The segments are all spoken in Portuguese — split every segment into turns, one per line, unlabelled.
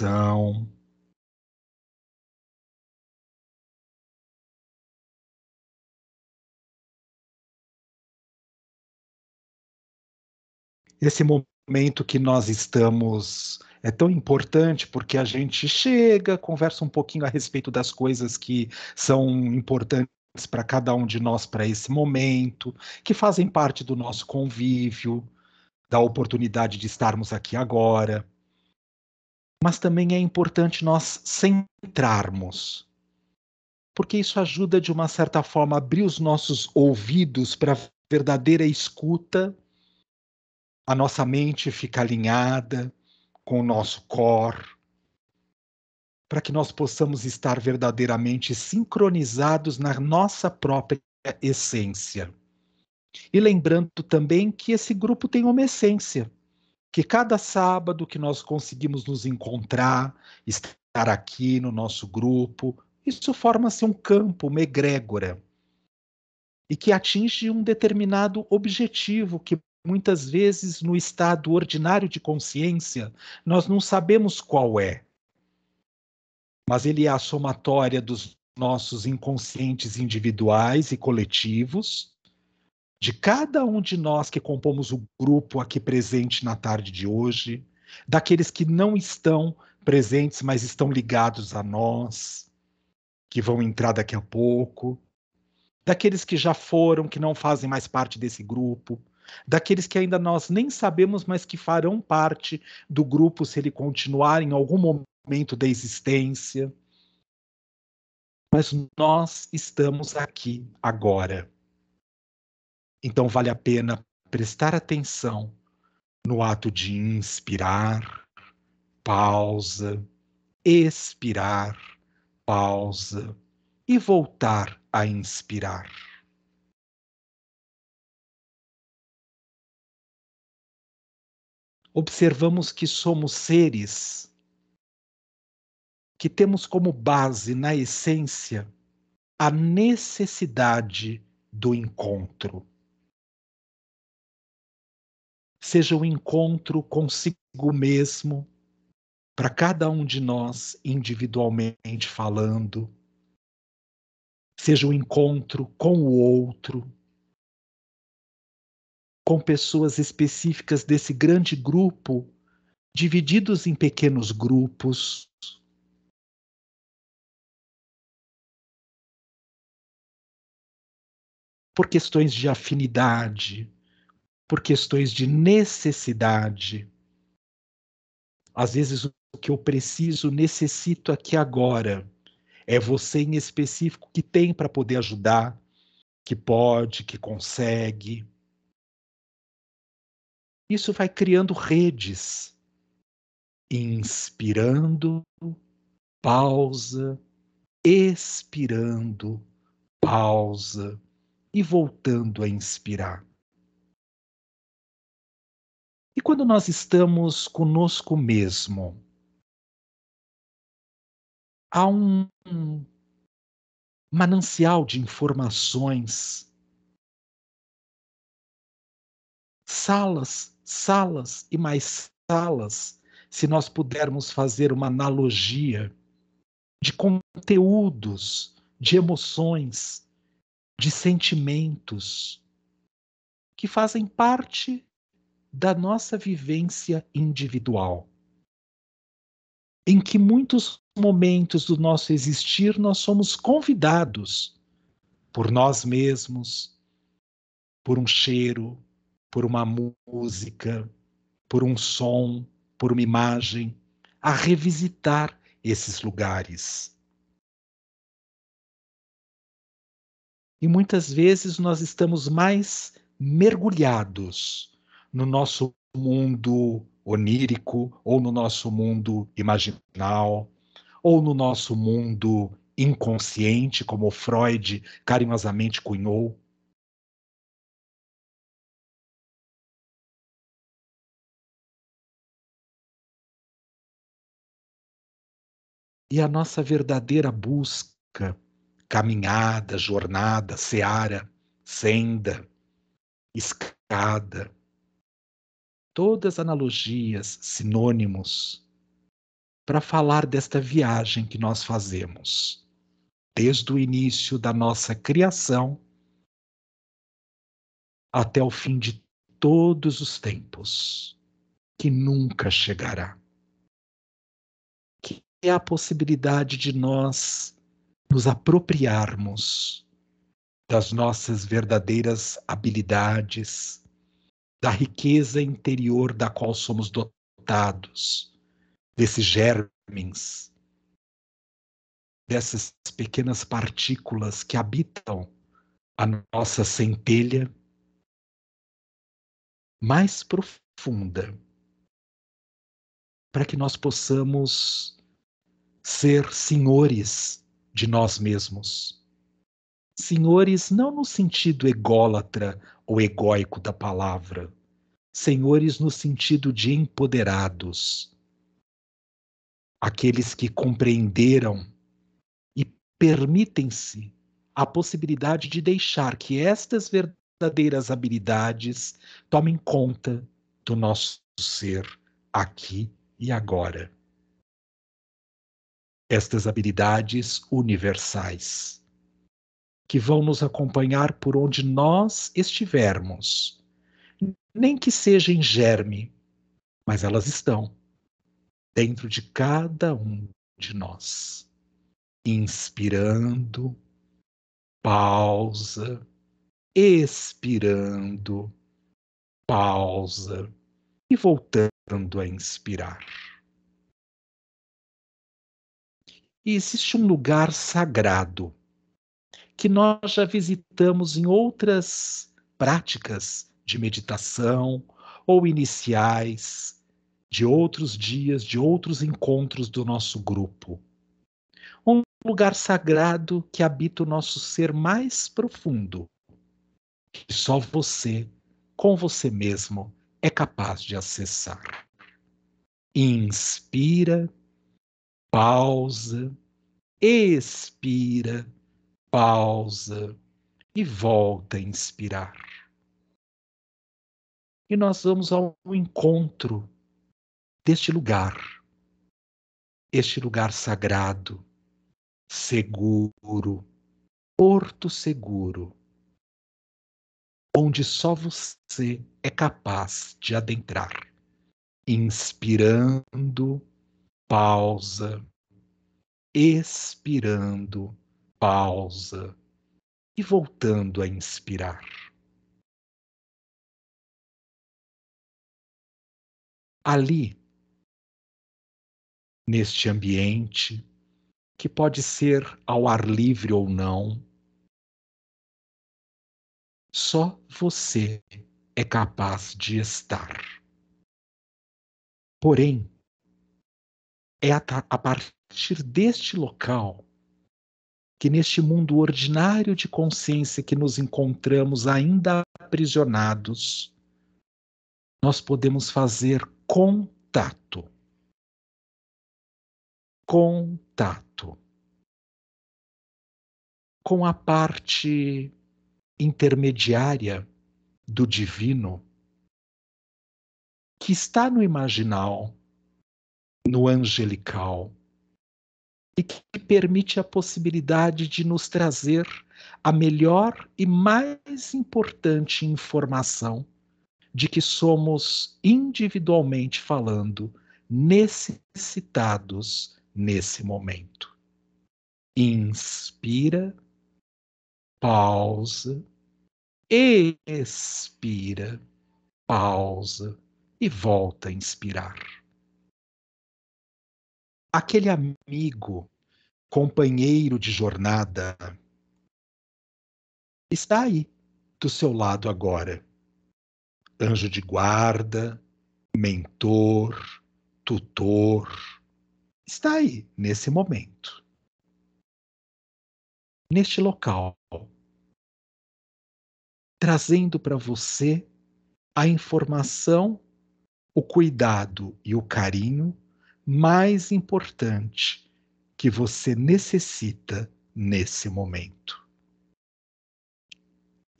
coração.
Esse momento que
nós estamos é tão importante porque a gente chega, conversa um pouquinho a respeito das coisas que são importantes para cada um de nós para esse momento, que fazem parte do nosso convívio, da oportunidade de estarmos aqui agora mas também é importante nós centrarmos. Porque isso ajuda, de uma certa forma, a abrir os nossos ouvidos para a verdadeira escuta, a nossa mente fica alinhada com o nosso cor, para que nós possamos estar verdadeiramente sincronizados na nossa própria essência. E lembrando também que esse grupo tem uma essência que cada sábado que nós conseguimos nos encontrar, estar aqui no nosso grupo, isso forma-se um campo, uma egrégora, e que atinge um determinado objetivo que muitas vezes no estado ordinário de consciência nós não sabemos qual é. Mas ele é a somatória dos nossos inconscientes individuais e coletivos, de cada um de nós que compomos o grupo aqui presente na tarde de hoje, daqueles que não estão presentes, mas estão ligados a nós, que vão entrar daqui a pouco, daqueles que já foram, que não fazem mais parte desse grupo, daqueles que ainda nós nem sabemos, mas que farão parte do grupo se ele continuar em algum momento da existência. Mas nós estamos aqui agora. Então vale a pena prestar atenção no ato de inspirar, pausa, expirar, pausa e voltar a inspirar. Observamos que somos seres que temos como base na essência a necessidade do encontro
seja o encontro
consigo mesmo, para cada um de nós individualmente falando, seja o encontro com o outro,
com pessoas específicas desse grande grupo, divididos em pequenos grupos.
Por questões
de afinidade, por questões de necessidade. Às vezes, o que eu preciso, necessito aqui agora. É você em específico que tem para poder ajudar, que pode, que consegue. Isso vai criando redes,
inspirando, pausa, expirando, pausa e voltando a inspirar. E quando nós estamos conosco mesmo, há um manancial de informações, salas, salas e mais
salas, se nós pudermos fazer uma analogia de conteúdos, de emoções, de sentimentos que fazem parte da nossa vivência individual, em que muitos momentos do nosso existir nós somos convidados por nós mesmos, por um cheiro, por uma música, por um som, por uma imagem, a revisitar esses lugares.
E muitas vezes nós estamos
mais mergulhados no nosso mundo onírico, ou no nosso mundo imaginal, ou no nosso mundo inconsciente, como Freud carinhosamente cunhou.
E a nossa verdadeira
busca, caminhada, jornada, seara, senda, escada, todas analogias, sinônimos, para falar desta viagem que nós fazemos, desde o início da nossa criação
até o fim de todos os tempos, que nunca
chegará. Que é a possibilidade de nós nos apropriarmos das nossas verdadeiras habilidades, da riqueza interior da qual somos dotados, desses germens, dessas pequenas partículas que habitam a nossa centelha
mais profunda,
para que nós possamos ser senhores de nós mesmos. Senhores não no sentido ególatra ou egóico da palavra, senhores no sentido de empoderados, aqueles que compreenderam e permitem-se a possibilidade de deixar que estas verdadeiras habilidades tomem conta do nosso ser aqui e agora. Estas habilidades universais que vão nos acompanhar por onde nós estivermos. Nem que seja em germe, mas elas estão dentro de cada um de nós.
Inspirando, pausa, expirando, pausa e voltando a inspirar. E existe um
lugar sagrado que nós já visitamos em outras práticas de meditação ou iniciais, de outros dias, de outros encontros do nosso grupo. Um lugar sagrado que habita o nosso ser mais profundo, que só você, com você mesmo, é capaz de acessar. Inspira, pausa, expira pausa e volta a inspirar.
E nós vamos ao encontro deste lugar, este lugar sagrado, seguro, porto seguro,
onde só você é capaz de adentrar, inspirando, pausa, expirando pausa e voltando a inspirar.
Ali, neste ambiente, que pode ser
ao ar livre ou não, só você é capaz de estar.
Porém, é a, a partir deste local que neste mundo ordinário de consciência que nos encontramos ainda aprisionados, nós podemos fazer
contato. Contato com a parte intermediária do divino que está no imaginal,
no angelical, e que permite a possibilidade de nos trazer a melhor e mais importante informação de que somos individualmente falando necessitados nesse momento.
Inspira, pausa, expira, pausa e volta a inspirar aquele amigo, companheiro de jornada, está aí do seu
lado agora. Anjo de guarda, mentor, tutor,
está aí
nesse momento,
neste local,
trazendo para você a informação, o cuidado e o carinho mais importante que você necessita nesse momento.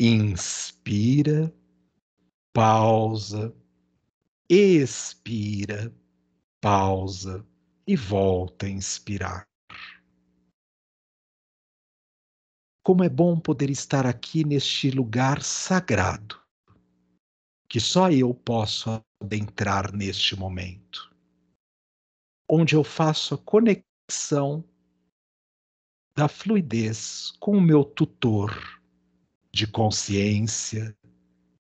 Inspira, pausa, expira, pausa e volta a inspirar.
Como é bom poder estar aqui neste lugar sagrado, que só eu posso adentrar neste momento onde eu faço a conexão
da fluidez com o meu tutor de consciência,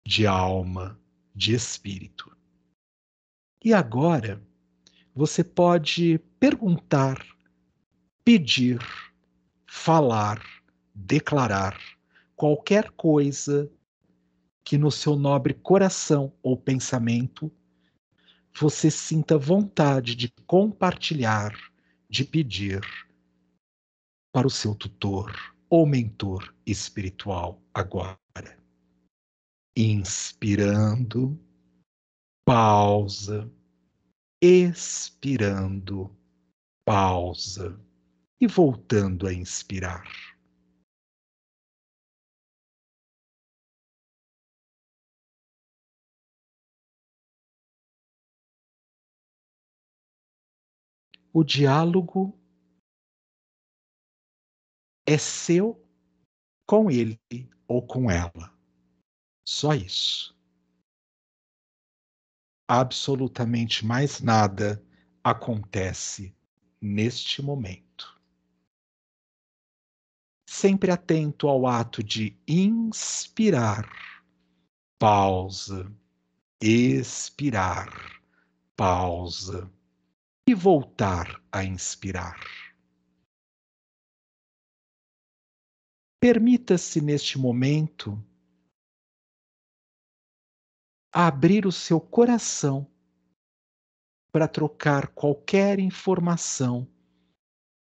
de alma, de espírito. E agora você pode perguntar, pedir, falar, declarar qualquer coisa que no seu nobre coração ou pensamento você sinta vontade de compartilhar, de pedir para o seu tutor ou mentor espiritual agora.
Inspirando, pausa, expirando, pausa e voltando
a inspirar. o diálogo
é seu com ele ou com ela. Só isso. Absolutamente mais
nada acontece neste momento. Sempre atento ao ato de inspirar,
pausa, expirar, pausa, e voltar a inspirar. Permita-se neste momento abrir o seu coração para trocar qualquer informação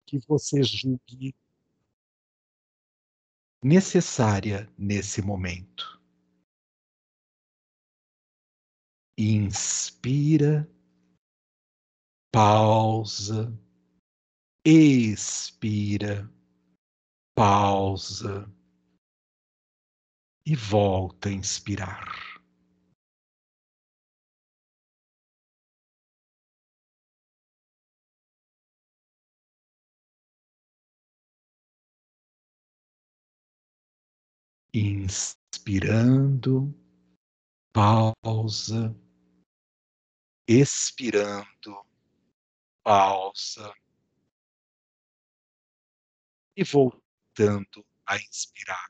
que você julgue necessária nesse momento.
Inspira pausa, expira, pausa e volta a inspirar. Inspirando, pausa, expirando, pausa e voltando a inspirar.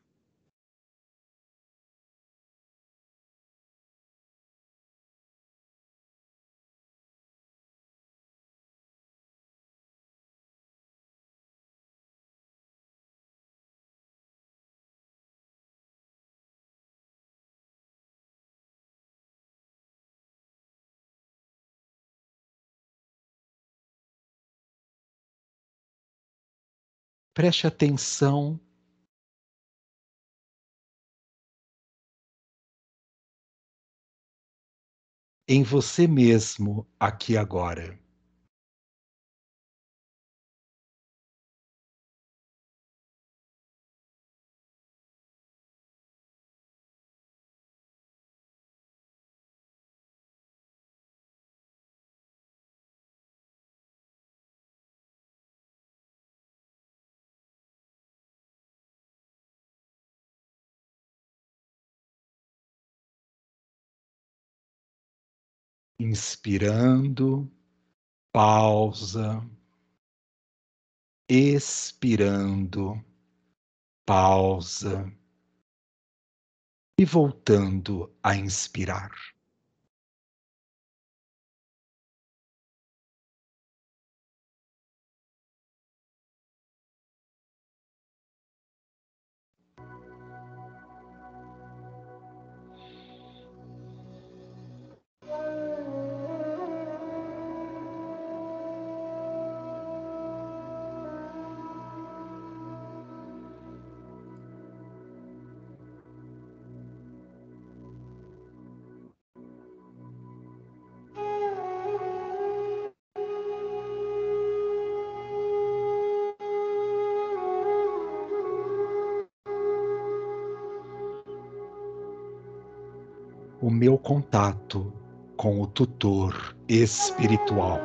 Preste atenção em você mesmo aqui agora. inspirando,
pausa, expirando, pausa e
voltando a inspirar.
o meu contato com o tutor espiritual.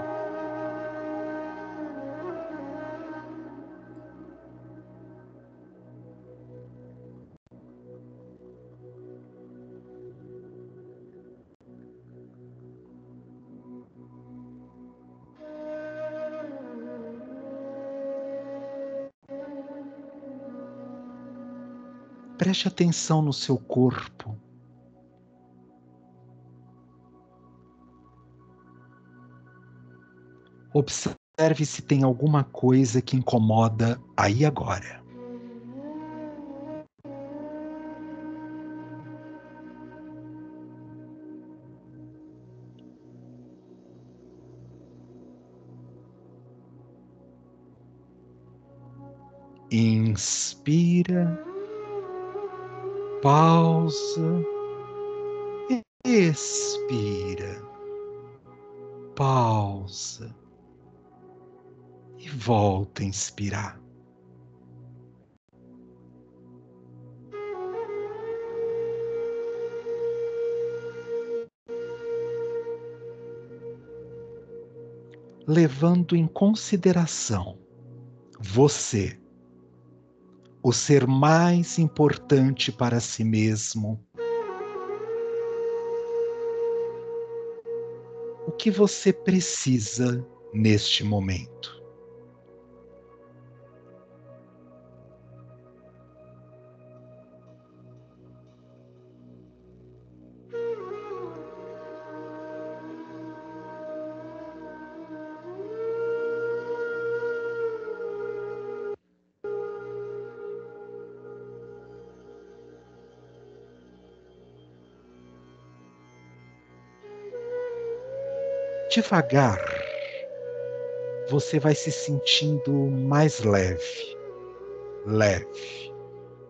Preste atenção no seu corpo. Observe se tem alguma coisa que incomoda aí agora. Inspira, pausa, expira, pausa e volta a inspirar. Levando em consideração você, o ser mais importante para si mesmo. O que você precisa neste momento? devagar, você vai se sentindo mais leve, leve,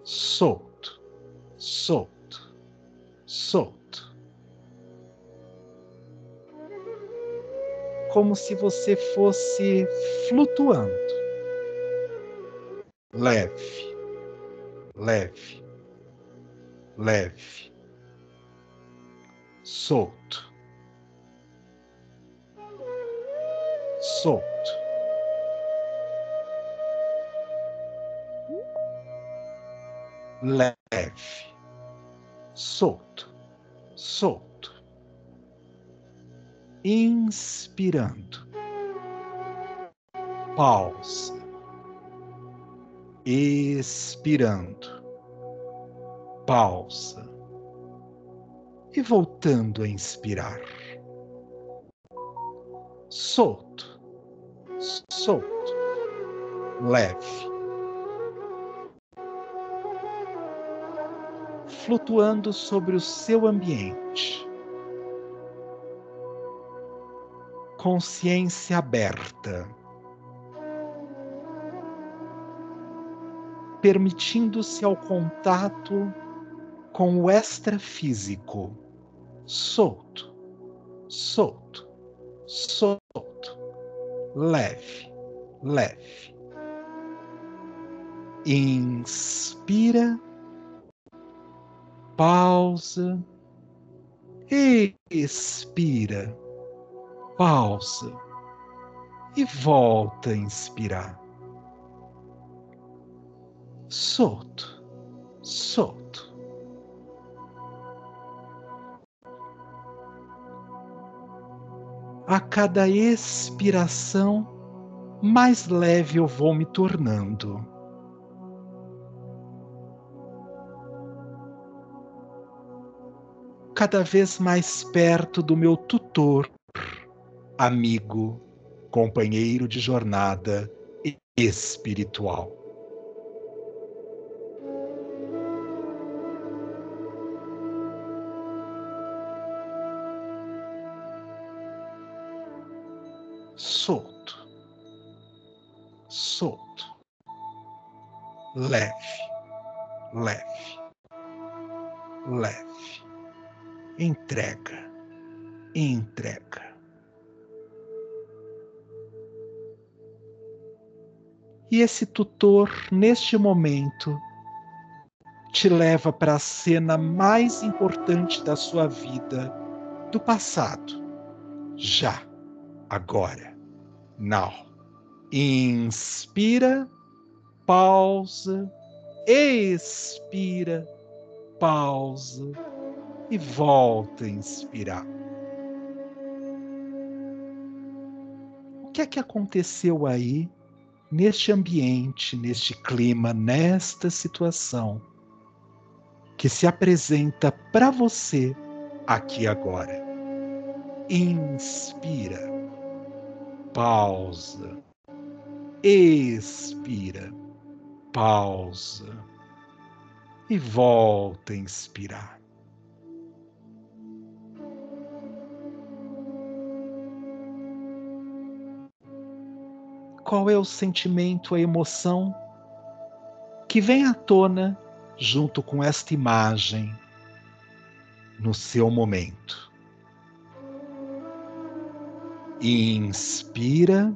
solto, solto, solto. Como se você fosse flutuando. Leve, leve, leve, solto solto. Leve, solto, solto. Inspirando. Pausa. Expirando. Pausa. E voltando a inspirar solto solto, leve. Flutuando sobre o seu ambiente. Consciência aberta. Permitindo-se ao contato com o extrafísico, solto, solto, solto, leve leve. Inspira, pausa, expira, pausa e volta a inspirar. Solto, solto. A cada expiração, mais leve eu vou me tornando. Cada vez mais perto do meu tutor, amigo, companheiro de jornada espiritual. solto, leve, leve, leve, entrega, entrega. E esse tutor, neste momento, te leva para a cena mais importante da sua vida, do passado, já, agora, now. Inspira, pausa, expira, pausa e volta a inspirar. O que é que aconteceu aí, neste ambiente, neste clima, nesta situação que se apresenta para você aqui agora? Inspira, pausa expira, pausa e volta a inspirar. Qual é o sentimento, a emoção que vem à tona junto com esta imagem no seu momento? Inspira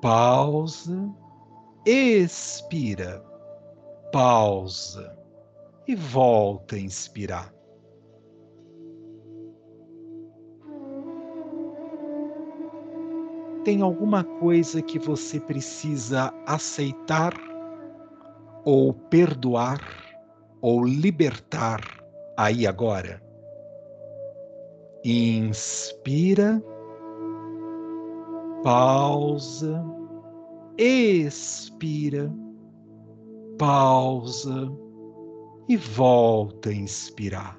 pausa, expira, pausa e volta a inspirar. Tem alguma coisa que você precisa aceitar, ou perdoar, ou libertar aí agora? Inspira pausa, expira, pausa e volta a inspirar.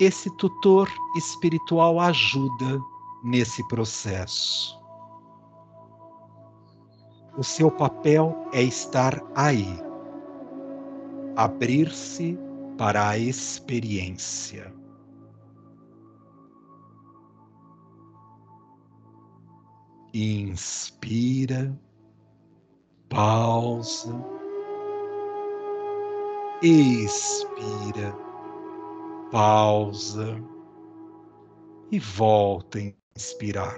Esse tutor espiritual ajuda nesse processo o seu papel é estar aí, abrir-se para a experiência. Inspira, pausa, expira, pausa e volta a inspirar.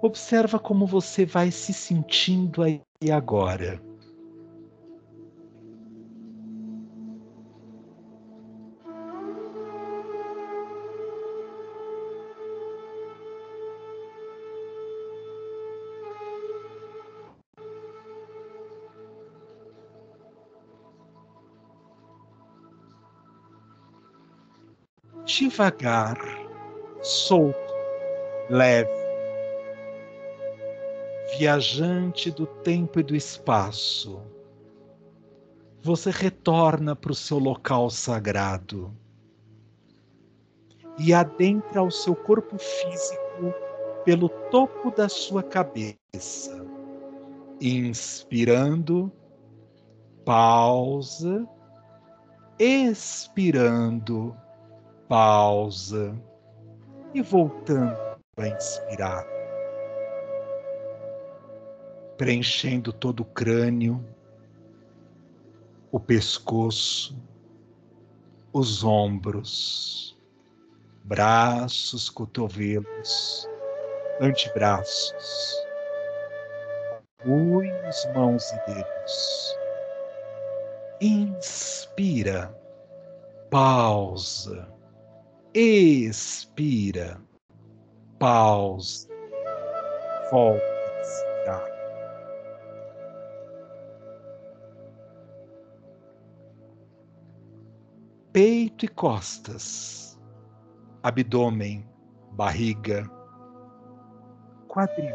Observa como você vai se sentindo aí agora. Devagar, solto, leve viajante do tempo e do espaço, você retorna para o seu local sagrado e adentra o seu corpo físico pelo topo da sua cabeça. Inspirando, pausa, expirando, pausa e voltando a inspirar preenchendo todo o crânio, o pescoço, os ombros, braços, cotovelos, antebraços, punhos, mãos e dedos. Inspira, pausa, expira, pausa, volta peito e costas, abdômen, barriga, quadril,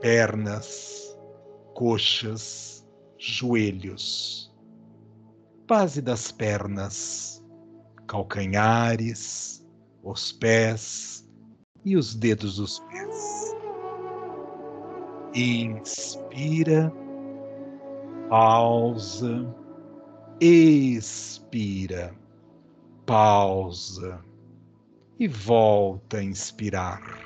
pernas, coxas, joelhos, base das pernas, calcanhares, os pés e os dedos dos pés. Inspira, pausa expira, pausa e volta a inspirar.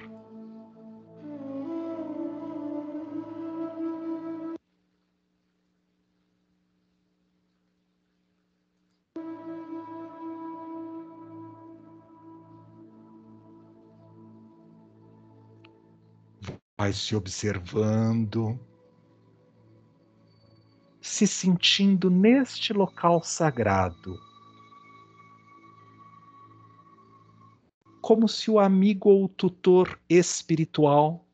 Vai se observando se sentindo neste local sagrado. Como se o amigo ou o tutor espiritual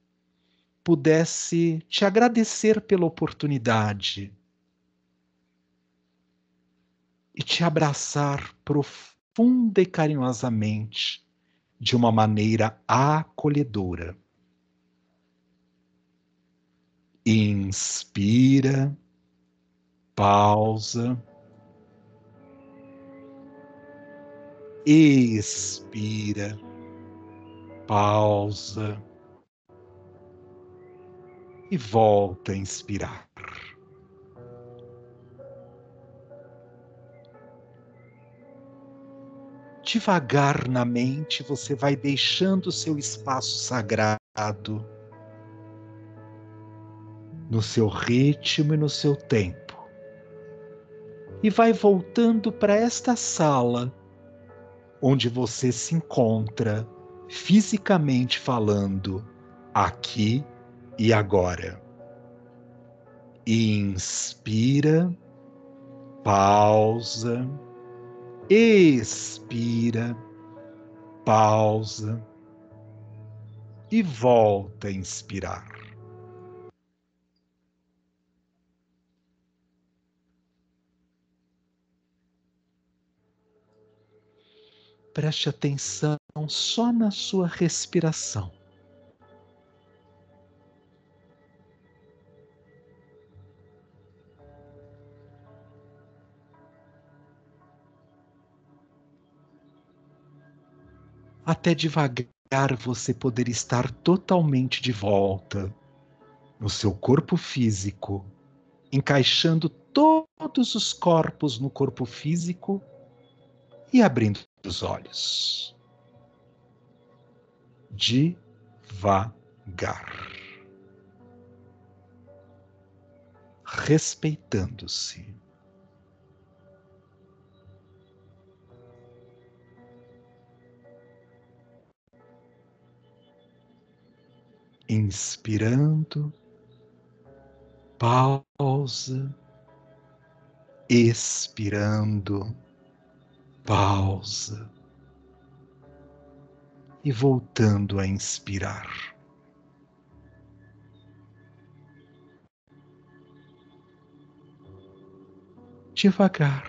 pudesse te agradecer pela oportunidade e te abraçar profunda e carinhosamente de uma maneira acolhedora. Inspira pausa. Expira, pausa. E volta a inspirar. Devagar na mente, você vai deixando seu espaço sagrado no seu ritmo e no seu tempo e vai voltando para esta sala onde você se encontra, fisicamente falando, aqui e agora. Inspira, pausa, expira, pausa e volta a inspirar. Preste atenção só na sua respiração. Até devagar você poder estar totalmente de volta no seu corpo físico, encaixando todos os corpos no corpo físico e abrindo os olhos. Devagar. Respeitando-se. Inspirando, pausa, expirando pausa e voltando a inspirar. Devagar.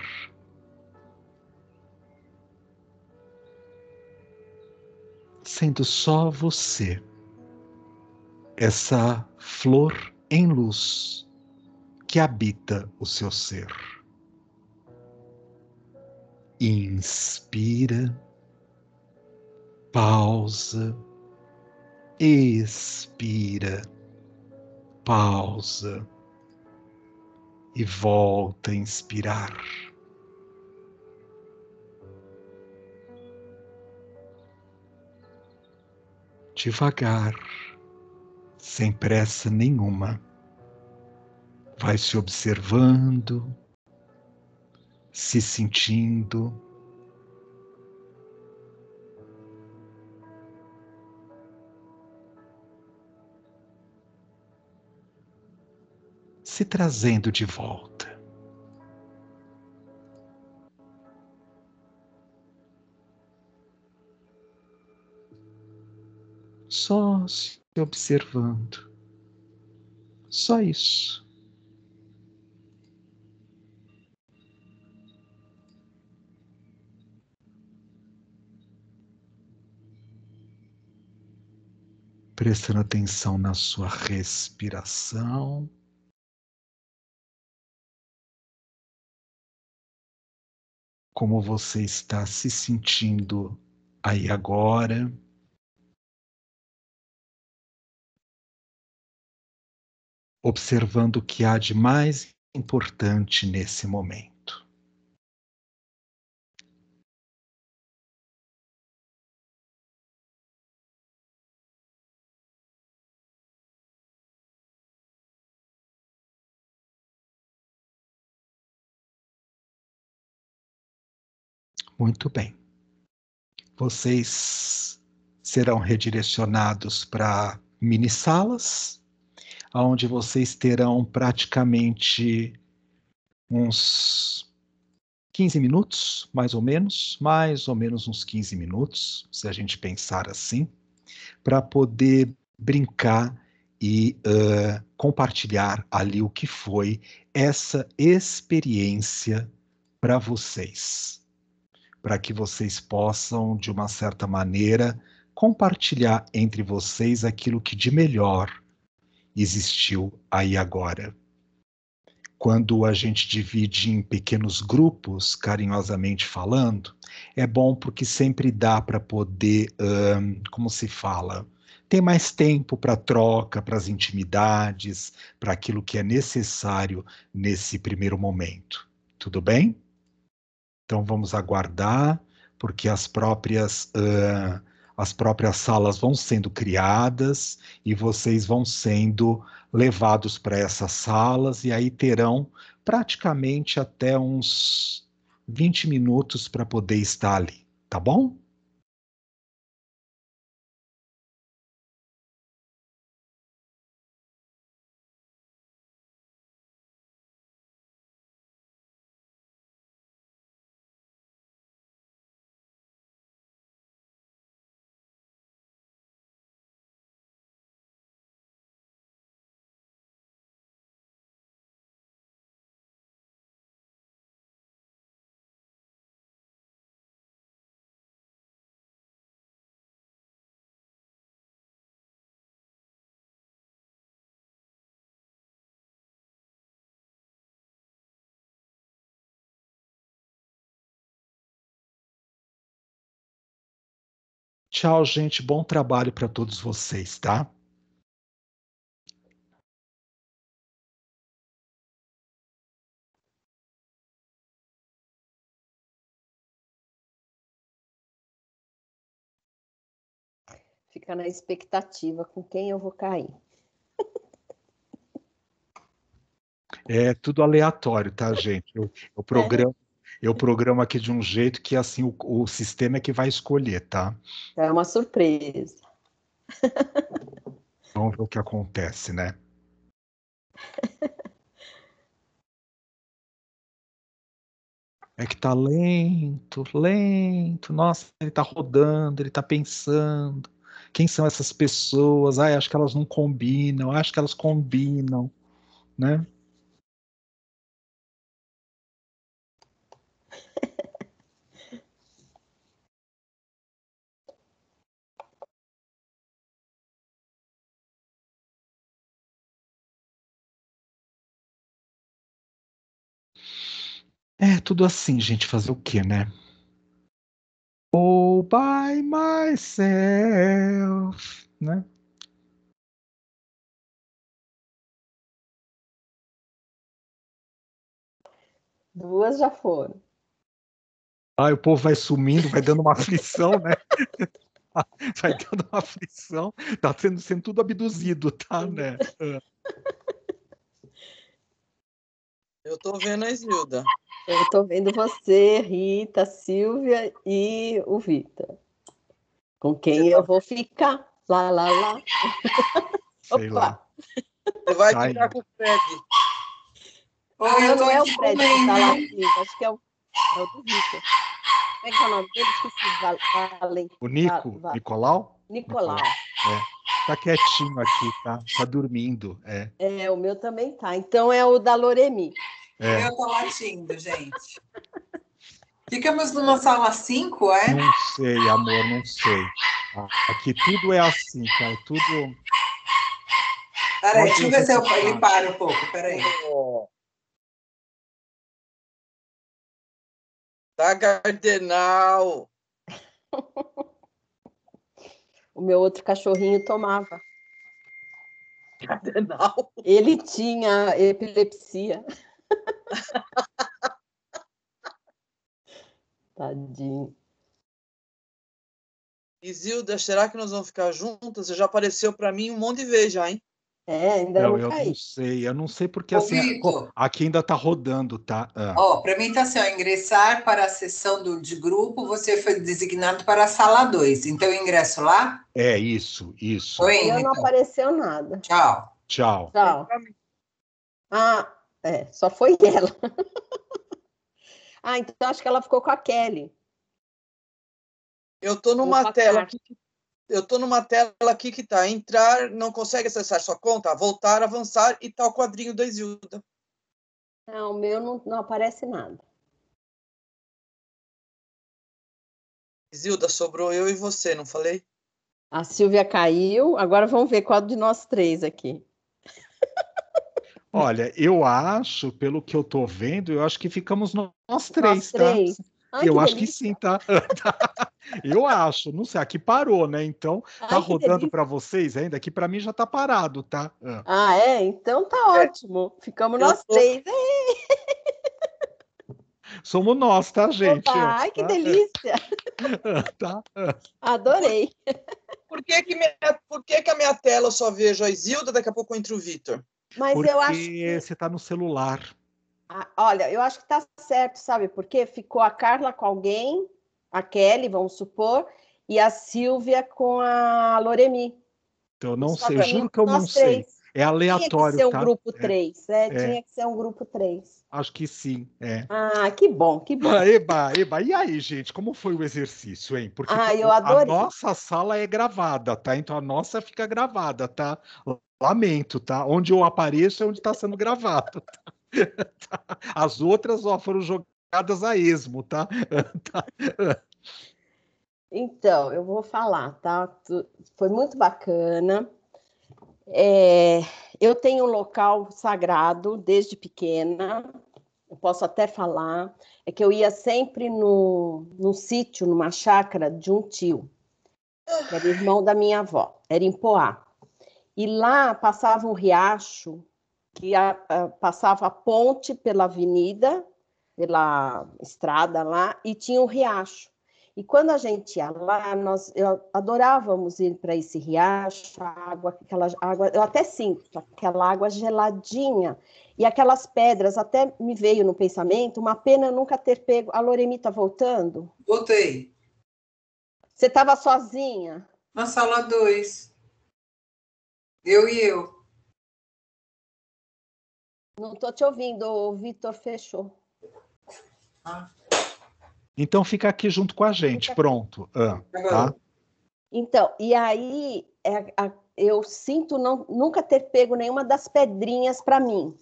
Sendo só você, essa flor em luz que habita o seu ser. Inspira, pausa, expira, pausa e volta a inspirar. Devagar, sem pressa nenhuma, vai se observando se
sentindo
se trazendo de volta. Só se observando. Só isso. prestando atenção na sua respiração.
Como você está se sentindo aí agora? Observando o que há de mais importante nesse momento.
Muito bem. Vocês serão redirecionados para mini salas, onde vocês terão praticamente uns 15 minutos, mais ou menos, mais ou menos uns 15 minutos, se a gente pensar assim, para poder brincar e uh, compartilhar ali o que foi essa experiência para vocês para que vocês possam, de uma certa maneira, compartilhar entre vocês aquilo que de melhor existiu aí agora. Quando a gente divide em pequenos grupos, carinhosamente falando, é bom porque sempre dá para poder, hum, como se fala, ter mais tempo para troca, para as intimidades, para aquilo que é necessário nesse primeiro momento. Tudo bem? Então vamos aguardar, porque as próprias uh, as próprias salas vão sendo criadas e vocês vão sendo levados para essas salas e aí terão praticamente até uns 20 minutos para poder estar ali, tá bom?
Tchau, gente. Bom trabalho para todos vocês, tá? Fica na expectativa com quem eu vou cair.
É tudo aleatório, tá, gente? Eu, eu é. programo eu programo aqui de um jeito que assim o, o sistema é que vai escolher, tá?
É uma surpresa.
Vamos ver o que acontece, né? É que tá lento, lento. Nossa, ele tá rodando, ele tá pensando. Quem são essas pessoas? Ai, acho que elas não combinam, acho que elas combinam,
né? É tudo assim, gente, fazer o quê, né?
Oh, by myself, né? Duas já foram.
Ah, o povo vai sumindo, vai dando uma aflição, né? vai dando uma aflição. Tá sendo, sendo tudo abduzido, tá, né? É. Eu tô vendo a Isilda.
Eu estou vendo você, Rita, Silvia e o Vitor. Com quem eu vou ficar? Lá, lá, lá. Sei Opa. lá.
Você vai Ai. ficar com o
Fred. Oi, ah, eu não, é o Fred que está lá comigo, acho que é o, é o do Vitor. Como é que é o nome dele? Esqueci. Valen. O Nico? Val...
Nicolau? Nicolau. Nicolau. É. Tá quietinho aqui, tá? Tá dormindo, é.
É, o meu também tá. Então é o da Loremi. É. Eu tô
latindo, gente.
Ficamos numa sala 5, é?
Não sei, amor, não sei. Aqui tudo é assim, cara. Tudo. Peraí, deixa eu ver se
eu, ele para um pouco, peraí.
Tá é. cardenal!
O
meu outro cachorrinho tomava. Cardenal? Ele tinha
epilepsia.
Tadinho. Isilda, será que nós vamos ficar juntas? Você já apareceu para mim um monte de vez já, hein? É, ainda não, eu não
sei, eu não sei porque Ô, assim, aqui ainda tá rodando, tá? Ah.
Ó, para mim tá assim, ó, ingressar para
a sessão do, de grupo, você foi designado para a sala 2. Então eu ingresso lá?
É, isso, isso. Oi, não
apareceu nada. Tchau.
Tchau. Tchau.
Ah, é, só foi ela. ah, então acho que ela ficou
com a Kelly. Eu estou numa tela aqui. Eu tô numa tela aqui que está entrar, não consegue acessar sua conta, voltar, avançar e tal tá o quadrinho da Isilda. Não, o meu não, não aparece nada. Isilda, sobrou eu e você, não falei?
A
Silvia caiu, agora vamos ver qual de nós três aqui.
Olha, eu acho, pelo que eu tô vendo, eu acho que ficamos nós, nós três, tá? Ai, eu que acho delícia. que sim, tá? eu acho, não sei, aqui parou, né? Então, tá Ai, rodando para vocês ainda, aqui para mim já tá parado, tá? Ah.
ah, é? Então tá é. ótimo. Ficamos eu nós tô... três.
Somos nós, tá, gente?
Opa, ai, que tá? delícia! tá? Adorei. Por que, que, minha, por que, que a minha tela só vejo a Isilda, daqui a pouco entra o Vitor? Mas porque eu acho
que... você está no celular.
Ah, olha, eu acho que está certo, sabe? Porque ficou a
Carla com alguém, a Kelly, vamos supor, e a Silvia com a Loremi.
Então, eu não Só sei, eu juro que eu não três. sei. É aleatório. Tinha que ser um tá? grupo
3, é, é, é, Tinha que ser um grupo 3.
Acho que sim, é. Ah, que bom, que bom. Ah, eba, eba. E aí, gente, como foi o exercício, hein? Porque ah, tá eu adorei. a nossa sala é gravada, tá? Então a nossa fica gravada, tá? Lamento, tá? Onde eu apareço é onde está sendo gravado. Tá? tá? As outras ó, foram jogadas a esmo, tá? tá.
Então, eu vou falar, tá? Foi muito bacana. É, eu tenho um local sagrado desde pequena, eu posso até falar, é que eu ia sempre no, num sítio, numa chácara de um tio, que era irmão da minha avó, era em Poá. E lá passava um riacho que a, a, passava a ponte pela avenida, pela estrada lá, e tinha um riacho. E quando a gente ia lá, nós adorávamos ir para esse riacho, a água, aquela água, eu até sinto aquela água geladinha e aquelas pedras, até me veio no pensamento, uma pena nunca ter pego. A Loremi tá
voltando? Voltei. Você estava sozinha? Na sala 2. Eu e eu.
Não estou te ouvindo, o Vitor fechou.
Ah. Então fica aqui junto com a gente, pronto. Ah, tá?
Então, e aí é, a, eu sinto não, nunca ter pego nenhuma das pedrinhas para mim,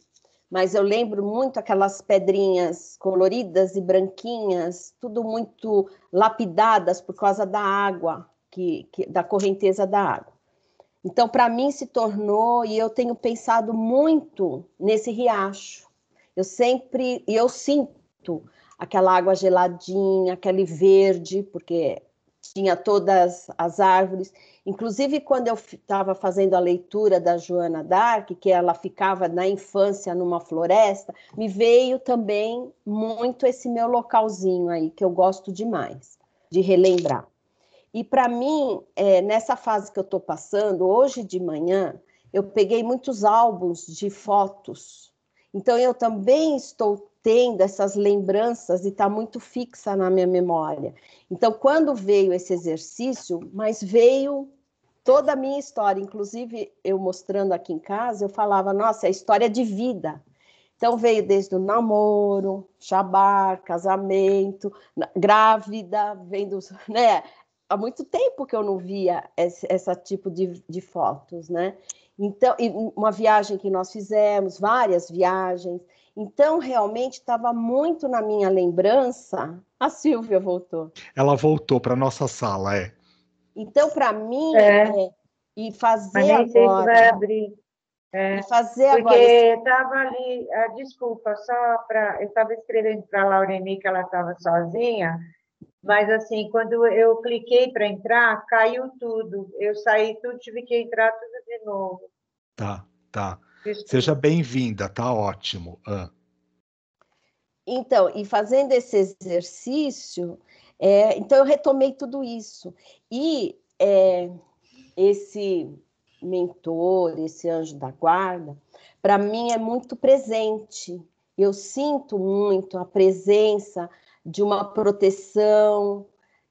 mas eu lembro muito aquelas pedrinhas coloridas e branquinhas, tudo muito lapidadas por causa da água, que, que da correnteza da água. Então, para mim, se tornou, e eu tenho pensado muito nesse riacho. Eu sempre, e eu sinto aquela água geladinha, aquele verde, porque tinha todas as árvores. Inclusive, quando eu estava fazendo a leitura da Joana Dark, que ela ficava na infância numa floresta, me veio também muito esse meu localzinho aí, que eu gosto demais de relembrar. E para mim, é, nessa fase que eu estou passando, hoje de manhã, eu peguei muitos álbuns de fotos. Então, eu também estou tem dessas lembranças e está muito fixa na minha memória. Então, quando veio esse exercício, mas veio toda a minha história, inclusive eu mostrando aqui em casa, eu falava, nossa, é história de vida. Então veio desde o namoro, chabar, casamento, grávida, vendo, né? Há muito tempo que eu não via esse, esse tipo de, de fotos, né? Então, uma viagem que nós fizemos, várias viagens. Então, realmente, estava muito na minha lembrança. A Silvia voltou.
Ela voltou para nossa sala, é.
Então, para mim, é. É, e fazer agora. Vai abrir. É, e fazer porque agora. Porque
estava ali, ah, desculpa, só para. Eu estava escrevendo para a Laureni que ela estava sozinha, mas assim, quando eu cliquei para entrar, caiu tudo. Eu
saí tudo, tive que entrar tudo de novo.
Tá, tá. Seja bem-vinda, tá ótimo. Ah.
Então, e fazendo esse exercício, é, então eu retomei tudo isso. E é, esse mentor, esse anjo da guarda, para mim é muito presente. Eu sinto muito a presença de uma proteção,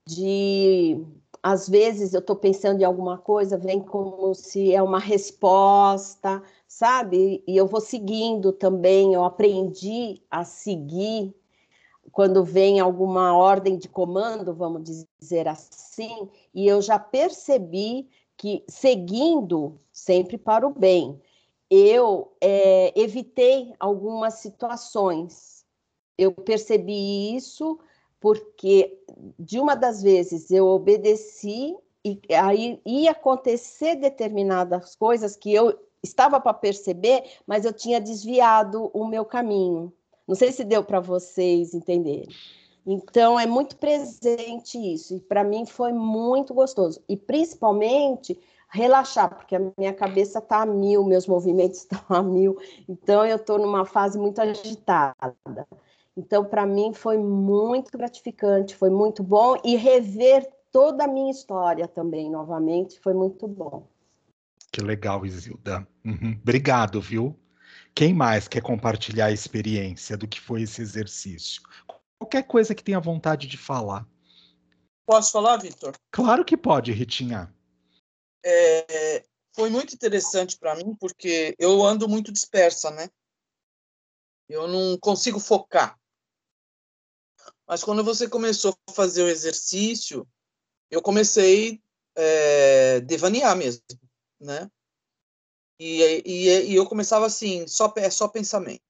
de às vezes eu estou pensando em alguma coisa, vem como se é uma resposta, sabe? E eu vou seguindo também, eu aprendi a seguir quando vem alguma ordem de comando, vamos dizer assim, e eu já percebi que seguindo sempre para o bem, eu é, evitei algumas situações. Eu percebi isso porque de uma das vezes eu obedeci e aí ia acontecer determinadas coisas que eu estava para perceber, mas eu tinha desviado o meu caminho. Não sei se deu para vocês entenderem. Então é muito presente isso e para mim foi muito gostoso e principalmente relaxar porque a minha cabeça está a mil, meus movimentos estão a mil, então eu estou numa fase muito agitada. Então para mim foi muito gratificante, foi muito bom e rever toda a minha história também novamente foi muito
bom. Que legal, Isilda. Uhum. Obrigado, viu? Quem mais quer compartilhar a experiência do que foi esse exercício? Qualquer coisa que tenha vontade de falar.
Posso falar, Vitor?
Claro que pode, Ritinha.
É, foi muito interessante para mim, porque eu ando muito dispersa, né? Eu não consigo focar. Mas quando você começou a fazer o exercício, eu comecei a é, devanear mesmo né? E, e, e eu começava assim, só, é só pensamento.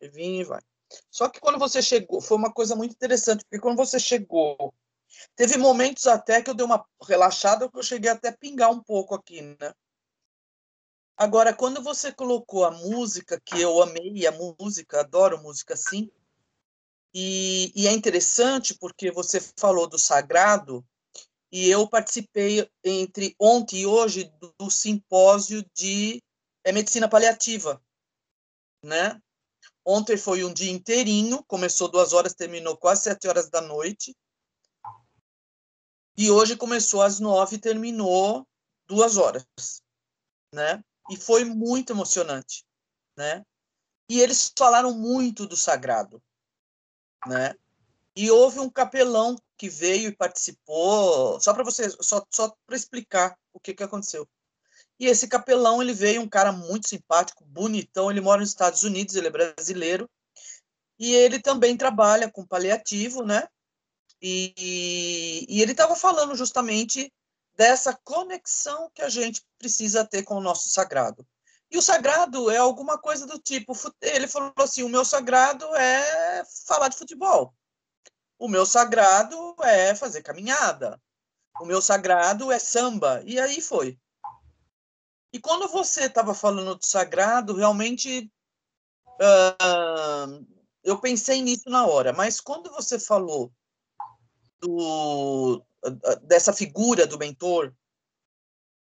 E e vai. Só que quando você chegou, foi uma coisa muito interessante, porque quando você chegou, teve momentos até que eu dei uma relaxada, que eu cheguei até a pingar um pouco aqui, né? Agora, quando você colocou a música, que eu amei a música, adoro música assim, e, e é interessante porque você falou do sagrado, e eu participei entre ontem e hoje do, do simpósio de é, medicina paliativa, né? Ontem foi um dia inteirinho, começou duas horas, terminou quase sete horas da noite. E hoje começou às nove e terminou duas horas, né? E foi muito emocionante, né? E eles falaram muito do sagrado, né? E houve um capelão que veio e participou, só para vocês só, só para explicar o que, que aconteceu. E esse capelão, ele veio, um cara muito simpático, bonitão, ele mora nos Estados Unidos, ele é brasileiro, e ele também trabalha com paliativo, né? E, e ele estava falando justamente dessa conexão que a gente precisa ter com o nosso sagrado. E o sagrado é alguma coisa do tipo, ele falou assim, o meu sagrado é falar de futebol. O meu sagrado é fazer caminhada. O meu sagrado é samba. E aí foi. E quando você estava falando do sagrado, realmente uh, eu pensei nisso na hora. Mas quando você falou do, dessa figura do mentor,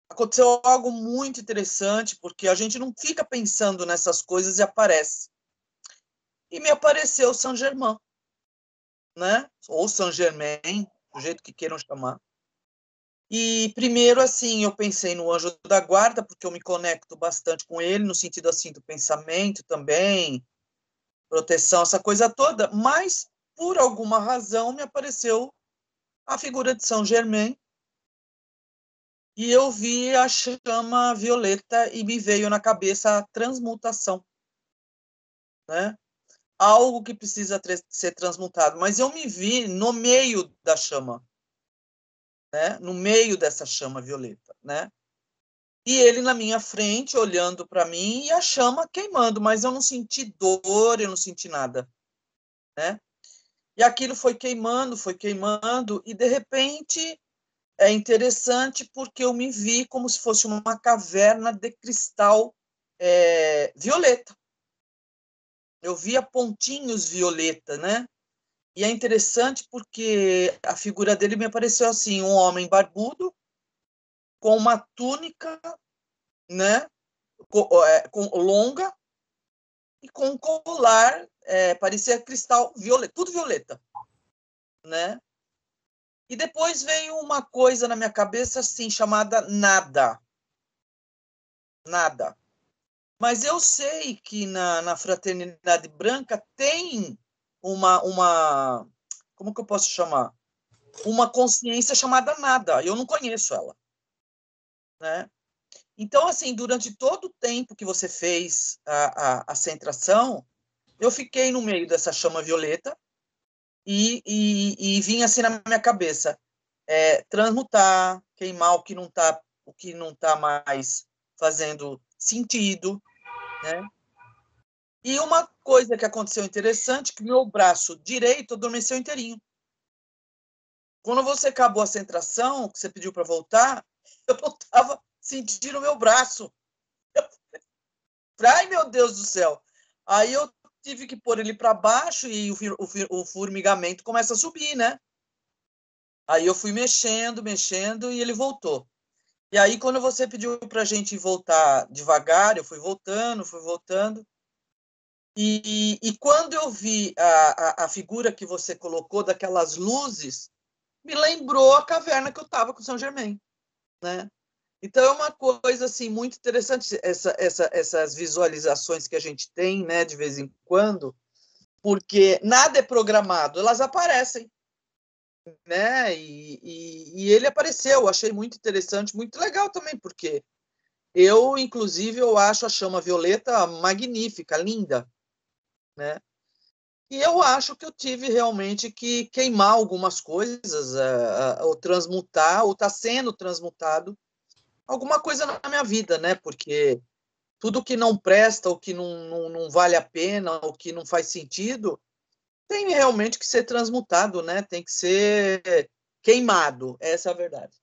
aconteceu algo muito interessante, porque a gente não fica pensando nessas coisas e aparece. E me apareceu o Saint Germain né? Ou Saint-Germain, do jeito que queiram chamar. E primeiro, assim, eu pensei no anjo da guarda, porque eu me conecto bastante com ele, no sentido, assim, do pensamento também, proteção, essa coisa toda. Mas, por alguma razão, me apareceu a figura de São Germain. E eu vi a chama violeta e me veio na cabeça a transmutação. Né? algo que precisa ser transmutado. Mas eu me vi no meio da chama, né? no meio dessa chama violeta. Né? E ele na minha frente, olhando para mim, e a chama queimando, mas eu não senti dor, eu não senti nada. Né? E aquilo foi queimando, foi queimando, e de repente é interessante porque eu me vi como se fosse uma caverna de cristal é, violeta eu via pontinhos violeta, né? E é interessante porque a figura dele me apareceu assim, um homem barbudo com uma túnica, né, com, é, com longa e com um colar, é, parecia cristal violeta, tudo violeta, né? E depois veio uma coisa na minha cabeça assim chamada nada, nada. Mas eu sei que na, na fraternidade branca tem uma, uma. Como que eu posso chamar? Uma consciência chamada nada. Eu não conheço ela. Né? Então, assim, durante todo o tempo que você fez a, a, a centração, eu fiquei no meio dessa chama violeta e, e, e vinha assim na minha cabeça é, transmutar, queimar o que não está o que não tá mais fazendo sentido, né? E uma coisa que aconteceu interessante, que meu braço direito adormeceu inteirinho. Quando você acabou a centração, que você pediu para voltar, eu voltava sentindo o meu braço. Ai, meu Deus do céu! Aí eu tive que pôr ele para baixo e o, o, o formigamento começa a subir, né? Aí eu fui mexendo, mexendo e ele voltou. E aí, quando você pediu para a gente voltar devagar, eu fui voltando, fui voltando. E, e quando eu vi a, a, a, figura que você colocou daquelas luzes, me lembrou a caverna que eu estava com São Germain, né? Então é uma coisa assim muito interessante essa, essa, essas visualizações que a gente tem, né, de vez em quando, porque nada é programado, elas aparecem, né? E, e, e, ele apareceu, achei muito interessante, muito legal também, porque eu, inclusive, eu acho a chama violeta magnífica, linda, né? E eu acho que eu tive realmente que queimar algumas coisas, a, eh, a, eh, ou transmutar, ou está sendo transmutado alguma coisa na minha vida, né? Porque tudo que não presta, o que não, não, não vale a pena, o que não faz sentido, tem realmente que ser transmutado, né? Tem que ser queimado. Essa é a verdade.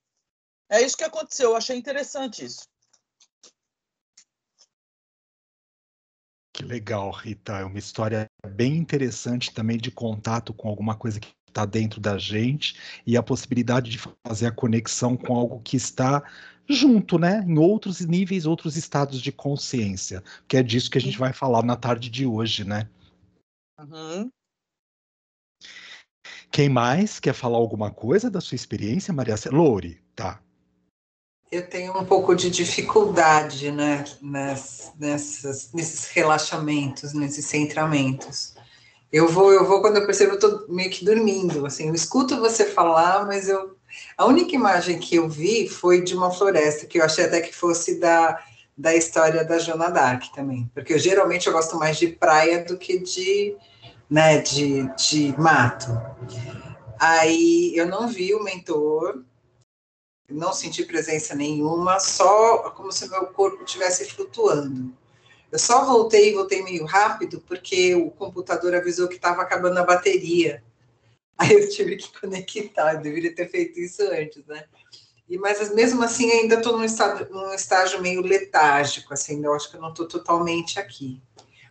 É isso que aconteceu. Eu achei interessante isso.
Que legal, Rita. É uma história bem interessante também de contato com alguma coisa que está dentro da gente e a possibilidade de fazer a conexão com algo que está junto, né? Em outros níveis, outros estados de consciência. Que é disso que a gente vai falar na tarde de hoje, né? Uhum. Quem mais quer falar alguma coisa da sua experiência, Maria C... Loure, tá?
Eu tenho um pouco de dificuldade né, nas, nessas, nesses relaxamentos, nesses centramentos. Eu vou, eu vou quando eu percebo, eu estou meio que dormindo, assim, eu escuto você falar, mas eu a única imagem que eu vi foi de uma floresta, que eu achei até que fosse da, da história da Joana Dark também, porque eu, geralmente eu gosto mais de praia do que de né, de, de mato. Aí eu não vi o mentor, não senti presença nenhuma, só como se meu corpo estivesse flutuando. Eu só voltei e voltei meio rápido porque o computador avisou que estava acabando a bateria. Aí eu tive que conectar, eu deveria ter feito isso antes, né? E, mas mesmo assim ainda estou num, num, estágio meio letárgico, assim, eu acho que eu não estou totalmente aqui.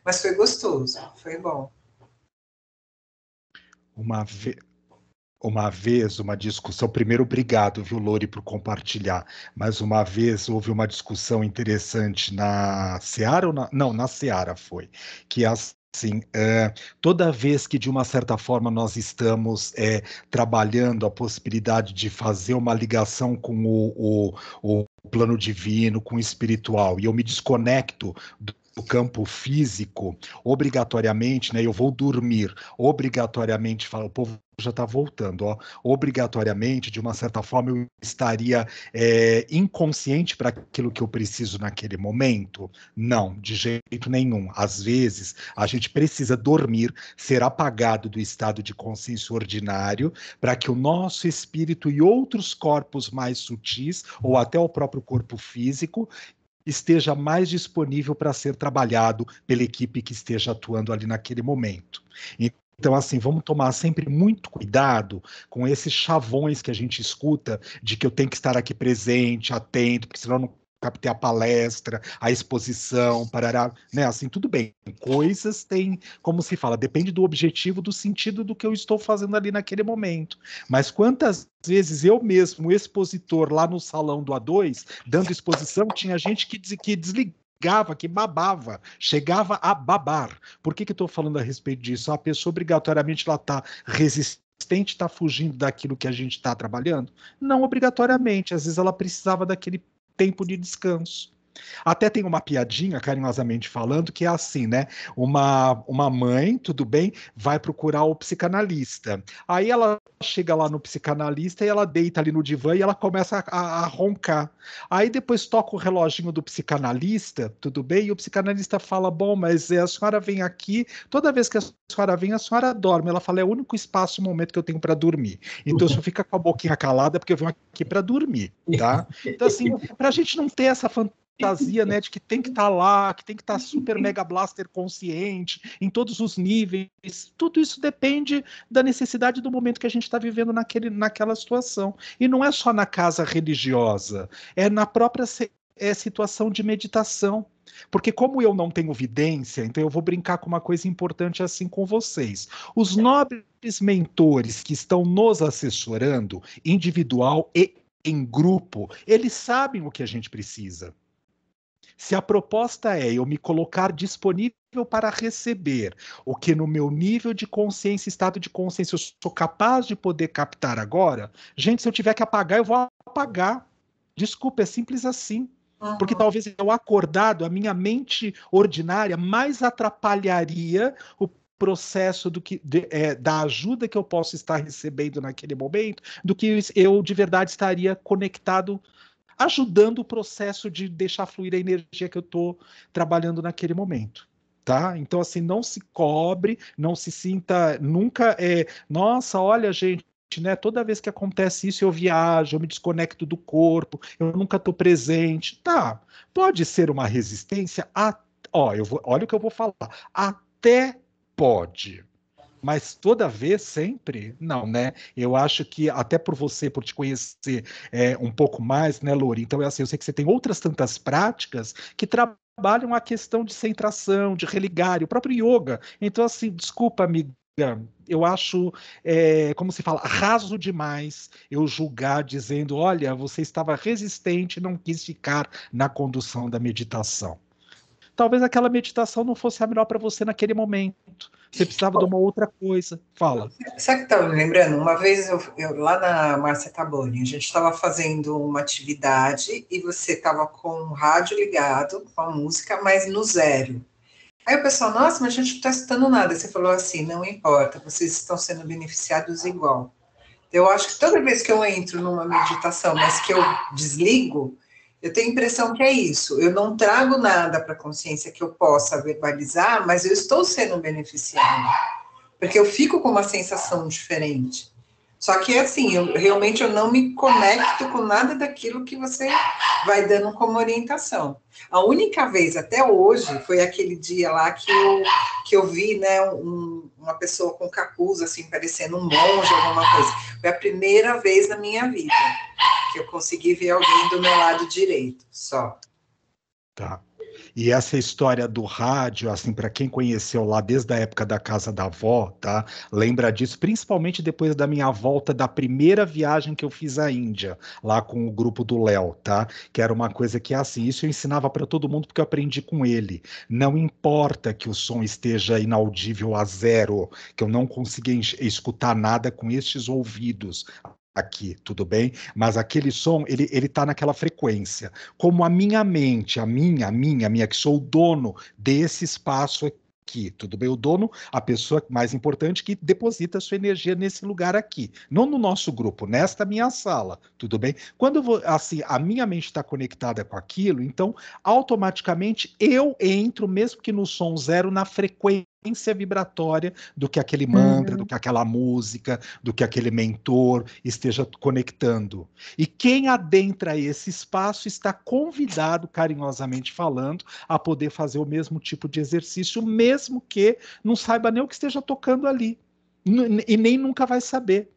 Mas foi gostoso, foi bom.
Uma, ve... uma vez, uma discussão. Primeiro, obrigado, viu, Lori, por compartilhar. Mais uma vez, houve uma discussão interessante na Seara ou na. Não, na Seara foi. Que as Sim, é, toda vez que de uma certa forma nós estamos é, trabalhando a possibilidade de fazer uma ligação com o, o, o plano divino, com o espiritual, e eu me desconecto do campo físico, obrigatoriamente, né? Eu vou dormir, obrigatoriamente, fala, o povo já está voltando, ó. Obrigatoriamente, de uma certa forma, eu estaria é, inconsciente para aquilo que eu preciso naquele momento? Não, de jeito nenhum. Às vezes, a gente precisa dormir, ser apagado do estado de consciência ordinário, para que o nosso espírito e outros corpos mais sutis, ou até o próprio corpo físico, esteja mais disponível para ser trabalhado pela equipe que esteja atuando ali naquele momento. Então, assim, vamos tomar sempre muito cuidado com esses chavões que a gente escuta de que eu tenho que estar aqui presente, atento, porque senão eu não captei a palestra, a exposição, parará, né? Assim, tudo bem. Coisas têm, como se fala, depende do objetivo, do sentido do que eu estou fazendo ali naquele momento. Mas quantas vezes eu mesmo, expositor, lá no salão do A2, dando exposição, tinha gente que, que desligava que babava, chegava a babar. Por que, que eu estou falando a respeito disso? A pessoa obrigatoriamente ela está resistente, está fugindo daquilo que a gente está trabalhando? Não obrigatoriamente, às vezes ela precisava daquele tempo de descanso. Até tem uma piadinha, carinhosamente falando, que é assim, né? Uma, uma mãe, tudo bem, vai procurar o psicanalista. Aí ela chega lá no psicanalista e ela deita ali no divã e ela começa a, a roncar. Aí depois toca o reloginho do psicanalista, tudo bem, e o psicanalista fala: Bom, mas é, a senhora vem aqui, toda vez que a senhora vem, a senhora dorme. Ela fala: É o único espaço e momento que eu tenho para dormir. Então uhum. só fica com a boquinha calada, porque eu venho aqui para dormir, tá? Então, assim, para a gente não ter essa fantasia fantasia, né? De que tem que estar tá lá, que tem que estar tá super mega blaster consciente, em todos os níveis. Tudo isso depende da necessidade do momento que a gente está vivendo naquele, naquela situação. E não é só na casa religiosa, é na própria é, situação de meditação. Porque, como eu não tenho vidência, então eu vou brincar com uma coisa importante assim com vocês. Os nobres mentores que estão nos assessorando, individual e em grupo, eles sabem o que a gente precisa. Se a proposta é eu me colocar disponível para receber o que no meu nível de consciência, estado de consciência, eu sou capaz de poder captar agora, gente, se eu tiver que apagar, eu vou apagar. Desculpa, é simples assim. Porque talvez eu acordado, a minha mente ordinária mais atrapalharia o processo do que, de, é, da ajuda que eu posso estar recebendo naquele momento do que eu de verdade estaria conectado ajudando o processo de deixar fluir a energia que eu estou trabalhando naquele momento. Tá? Então, assim, não se cobre, não se sinta nunca. É, Nossa, olha, gente, né? Toda vez que acontece isso, eu viajo, eu me desconecto do corpo, eu nunca estou presente. Tá, pode ser uma resistência. A... Ó, eu vou... Olha o que eu vou falar. Até pode. Mas toda vez, sempre, não, né? Eu acho que até por você, por te conhecer é, um pouco mais, né, Lori? Então, é assim, eu sei que você tem outras tantas práticas que trabalham a questão de centração, de religar, o próprio yoga. Então, assim, desculpa, amiga, eu acho, é, como se fala, raso demais eu julgar dizendo: olha, você estava resistente, não quis ficar na condução da meditação talvez aquela meditação não fosse a melhor para você naquele momento. Você precisava Bom, de uma outra coisa. Fala. Sabe que eu me lembrando? Uma vez eu,
eu lá na Márcia Taboni, a gente estava fazendo uma atividade e você estava com o rádio ligado, com a música, mas no zero. Aí o pessoal, nossa, mas a gente não está escutando nada. Você falou assim, não importa, vocês estão sendo beneficiados igual. Eu acho que toda vez que eu entro numa meditação, mas que eu desligo, eu tenho a impressão que é isso. Eu não trago nada para a consciência que eu possa verbalizar, mas eu estou sendo beneficiada. Porque eu fico com uma sensação diferente. Só que assim, eu, realmente eu não me conecto com nada daquilo que você vai dando como orientação. A única vez até hoje foi aquele dia lá que eu, que eu vi né, um, uma pessoa com capuz, assim, parecendo um monge, alguma coisa. Foi a primeira vez na minha vida que eu consegui ver alguém do meu lado direito, só.
Tá. E essa história do rádio, assim, para quem conheceu lá desde a época da casa da avó, tá? Lembra disso, principalmente depois da minha volta da primeira viagem que eu fiz à Índia, lá com o grupo do Léo, tá? Que era uma coisa que assim, isso eu ensinava para todo mundo porque eu aprendi com ele. Não importa que o som esteja inaudível a zero, que eu não consiga escutar nada com estes ouvidos aqui, tudo bem? Mas aquele som, ele ele tá naquela frequência. Como a minha mente, a minha, a minha, a minha que sou o dono desse espaço aqui, Aqui, tudo bem? O dono, a pessoa mais importante que deposita sua energia nesse lugar aqui, não no nosso grupo, nesta minha sala, tudo bem? Quando vou, assim, a minha mente está conectada com aquilo, então automaticamente eu entro, mesmo que no som zero, na frequência frequência vibratória do que aquele mantra, uhum. do que aquela música, do que aquele mentor esteja conectando. E quem adentra esse espaço está convidado, carinhosamente falando, a poder fazer o mesmo tipo de exercício, mesmo que não saiba nem o que esteja tocando ali. E nem nunca vai saber.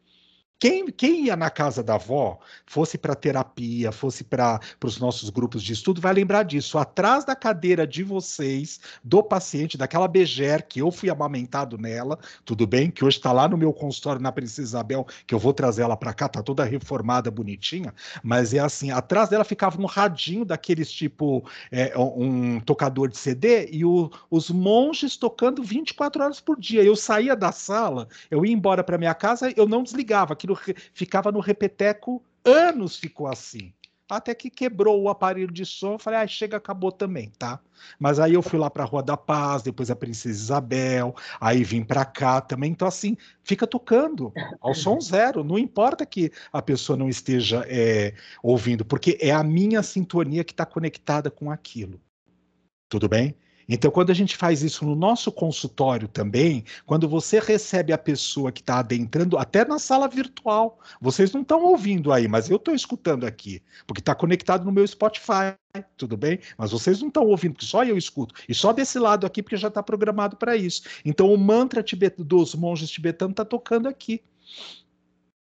Quem, quem ia na casa da avó, fosse para terapia, fosse para os nossos grupos de estudo, vai lembrar disso. Atrás da cadeira de vocês, do paciente, daquela Beger que eu fui amamentado nela, tudo bem? Que hoje está lá no meu consultório na Princesa Isabel, que eu vou trazer ela para cá, tá toda reformada, bonitinha. Mas é assim, atrás dela ficava um radinho daqueles tipo é, um tocador de CD e o, os monges tocando 24 horas por dia. Eu saía da sala, eu ia embora para minha casa, eu não desligava aquilo ficava no repeteco, anos ficou assim. Até que quebrou o aparelho de som, falei, ah, chega, acabou também, tá? Mas aí eu fui lá para a Rua da Paz, depois a Princesa Isabel, aí vim para cá também. Então, assim, fica tocando ao som zero. Não importa que a pessoa não esteja é, ouvindo, porque é a minha sintonia que está conectada com aquilo. Tudo bem? Então, quando a gente faz isso no nosso consultório também, quando você recebe a pessoa que está adentrando, até na sala virtual, vocês não estão ouvindo aí, mas eu estou escutando aqui, porque está conectado no meu Spotify, tudo bem? Mas vocês não estão ouvindo, porque só eu escuto, e só desse lado aqui, porque já está programado para isso. Então, o mantra tibetano, dos monges tibetanos está tocando aqui.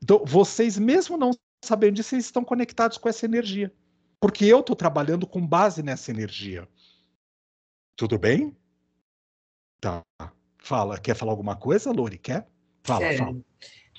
Então, vocês, mesmo não sabendo disso, vocês estão conectados com essa energia, porque eu estou trabalhando com base nessa energia. Tudo bem? Tá. Fala. Quer falar alguma coisa, Lori? Quer? Fala, é, fala.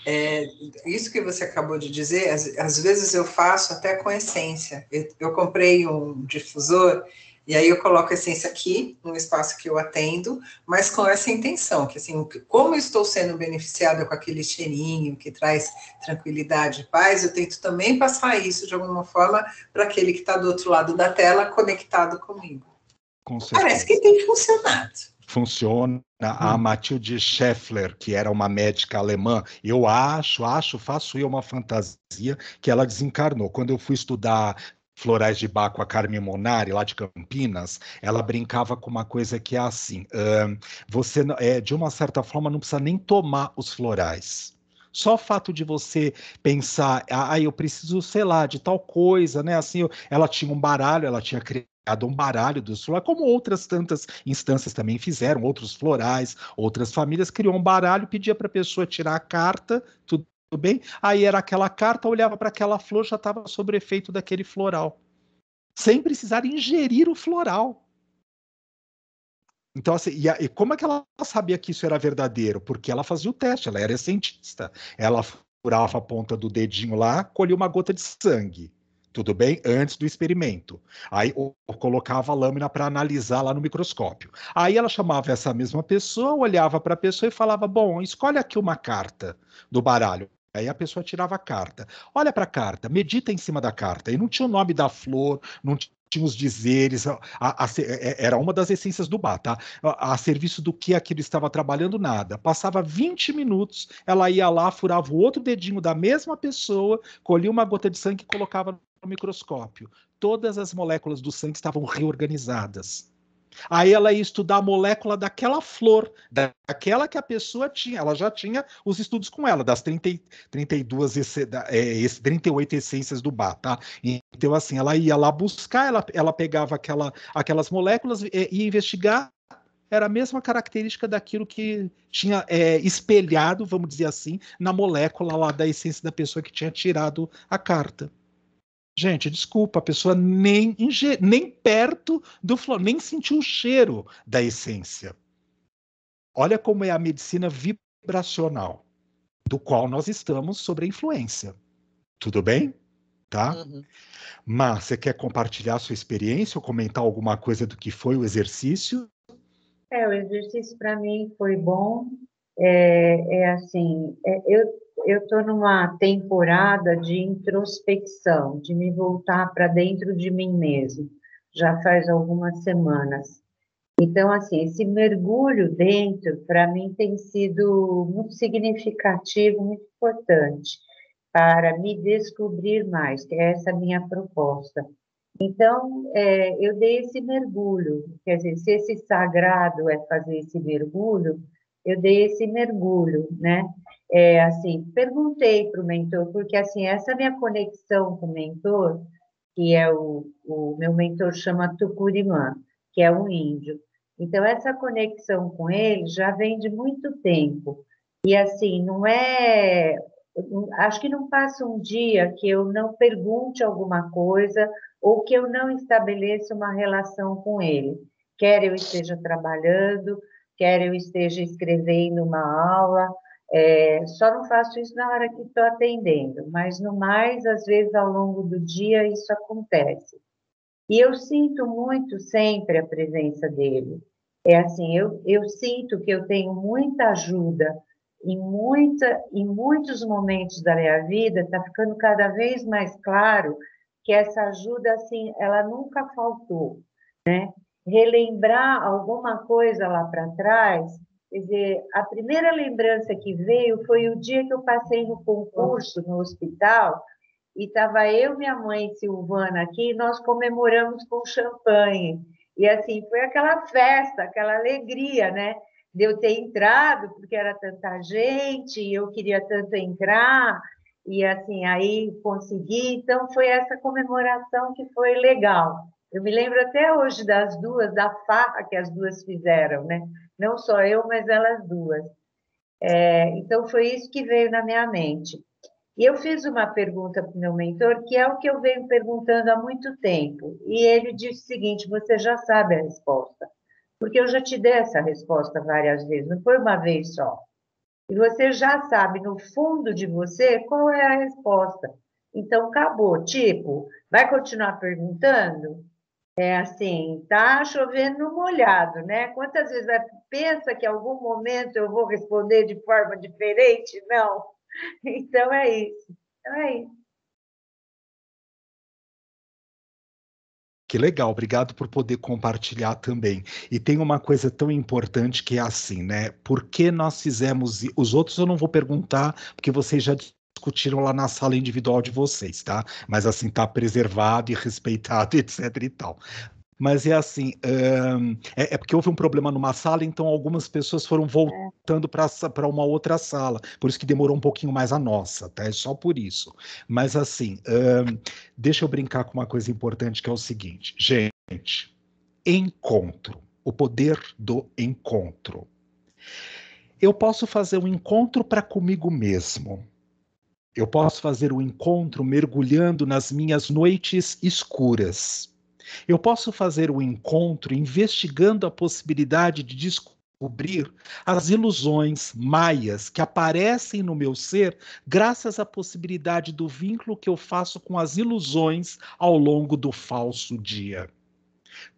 É, isso que você
acabou de dizer, às, às, vezes eu faço até com essência. Eu, eu comprei um difusor e aí eu coloco a essência aqui, num espaço que eu atendo, mas com essa intenção, que assim, como eu estou sendo beneficiada com aquele cheirinho que traz tranquilidade e paz, eu tento também passar isso de alguma forma para aquele que está do outro lado da tela conectado comigo. Parece que tem funcionado.
Funciona. A uhum. Matilde Scheffler, que era uma médica alemã, eu acho, acho, faço eu uma fantasia que ela desencarnou. Quando eu fui estudar Florais de Baco, a Carmen Monari, lá de Campinas, ela brincava com uma coisa que é assim: uh, você, é, de uma certa forma, não precisa nem tomar os florais. Só o fato de você pensar, ah, eu preciso, sei lá, de tal coisa, né? Assim, ela tinha um baralho, ela tinha criado um baralho do celular, é como outras tantas instâncias também fizeram, outros florais, outras famílias, criou um baralho, pedia para a pessoa tirar a carta, tudo bem? Aí era aquela carta, olhava para aquela flor, já estava sobre efeito daquele floral. Sem precisar ingerir o floral. Então, assim, e, a, e como é que ela sabia que isso era verdadeiro? Porque ela fazia o teste, ela era cientista. Ela furava a ponta do dedinho lá, colhia uma gota de sangue tudo bem? Antes do experimento. Aí eu colocava a lâmina para analisar lá no microscópio. Aí ela chamava essa mesma pessoa, olhava para a pessoa e falava: Bom, escolhe aqui uma carta do baralho. Aí a pessoa tirava a carta. Olha para a carta, medita em cima da carta. E não tinha o nome da flor, não tinha os dizeres, a, a, a, é, é, era uma das essências do bar, tá? A, serviço do que aquilo estava trabalhando, nada. Passava 20 minutos, ela ia lá, furava o outro dedinho da mesma pessoa, colhia uma gota de sangue e colocava o microscópio. Todas as moléculas do sangue estavam reorganizadas. Aí ela ia estudar a molécula daquela flor, daquela que a pessoa tinha. Ela já tinha os estudos com ela, das 30, 32, é, 38 essências do bar, tá? Então, assim, ela ia lá buscar, ela, ela pegava aquela, aquelas moléculas e ia investigar. Era a mesma característica daquilo que tinha é, espelhado, vamos dizer assim, na molécula lá da essência da pessoa que tinha tirado a carta. Gente, desculpa, a pessoa nem, nem perto do flor, nem sentiu o cheiro da essência. Olha como é a medicina vibracional, do qual nós estamos sobre a influência. Tudo bem? Tá? Uhum. Mas você quer compartilhar a sua experiência ou comentar alguma coisa do que foi o exercício?
É, o exercício para mim foi bom. É, é assim, é, eu eu estou numa temporada de introspecção, de me voltar para dentro de mim mesmo, já faz algumas semanas. Então, assim, esse mergulho dentro, para mim, tem sido muito significativo, muito importante para me descobrir mais, que é essa minha proposta. Então, é, eu dei esse mergulho, quer dizer, se esse sagrado é fazer esse mergulho, eu dei esse mergulho, né? é, assim, perguntei para o mentor, porque assim, essa minha conexão com o mentor, que é o, o meu mentor chama Tucurimã, que é um índio. Então, essa conexão com ele já vem de muito tempo. E assim, não é. Acho que não passa um dia que eu não pergunte alguma coisa ou que eu não estabeleça uma relação com ele. Quer eu esteja trabalhando, quer eu esteja escrevendo uma aula, é, só não faço isso na hora que estou atendendo, mas no mais, às vezes ao longo do dia isso acontece. E eu sinto muito sempre a presença dele. É assim, eu, eu sinto que eu tenho muita ajuda em, muita, em muitos momentos da minha vida, está ficando cada vez mais claro que essa ajuda, assim, ela nunca faltou, né? Relembrar alguma coisa lá para trás Quer dizer, a primeira lembrança que veio foi o dia que eu passei no concurso no hospital e estava eu, minha mãe e Silvana aqui, e nós comemoramos com champanhe. E assim, foi aquela festa, aquela alegria, né? De eu ter entrado, porque era tanta gente, e eu queria tanto entrar, e assim, aí consegui. Então, foi essa comemoração que foi legal. Eu me lembro até hoje das duas, da farra que as duas fizeram, né? Não só eu, mas elas duas. É, então, foi isso que veio na minha mente. E eu fiz uma pergunta para o meu mentor, que é o que eu venho perguntando há muito tempo. E ele disse o seguinte: você já sabe a resposta, porque eu já te dei essa resposta várias vezes, não foi uma vez só. E você já sabe, no fundo de você, qual é a resposta. Então, acabou. Tipo, vai continuar perguntando? É assim, tá chovendo no molhado, né? Quantas vezes você pensa que em algum
momento eu vou responder de forma diferente? Não. Então é isso. Então é isso.
Que legal,
obrigado por poder compartilhar também. E tem uma coisa tão importante que é assim, né? Por que nós fizemos. Os outros eu não vou perguntar, porque vocês já discutiram lá na sala individual de vocês, tá? Mas assim, tá preservado e respeitado, etc e tal. Mas é assim, um, é, é, porque houve um problema numa sala, então algumas pessoas foram é. voltando para uma outra sala, por isso que demorou um pouquinho mais a nossa, tá? É só por isso. Mas assim, um, deixa eu brincar com uma coisa importante que é o seguinte, gente, encontro, o poder do encontro. Eu posso fazer um encontro para comigo mesmo eu posso fazer o encontro mergulhando nas minhas noites escuras. Eu posso fazer o encontro investigando a possibilidade de descobrir as ilusões maias que aparecem no meu ser graças à possibilidade do vínculo que eu faço com as ilusões ao longo do falso dia.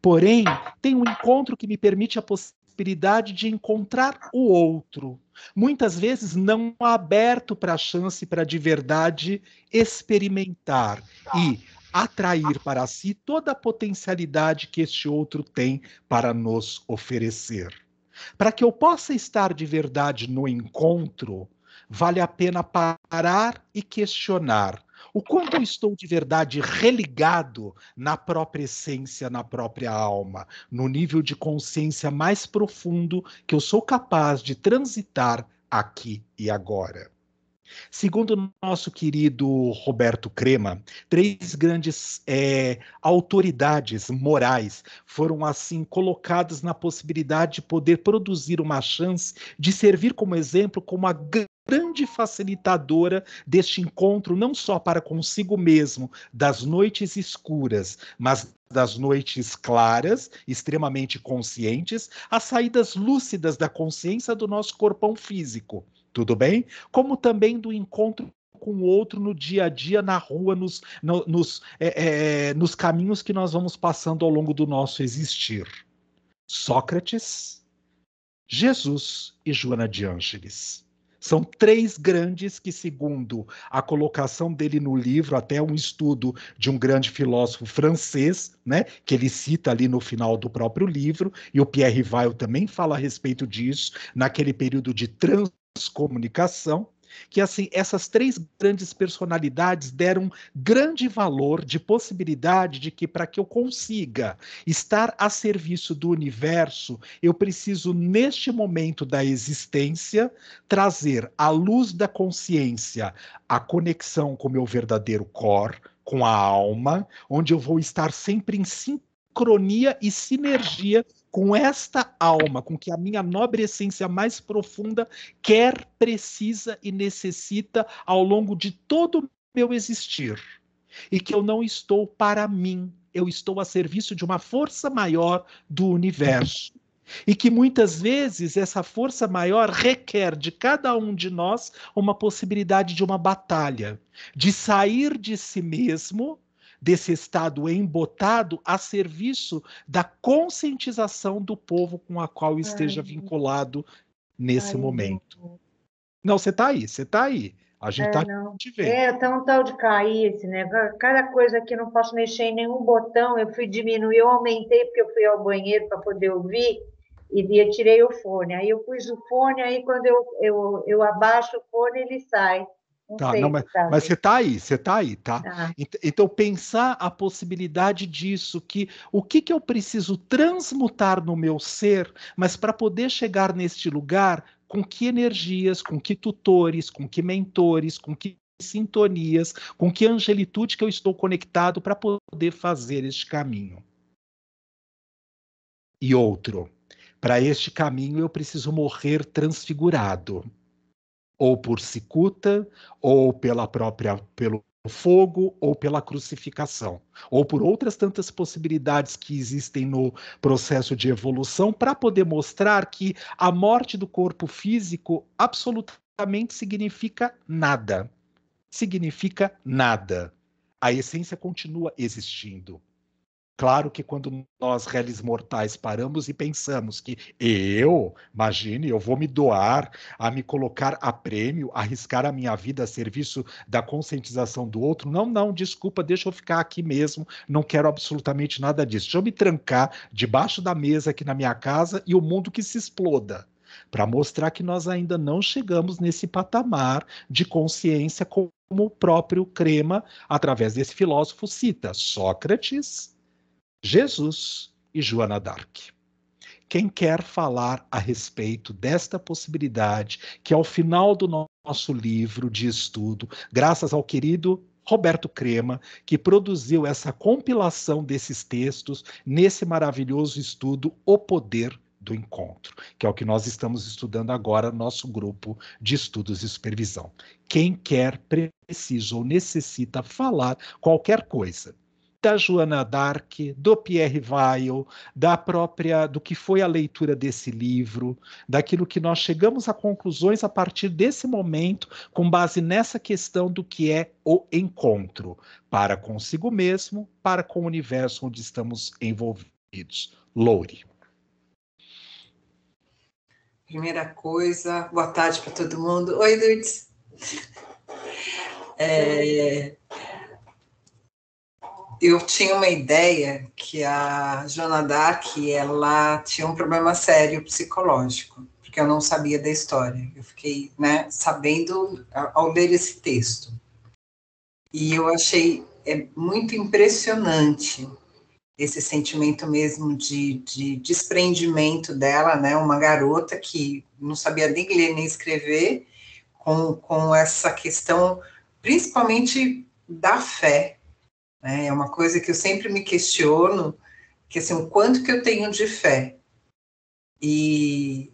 Porém, tem um encontro que me permite a possibilidade prosperidade de encontrar o outro, muitas vezes não aberto para a chance para de verdade experimentar e atrair para si toda a potencialidade que este outro tem para nos oferecer. Para que eu possa estar de verdade no encontro, vale a pena parar e questionar o quanto eu estou de verdade religado na própria essência, na própria alma, no nível de consciência mais profundo que eu sou capaz de transitar aqui e agora. Segundo nosso querido Roberto Crema, três grandes é, autoridades morais foram assim colocadas na possibilidade de poder produzir uma chance de servir como exemplo como a grande facilitadora deste encontro, não só para consigo mesmo, das noites escuras, mas das noites claras, extremamente conscientes, as saídas lúcidas da consciência do nosso corpão físico. Tudo bem? Como também do encontro com o outro no dia a dia, na rua, nos, no, nos, é, é, é nos caminhos que nós vamos passando ao longo do nosso existir. Sócrates, Jesus e Joana de Ângeles. São três grandes que, segundo a colocação dele no livro, até um estudo de um grande filósofo francês, né, que ele cita ali no final do próprio livro, e o Pierre Weil também fala a respeito disso, naquele período de transcomunicação, que assim essas três grandes personalidades deram grande valor de possibilidade de que para que eu consiga estar a serviço do universo, eu preciso neste momento da existência trazer à luz da consciência a conexão com o meu verdadeiro cor, com a alma, onde eu vou estar sempre em sincronia e sinergia com esta alma, com que a minha nobre essência mais profunda quer, precisa e necessita ao longo de todo o meu existir. E que eu não estou para mim, eu estou a serviço de uma força maior do universo. E que muitas vezes essa força maior requer de cada um de nós uma possibilidade de uma batalha, de sair de si mesmo desse Estado embotado a serviço da conscientização do povo com a qual esteja vinculado nesse Ai, momento. Não, você está aí, você está aí. A gente está é, tá
te vendo. É, tá um tal de caísse, né? Cada coisa que não posso mexer em nenhum botão, eu fui diminuir, eu aumentei porque eu fui ao banheiro para poder ouvir e eu tirei o fone. Aí eu pus o fone, aí quando eu, eu, eu abaixo o fone, ele sai. Não tá, sei, não, mas, tá mas,
você está aí, você está tá aí, tá? tá? Então pensar a possibilidade disso, que o que que eu preciso transmutar no meu ser, mas para poder chegar neste lugar, com que energias, com que tutores, com que mentores, com que sintonias, com que angelitude que eu estou conectado para poder fazer este caminho. E outro, para este caminho eu preciso morrer transfigurado ou por cicuta, ou pela própria pelo fogo, ou pela crucificação, ou por outras tantas possibilidades que existem no processo de evolução para poder mostrar que a morte do corpo físico absolutamente significa nada. Significa nada. A essência continua existindo. Claro que quando nós, réis mortais, paramos e pensamos que eu, imagine, eu vou me doar a me colocar a prêmio, arriscar a minha vida a serviço da conscientização do outro, não, não, desculpa, deixa eu ficar aqui mesmo, não quero absolutamente nada disso. Deixa eu me trancar debaixo da mesa aqui na minha casa e o mundo que se exploda para mostrar que nós ainda não chegamos nesse patamar de consciência como o próprio Crema, através desse filósofo, cita Sócrates, Jesus e Joana d'Arc. Quem quer falar a respeito desta possibilidade, que ao final do nosso livro de estudo, graças ao querido Roberto Crema, que produziu essa compilação desses textos nesse maravilhoso estudo O Poder do Encontro, que é o que nós estamos estudando agora, nosso grupo de estudos e supervisão. Quem quer, precisa ou necessita falar qualquer coisa da Joana Dark, do Pierre Weil, da própria do que foi a leitura desse livro, daquilo que nós chegamos a conclusões a partir desse momento, com base nessa questão do que é o encontro para consigo mesmo, para com o universo onde estamos envolvidos. Loure.
Primeira coisa, boa tarde para todo mundo. Oi, Lutz. É, eu tinha uma ideia que a Jonadac, ela tinha um problema sério psicológico, porque eu não sabia da história. Eu fiquei, né, sabendo ao ler esse texto. E eu achei é muito impressionante esse sentimento mesmo de, de desprendimento dela, né? Uma garota que não sabia nem ler nem escrever, com, com essa questão, principalmente da fé, né? É uma coisa que eu sempre me questiono, que assim, o quanto que eu tenho de fé. E,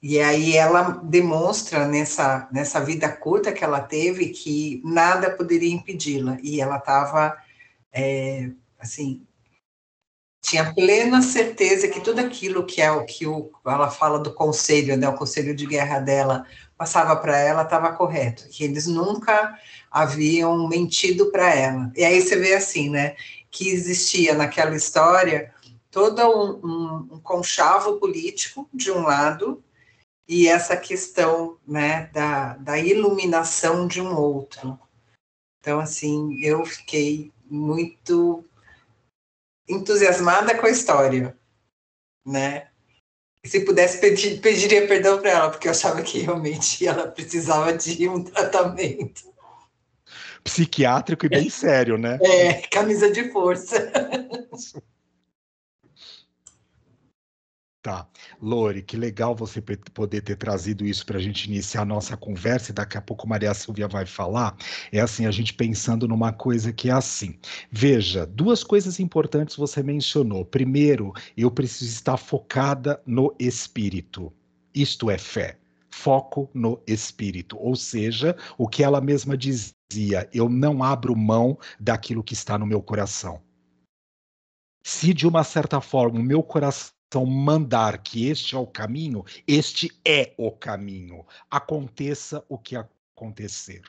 e aí ela demonstra nessa, nessa vida curta que ela teve que nada poderia impedi-la. E ela estava, é, assim, tinha plena certeza que tudo aquilo que é o que o, ela fala do conselho, né, o conselho de guerra dela, passava para ela, estava correto, que eles nunca haviam mentido para ela. E aí você vê assim, né, que existia naquela história todo um, um, um conchavo político, de um lado, e essa questão né, da, da iluminação de um outro. Então, assim, eu fiquei muito entusiasmada com a história, né? Se pudesse, pedir, pediria perdão para ela, porque eu achava que realmente ela precisava de um tratamento
psiquiátrico e bem é. sério, né? É,
camisa de força.
Tá. Lore, que legal você poder ter trazido isso para a gente iniciar a nossa conversa e daqui a pouco Maria Silvia vai falar. É assim, a gente pensando numa coisa que é assim. Veja, duas coisas importantes você mencionou. Primeiro, eu preciso estar focada no espírito. Isto é fé foco no espírito, ou seja, o que ela mesma diz dizia: Eu não abro mão daquilo que está no meu coração. Se de uma certa forma o meu coração mandar que este é o caminho, este é o caminho, aconteça o que acontecer.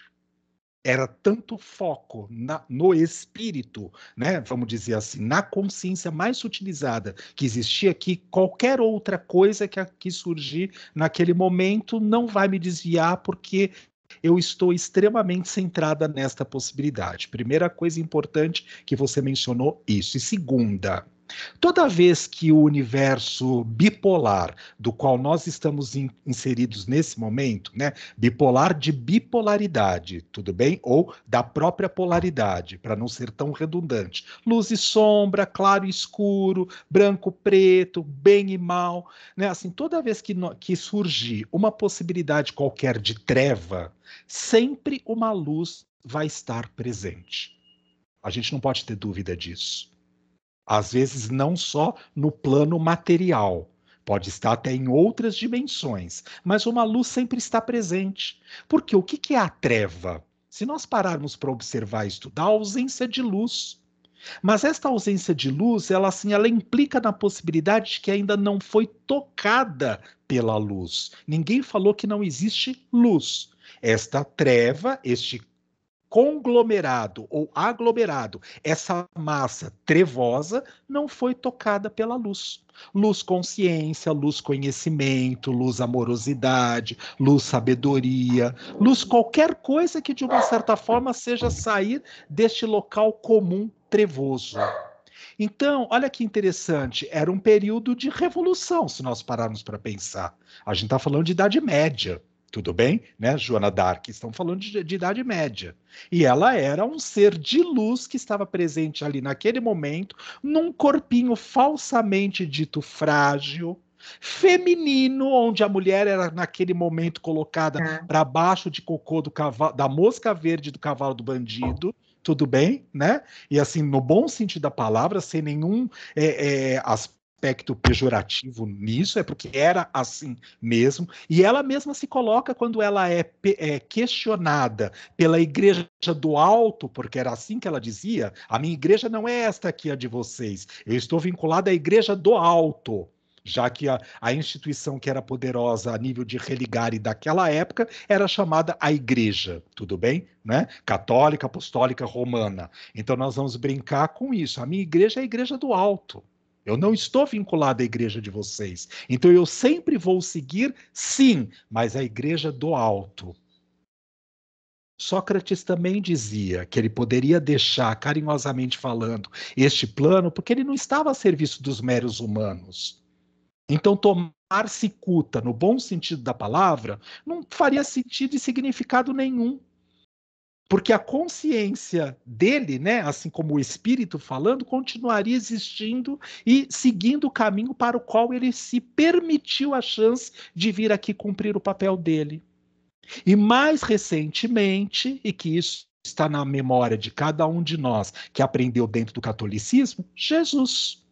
Era tanto foco na, no espírito, né, vamos dizer assim, na consciência mais utilizada que existia, que qualquer outra coisa que, que surgir naquele momento não vai me desviar, porque eu estou extremamente centrada nesta possibilidade. Primeira coisa importante que você mencionou, isso. E segunda, Toda vez que o universo bipolar, do qual nós estamos in, inseridos nesse momento, né, bipolar de bipolaridade, tudo bem? Ou da própria polaridade, para não ser tão redundante. Luz e sombra, claro e escuro, branco, e preto, bem e mal, né? Assim, toda vez que, no, que surgir uma possibilidade qualquer de treva, sempre uma luz vai estar presente. A gente não pode ter dúvida disso. Às vezes, não só no plano material, pode estar até em outras dimensões, mas uma luz sempre está presente. Porque o que é a treva? Se nós pararmos para observar e estudar, a ausência de luz. Mas esta ausência de luz, ela assim, ela implica na possibilidade de que ainda não foi tocada pela luz. Ninguém falou que não existe luz. Esta treva, este conglomerado ou aglomerado, essa massa trevosa não foi tocada pela luz. Luz consciência, luz conhecimento, luz amorosidade, luz sabedoria, luz qualquer coisa que de uma certa forma seja sair deste local comum trevoso. Então, olha que interessante, era um período de revolução, se nós pararmos para pensar. A gente está falando de Idade Média tudo bem? Né? Joana d'Arc, estão falando de, de, Idade Média. E ela era um ser de luz que estava presente ali naquele momento, num corpinho falsamente dito frágil, feminino, onde a mulher era naquele momento colocada é. Tá. para baixo de cocô do cavalo, da mosca verde do cavalo do bandido tudo bem, né? E assim, no bom sentido da palavra, sem nenhum é, é, as, aspecto pejorativo nisso, é porque era assim mesmo, e ela mesma se coloca quando ela é, é, questionada pela igreja do alto, porque era assim que ela dizia: a minha igreja não é esta aqui, a de vocês, eu estou vinculada à igreja do alto. Já que a, a instituição que era poderosa a nível de religare daquela época era chamada a igreja, tudo bem? Né? Católica, apostólica, romana. Então nós vamos brincar com isso. A minha igreja é a igreja do alto. Eu não estou vinculado à igreja de vocês. Então eu sempre vou seguir, sim, mas a igreja do alto. Sócrates também dizia que ele poderia deixar, carinhosamente falando, este plano, porque ele não estava a serviço dos meros humanos. Então, tomar-se cuta, no bom sentido da palavra, não faria sentido e significado nenhum porque a consciência dele, né, assim como o espírito falando, continuaria existindo e seguindo o caminho para o qual ele se permitiu a chance de vir aqui cumprir o papel dele. E mais recentemente, e que isso está na memória de cada um de nós que aprendeu dentro do catolicismo, Jesus.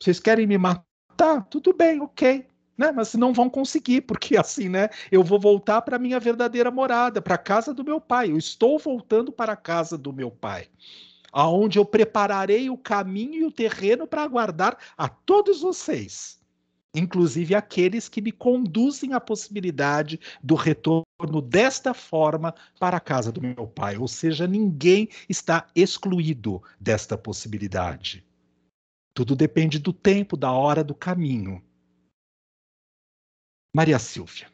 Vocês querem me matar? Tudo bem, ok né? Mas não vão conseguir, porque assim, né? Eu vou voltar para minha verdadeira morada, para a casa do meu pai. Eu estou voltando para a casa do meu pai, aonde eu prepararei o caminho e o terreno para aguardar a todos vocês, inclusive aqueles que me conduzem à possibilidade do retorno desta forma para a casa do meu pai. Ou seja, ninguém está excluído desta possibilidade. Tudo depende do tempo, da hora, do caminho. Maria
Silvia.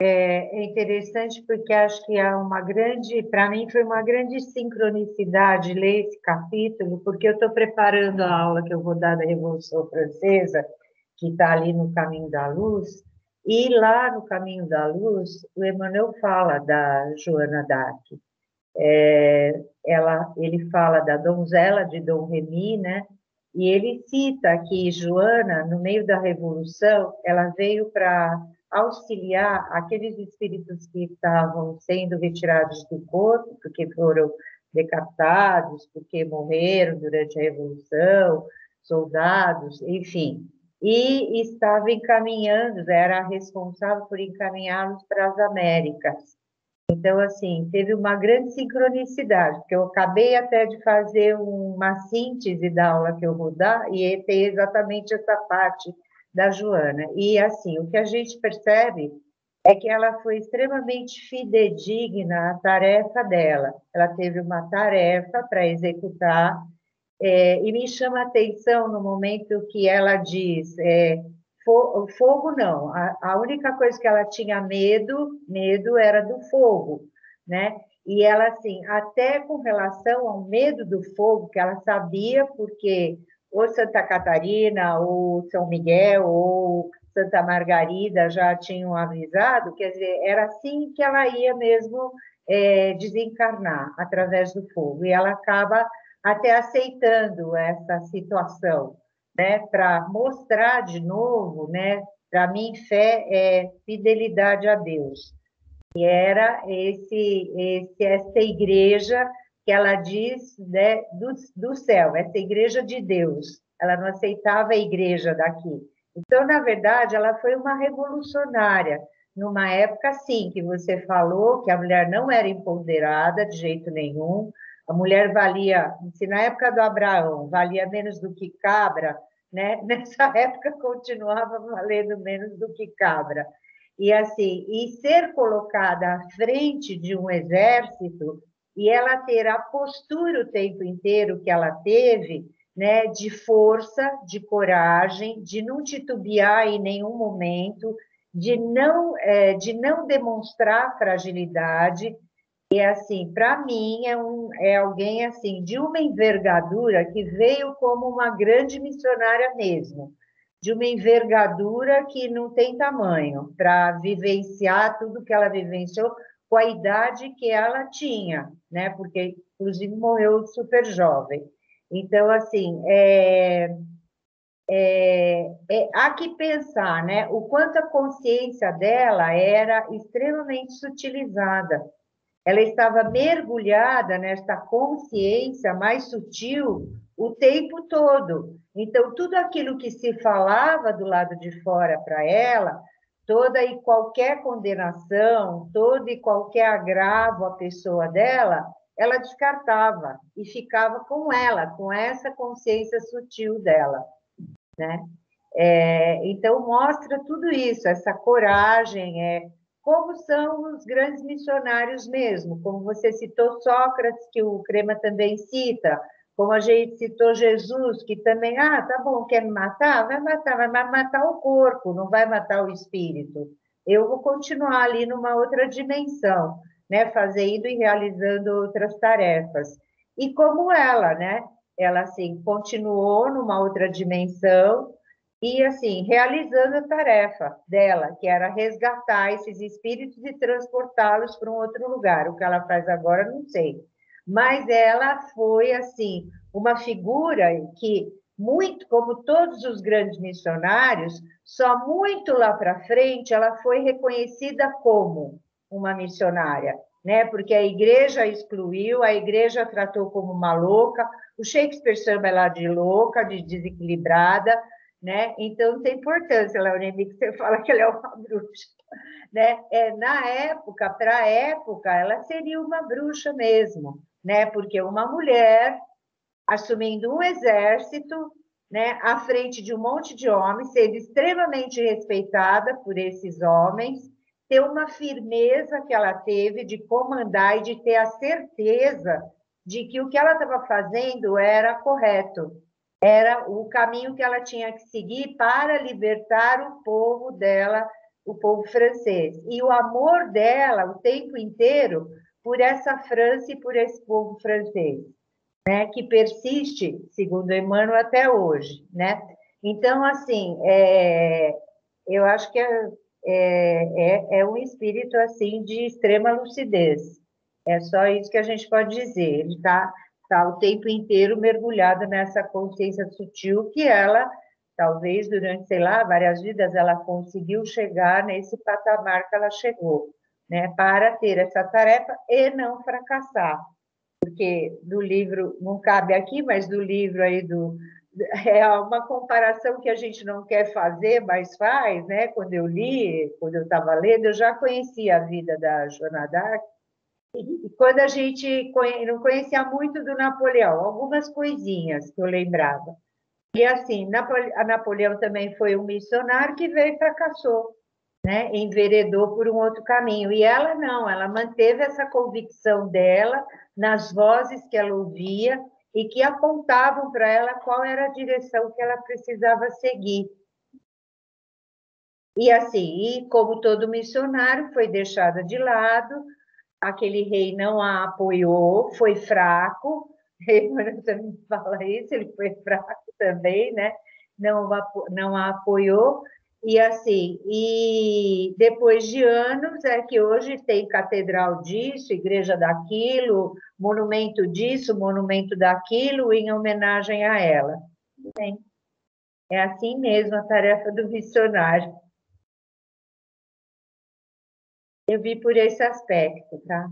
É, é interessante porque acho que há uma grande, para mim foi uma grande sincronicidade ler esse capítulo, porque eu estou preparando a aula que eu vou dar da Revolução Francesa, que está ali no Caminho da Luz, e lá no Caminho da Luz, o Emmanuel fala da Joana d'Arc. É, ela, ele fala da donzela de Dom Remy, né? E ele cita que Joana, no meio da revolução, ela veio para auxiliar aqueles espíritos que estavam sendo retirados do corpo, porque foram decapitados, porque morreram durante a revolução, soldados, enfim, e estava encaminhando, era responsável por encaminhá-los para as Américas. Então, assim, teve uma grande sincronicidade, porque eu acabei até de fazer uma síntese da aula que eu vou dar, e é, tem exatamente essa parte da Joana. E, assim, o que a gente percebe é que ela foi extremamente fidedigna à tarefa dela. Ela teve uma tarefa para executar, é, e me chama a atenção no momento que ela diz. É, fogo não. A, a, única coisa que ela tinha medo, medo era do fogo, né? E ela assim, até com relação ao medo do fogo, que ela sabia porque ou Santa Catarina, ou São Miguel, ou Santa Margarida já tinham avisado, quer dizer, era assim que ela ia mesmo é, desencarnar através do fogo. E ela acaba até aceitando essa situação, né, para mostrar de novo, né, para mim fé é fidelidade a Deus. E era esse, esse essa igreja que ela diz, né, do, do céu, essa igreja de Deus. Ela não aceitava a igreja daqui. Então, na verdade, ela foi uma revolucionária numa época assim que você falou que a mulher não era empoderada de jeito nenhum, a mulher valia, se na época do Abraão valia menos do que cabra, né? nessa época continuava valendo menos do que cabra. E assim, e ser colocada à frente de um exército e ela ter a postura o tempo inteiro que ela teve, né, de força, de coragem, de não titubear em nenhum momento, de não, é, de não demonstrar fragilidade, e é assim, para mim é, um, é alguém assim de uma envergadura que veio como uma grande missionária mesmo, de uma envergadura que não tem tamanho para vivenciar tudo que ela vivenciou com a idade que ela tinha, né? Porque inclusive morreu super jovem. Então assim, é, é, é, há que pensar, né? O quanto a consciência dela era extremamente sutilizada ela estava mergulhada nesta consciência mais sutil o tempo todo. Então, tudo aquilo que se falava do lado de fora para ela, toda e qualquer condenação, todo e qualquer agravo à pessoa dela, ela descartava e ficava com ela, com essa consciência sutil dela, né? É, então mostra tudo isso, essa coragem, é, como são os grandes missionários mesmo, como você citou Sócrates, que o Crema também cita, como a gente citou Jesus, que também, ah, tá bom, quer me matar? Vai matar, mas vai matar o corpo, não vai matar o espírito. Eu vou continuar ali numa outra dimensão, né, fazendo e realizando outras tarefas. E como ela, né? Ela, assim, continuou numa outra dimensão, e assim realizando a tarefa dela, que era resgatar esses espíritos e transportá-los para um outro lugar. O que ela faz agora, não sei. Mas ela foi assim uma figura que muito, como todos os grandes missionários, só muito lá para frente ela foi reconhecida como uma missionária, né? Porque a igreja a excluiu, a igreja a tratou como uma louca, o Shakespeare chama ela é de louca, de desequilibrada, né? Então tem é importância, Laurine, que você fala que ela é uma bruxa, né? É, na época, para a época, ela seria uma bruxa mesmo, né? Porque uma mulher assumindo um exército, né, à frente de um monte de homens, sendo extremamente respeitada por esses homens, ter uma firmeza que ela teve de comandar e de ter a certeza de que o que ela estava fazendo era correto, era o caminho que ela tinha que seguir para libertar o povo dela, o povo francês. E o amor dela, o tempo inteiro, por essa França e por esse povo francês, né, que persiste, segundo Emmanuel, até hoje, né? Então, assim, é, eu acho que é, é, é, é um espírito, assim, de extrema lucidez. É só isso que a gente pode dizer. Ele está está o tempo inteiro mergulhada nessa consciência sutil que ela, talvez durante, sei lá, várias vidas, ela conseguiu chegar nesse patamar que ela chegou, né? Para ter essa tarefa e não fracassar. Porque do livro, não cabe aqui, mas do livro aí do. É uma comparação que a gente não quer fazer, mas faz, né? Quando eu li, quando eu estava lendo, eu já conhecia a vida da Joana d'Arc, e, quando a gente conhe... não conhecia muito do Napoleão, algumas coisinhas que eu lembrava. E assim, a Napoleão também foi um missionário que veio e fracassou, né? enveredou por um outro caminho. E ela não, ela manteve essa convicção dela nas vozes que ela ouvia e que apontavam para ela qual era a direção que ela precisava seguir. E assim, e como todo missionário, foi deixada de lado, aquele rei não a apoiou, foi fraco. Também fala isso, ele foi fraco também, né? Não, não a apoiou. E assim, e depois de anos é que hoje tem catedral disso, igreja daquilo, monumento disso, monumento daquilo, em homenagem a ela. Bem, é assim mesmo a tarefa do missionário. eu vi por esse aspecto, tá?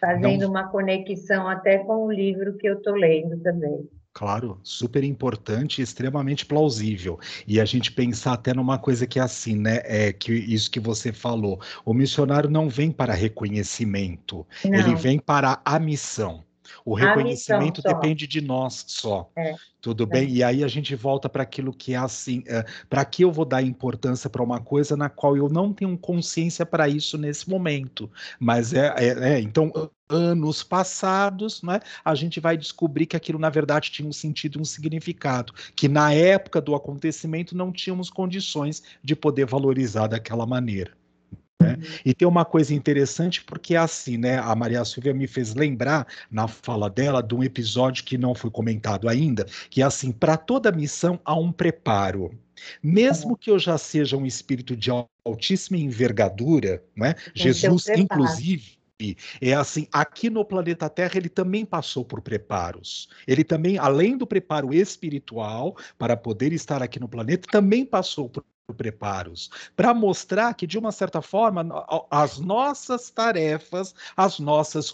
Fazendo uma conexão até com o livro que eu estou lendo também.
Claro, super importante e extremamente plausível. E a gente pensar até numa coisa que é assim, né? É que isso que você falou. O missionário não vem para reconhecimento, não. ele vem para a missão. O reconhecimento depende de nós só. É. Tudo é. bem? E aí a gente volta para aquilo que é assim: é, para que eu vou dar importância para uma coisa na qual eu não tenho consciência para isso nesse momento? Mas é, é, é então anos passados, né, a gente vai descobrir que aquilo na verdade tinha um sentido e um significado, que na época do acontecimento não tínhamos condições de poder valorizar daquela maneira. Né? Uhum. E tem uma coisa interessante, porque é assim, né? A Maria Silvia me fez lembrar na fala dela de um episódio que não foi comentado ainda, que é assim, para toda missão há um preparo. Mesmo que eu já seja um espírito de altíssima envergadura, né? Jesus, inclusive, é assim, aqui no planeta Terra ele também passou por preparos. Ele também, além do preparo espiritual para poder estar aqui no planeta, também passou por preparos para mostrar que de uma certa forma as nossas tarefas, as nossas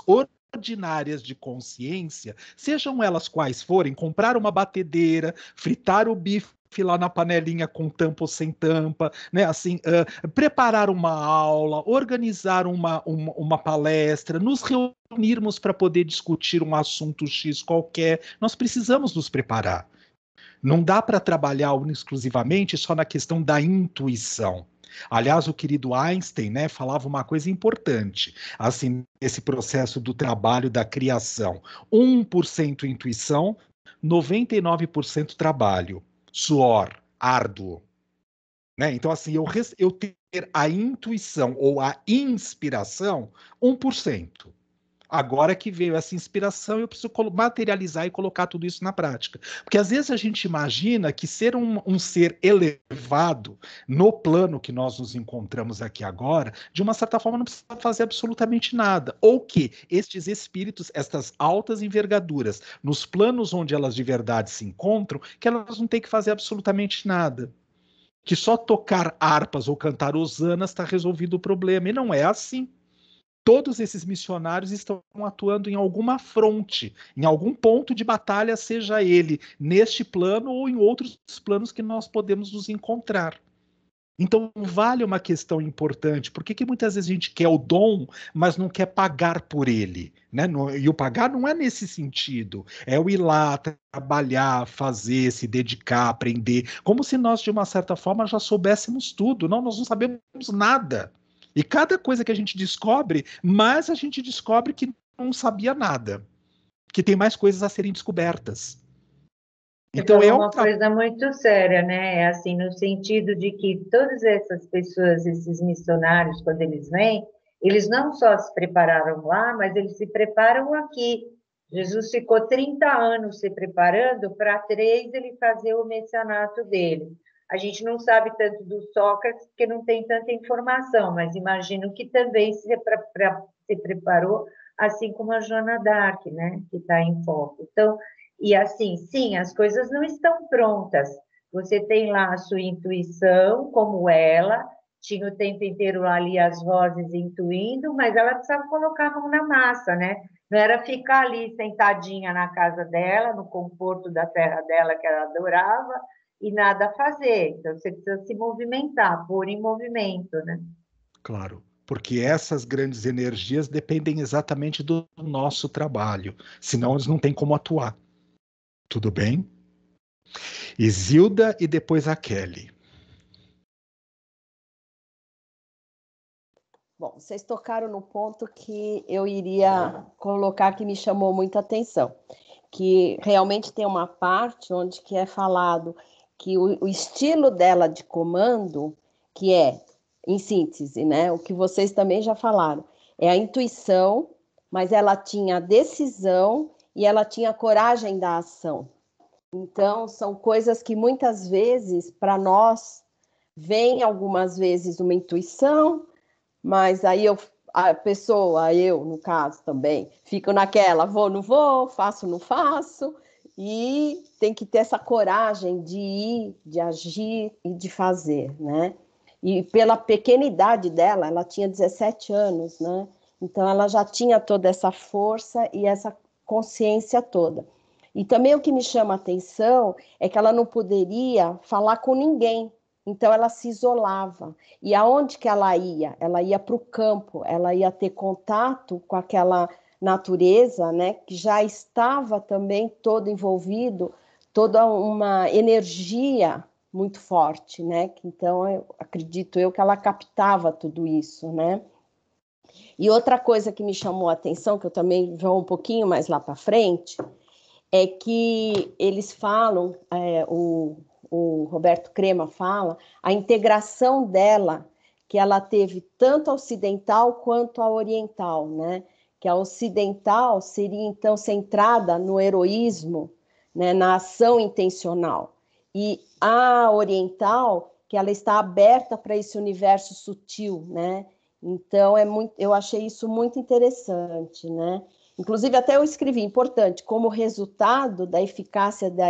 ordinárias de consciência, sejam elas quais forem, comprar uma batedeira, fritar o bife lá na panelinha com tampa ou sem tampa, né? Assim, uh, preparar uma aula, organizar uma, uma, uma palestra, nos reunirmos para poder discutir um assunto X qualquer, nós precisamos nos preparar. Não dá para trabalhar exclusivamente só na questão da intuição. Aliás, o querido Einstein né, falava uma coisa importante, assim, esse processo do trabalho da criação. 1% intuição, 99% trabalho suor árduo. Né? Então, assim, eu, eu ter a intuição ou a inspiração, 1%. Agora que veio essa inspiração, eu preciso materializar e colocar tudo isso na prática. Porque às vezes a gente imagina que ser um, um ser elevado no plano que nós nos encontramos aqui agora, de uma certa forma não precisa fazer absolutamente nada. Ou que estes espíritos, estas altas envergaduras, nos planos onde elas de verdade se encontram, que elas não têm que fazer absolutamente nada que só tocar harpas ou cantar hosanas está resolvido o problema. E não é assim todos esses missionários estão atuando em alguma fronte, em algum ponto de batalha, seja ele neste plano ou em outros planos que nós podemos nos encontrar. Então, vale uma questão importante. Por que, que muitas vezes a gente quer o dom, mas não quer pagar por ele? Né? E o pagar não é nesse sentido. É o ir lá, trabalhar, fazer, se dedicar, aprender. Como se nós, de uma certa forma, já soubéssemos tudo. Não, nós não sabemos nada. E cada coisa que a gente descobre, mais a gente descobre que não sabia nada, que tem mais coisas a serem descobertas. É então, então é uma
coisa muito séria, né? É assim, no sentido de que todas essas pessoas, esses missionários, quando eles vêm, eles não só se prepararam lá, mas eles se preparam aqui. Jesus ficou 30 anos se preparando para três ele fazer o mencionato dele. A gente não sabe tanto do Sócrates, porque não tem tanta informação, mas imagino que também se, pra, pra, se preparou, assim como a Joana Dark, né, que está em foco. Então, e assim, sim, as coisas não estão prontas. Você tem lá a sua intuição, como ela, tinha o tempo inteiro ali as vozes intuindo, mas ela precisava colocar a mão na massa, né? Não era ficar ali sentadinha na casa dela, no conforto da terra dela que ela adorava, e nada a fazer. Então você precisa se movimentar, pôr em movimento, né?
Claro, porque essas grandes energias dependem exatamente do nosso trabalho, senão eles não têm como atuar. Tudo bem?
Isilda e depois a Kelly.
Bom, vocês tocaram no ponto que eu iria colocar que me chamou muita atenção, que realmente tem uma parte onde que é falado que o, o estilo dela de comando, que é, em síntese, né, o que vocês também já falaram, é a intuição, mas ela tinha a decisão e ela tinha a coragem da ação. Então, são coisas que muitas vezes, para nós, vem algumas vezes uma intuição, mas aí eu, a pessoa, eu no caso também, fico naquela, vou, não vou, faço, não faço, e tem que ter essa coragem de ir, de agir e de fazer, né? E pela pequena idade dela, ela tinha 17 anos, né? Então ela já tinha toda essa força e essa consciência toda. E também o que me chama a atenção é que ela não poderia falar com ninguém. Então ela se isolava. E aonde que ela ia? Ela ia para o campo, ela ia ter contato com aquela natureza, né, que já estava também todo envolvido, toda uma energia muito forte, né? Então eu acredito eu que ela captava tudo isso, né? E outra coisa que me chamou a atenção, que eu também vou um pouquinho mais lá para frente, é que eles falam, é, o, o Roberto Crema fala, a integração dela, que ela teve tanto ocidental quanto a oriental, né? que a ocidental seria então centrada no heroísmo, né, na ação intencional, e a oriental, que ela está aberta para esse universo sutil, né? Então é muito, eu achei isso muito interessante, né? Inclusive até eu escrevi importante como resultado da eficácia da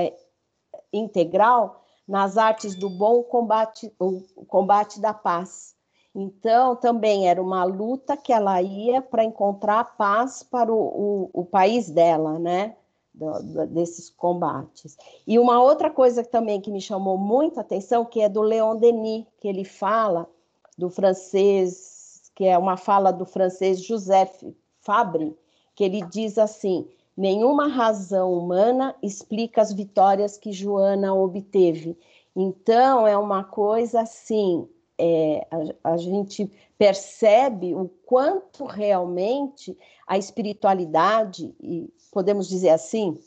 integral nas artes do bom combate, o combate da paz então, também era uma luta que ela ia para encontrar paz para o, o, o país dela, né? Do, do, desses combates. E uma outra coisa também que me chamou muito a atenção, que é do Leon Denis, que ele fala do francês, que é uma fala do francês Joseph Fabre, que ele diz assim: nenhuma razão humana explica as vitórias que Joana obteve. Então, é uma coisa assim é, a, a gente percebe o quanto realmente a espiritualidade, e podemos dizer assim,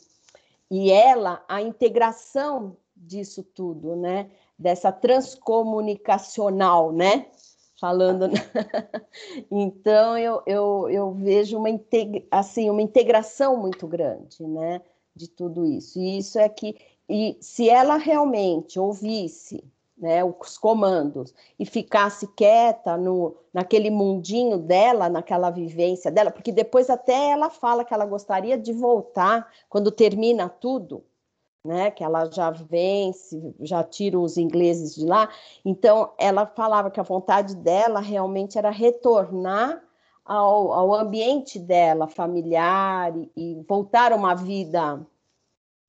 e ela, a integração disso tudo, né? Dessa transcomunicacional, né? Falando. então, eu, eu, eu vejo uma, integra... assim, uma integração muito grande, né? De tudo isso. E isso é que. E se ela realmente ouvisse né, os comandos, e ficasse quieta no, naquele mundinho dela, naquela vivência dela, porque depois até ela fala que ela gostaria de voltar quando termina tudo, né, que ela já vence, já tira os ingleses de lá. Então, ela falava que a vontade dela realmente era retornar ao, ao ambiente dela, familiar, e, e voltar a uma vida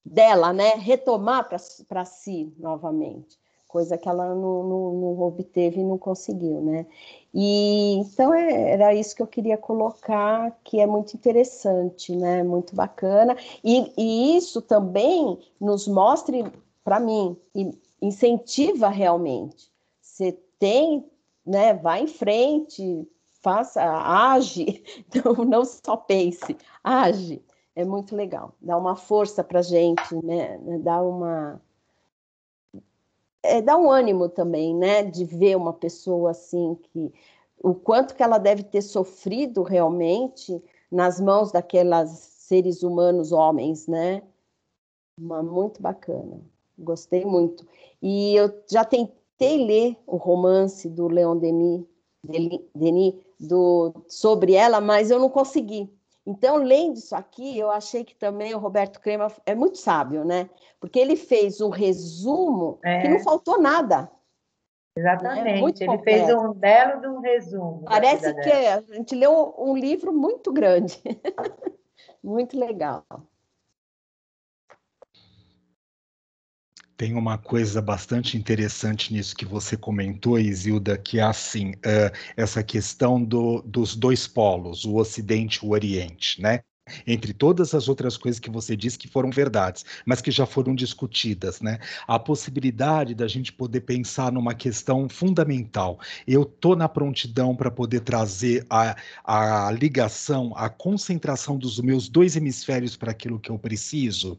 dela, né, retomar para si novamente coisa que ela não, não, não obteve e não conseguiu, né? E então é, era isso que eu queria colocar, que é muito interessante, né? Muito bacana. E, e isso também nos mostre, para mim, incentiva realmente. Você tem, né? Vai em frente, faça, age, não, não só pense, age. É muito legal, dá uma força para gente, né? Dá uma é, dá um ânimo também, né? De ver uma pessoa assim que o quanto que ela deve ter sofrido realmente nas mãos daquelas seres humanos homens, né? Uma, muito bacana, gostei muito. E eu já tentei ler o romance do Leon Denis, Denis do, sobre ela, mas eu não consegui. Então, lendo isso aqui, eu achei que também o Roberto Crema é muito sábio, né? Porque ele fez um resumo é. que não faltou nada. Né? Exatamente, é ele fez um belo
de um resumo. Parece né, que
a gente leu um livro muito grande. muito legal.
Tem uma coisa bastante interessante nisso que você comentou, Isilda, que é assim, uh, essa questão do, dos dois polos, o Ocidente e o Oriente, né? entre todas as outras coisas que você disse que foram verdades, mas que já foram discutidas, né? A possibilidade da gente poder pensar numa questão fundamental. Eu tô na prontidão para poder trazer a, a ligação, a concentração dos meus dois hemisférios para aquilo que eu preciso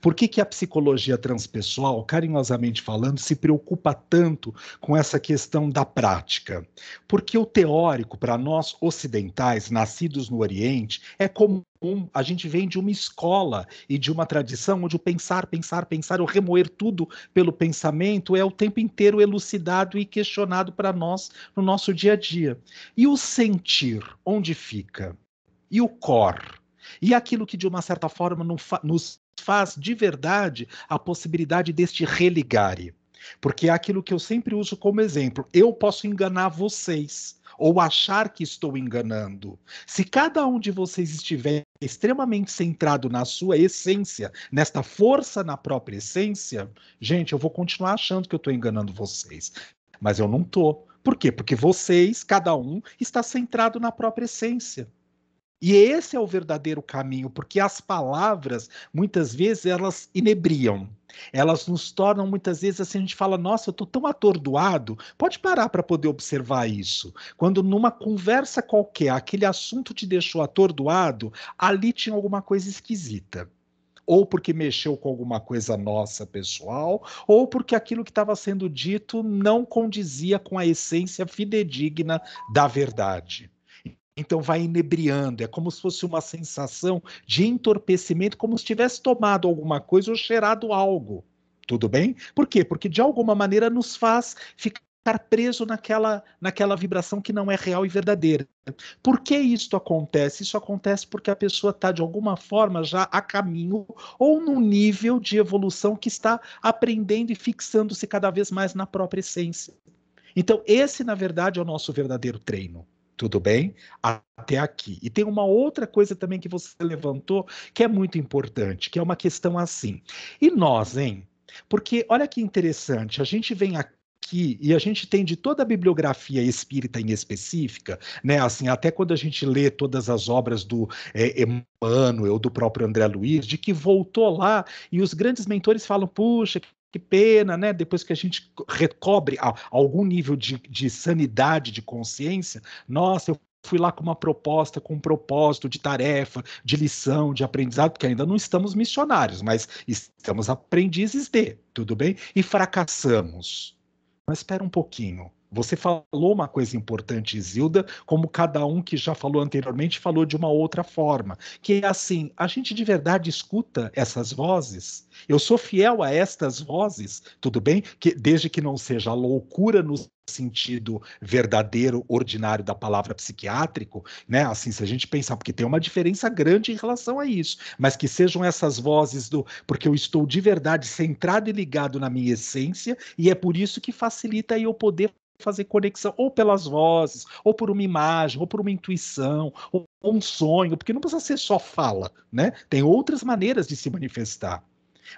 por que, que a psicologia transpessoal, carinhosamente falando, se preocupa tanto com essa questão da prática? Porque o teórico, para nós ocidentais, nascidos no Oriente, é comum. A gente vem de uma escola e de uma tradição onde o pensar, pensar, pensar, o remoer tudo pelo pensamento é o tempo inteiro elucidado e questionado para nós no nosso dia a dia. E o sentir, onde fica? E o cor? E aquilo que, de uma certa forma, nos faz de verdade a possibilidade deste religare. Porque é aquilo que eu sempre uso como exemplo. Eu posso enganar vocês ou achar que estou enganando. Se cada um de vocês estiver extremamente centrado na sua essência, nesta força na própria essência, gente, eu vou continuar achando que eu estou enganando vocês. Mas eu não estou. Por quê? Porque vocês, cada um, está centrado na própria essência. E esse é o verdadeiro caminho, porque as palavras, muitas vezes, elas inebriam. Elas nos tornam, muitas vezes, assim, a gente fala, nossa, eu estou tão atordoado. Pode parar para poder observar isso. Quando numa conversa qualquer, aquele assunto te deixou atordoado, ali tinha alguma coisa esquisita ou porque mexeu com alguma coisa nossa pessoal, ou porque aquilo que estava sendo dito não condizia com a essência fidedigna da verdade. Então vai inebriando, é como se fosse uma sensação de entorpecimento, como se tivesse tomado alguma coisa ou cheirado algo. Tudo bem? Por quê? Porque de alguma maneira nos faz ficar preso naquela, naquela vibração que não é real e verdadeira. Por que isso acontece? Isso acontece porque a pessoa está, de alguma forma, já a caminho ou num nível de evolução que está aprendendo e fixando-se cada vez mais na própria essência. Então, esse, na verdade, é o nosso verdadeiro treino. Tudo bem? Até aqui. E tem uma outra coisa também que você levantou que é muito importante, que é uma questão assim. E nós, hein? Porque olha que interessante, a gente vem aqui aqui, e a gente tem de toda a bibliografia espírita em específica, né? Assim, até quando a gente lê todas as obras do é, Emmanuel, do próprio André Luiz, de que voltou lá e os grandes mentores falam: puxa, que pena, né? Depois que a gente recobre algum nível de, de sanidade, de consciência, nossa, eu fui lá com uma proposta, com um propósito de tarefa, de lição, de aprendizado, porque ainda não estamos missionários, mas estamos aprendizes de, tudo bem? E fracassamos. Mas espera um pouquinho. Você falou uma coisa importante, Zilda, como cada um que já falou anteriormente falou de uma outra forma, que é assim: a gente de verdade escuta essas vozes. Eu sou fiel a estas vozes, tudo bem? Que, desde que não seja loucura no sentido verdadeiro, ordinário da palavra psiquiátrico, né? Assim, se a gente pensar, porque tem uma diferença grande em relação a isso, mas que sejam essas vozes do porque eu estou de verdade centrado e ligado na minha essência, e é por isso que facilita eu poder fazer conexão ou pelas vozes, ou por uma imagem, ou por uma intuição, ou um sonho, porque não precisa ser só fala, né? Tem outras maneiras de se manifestar.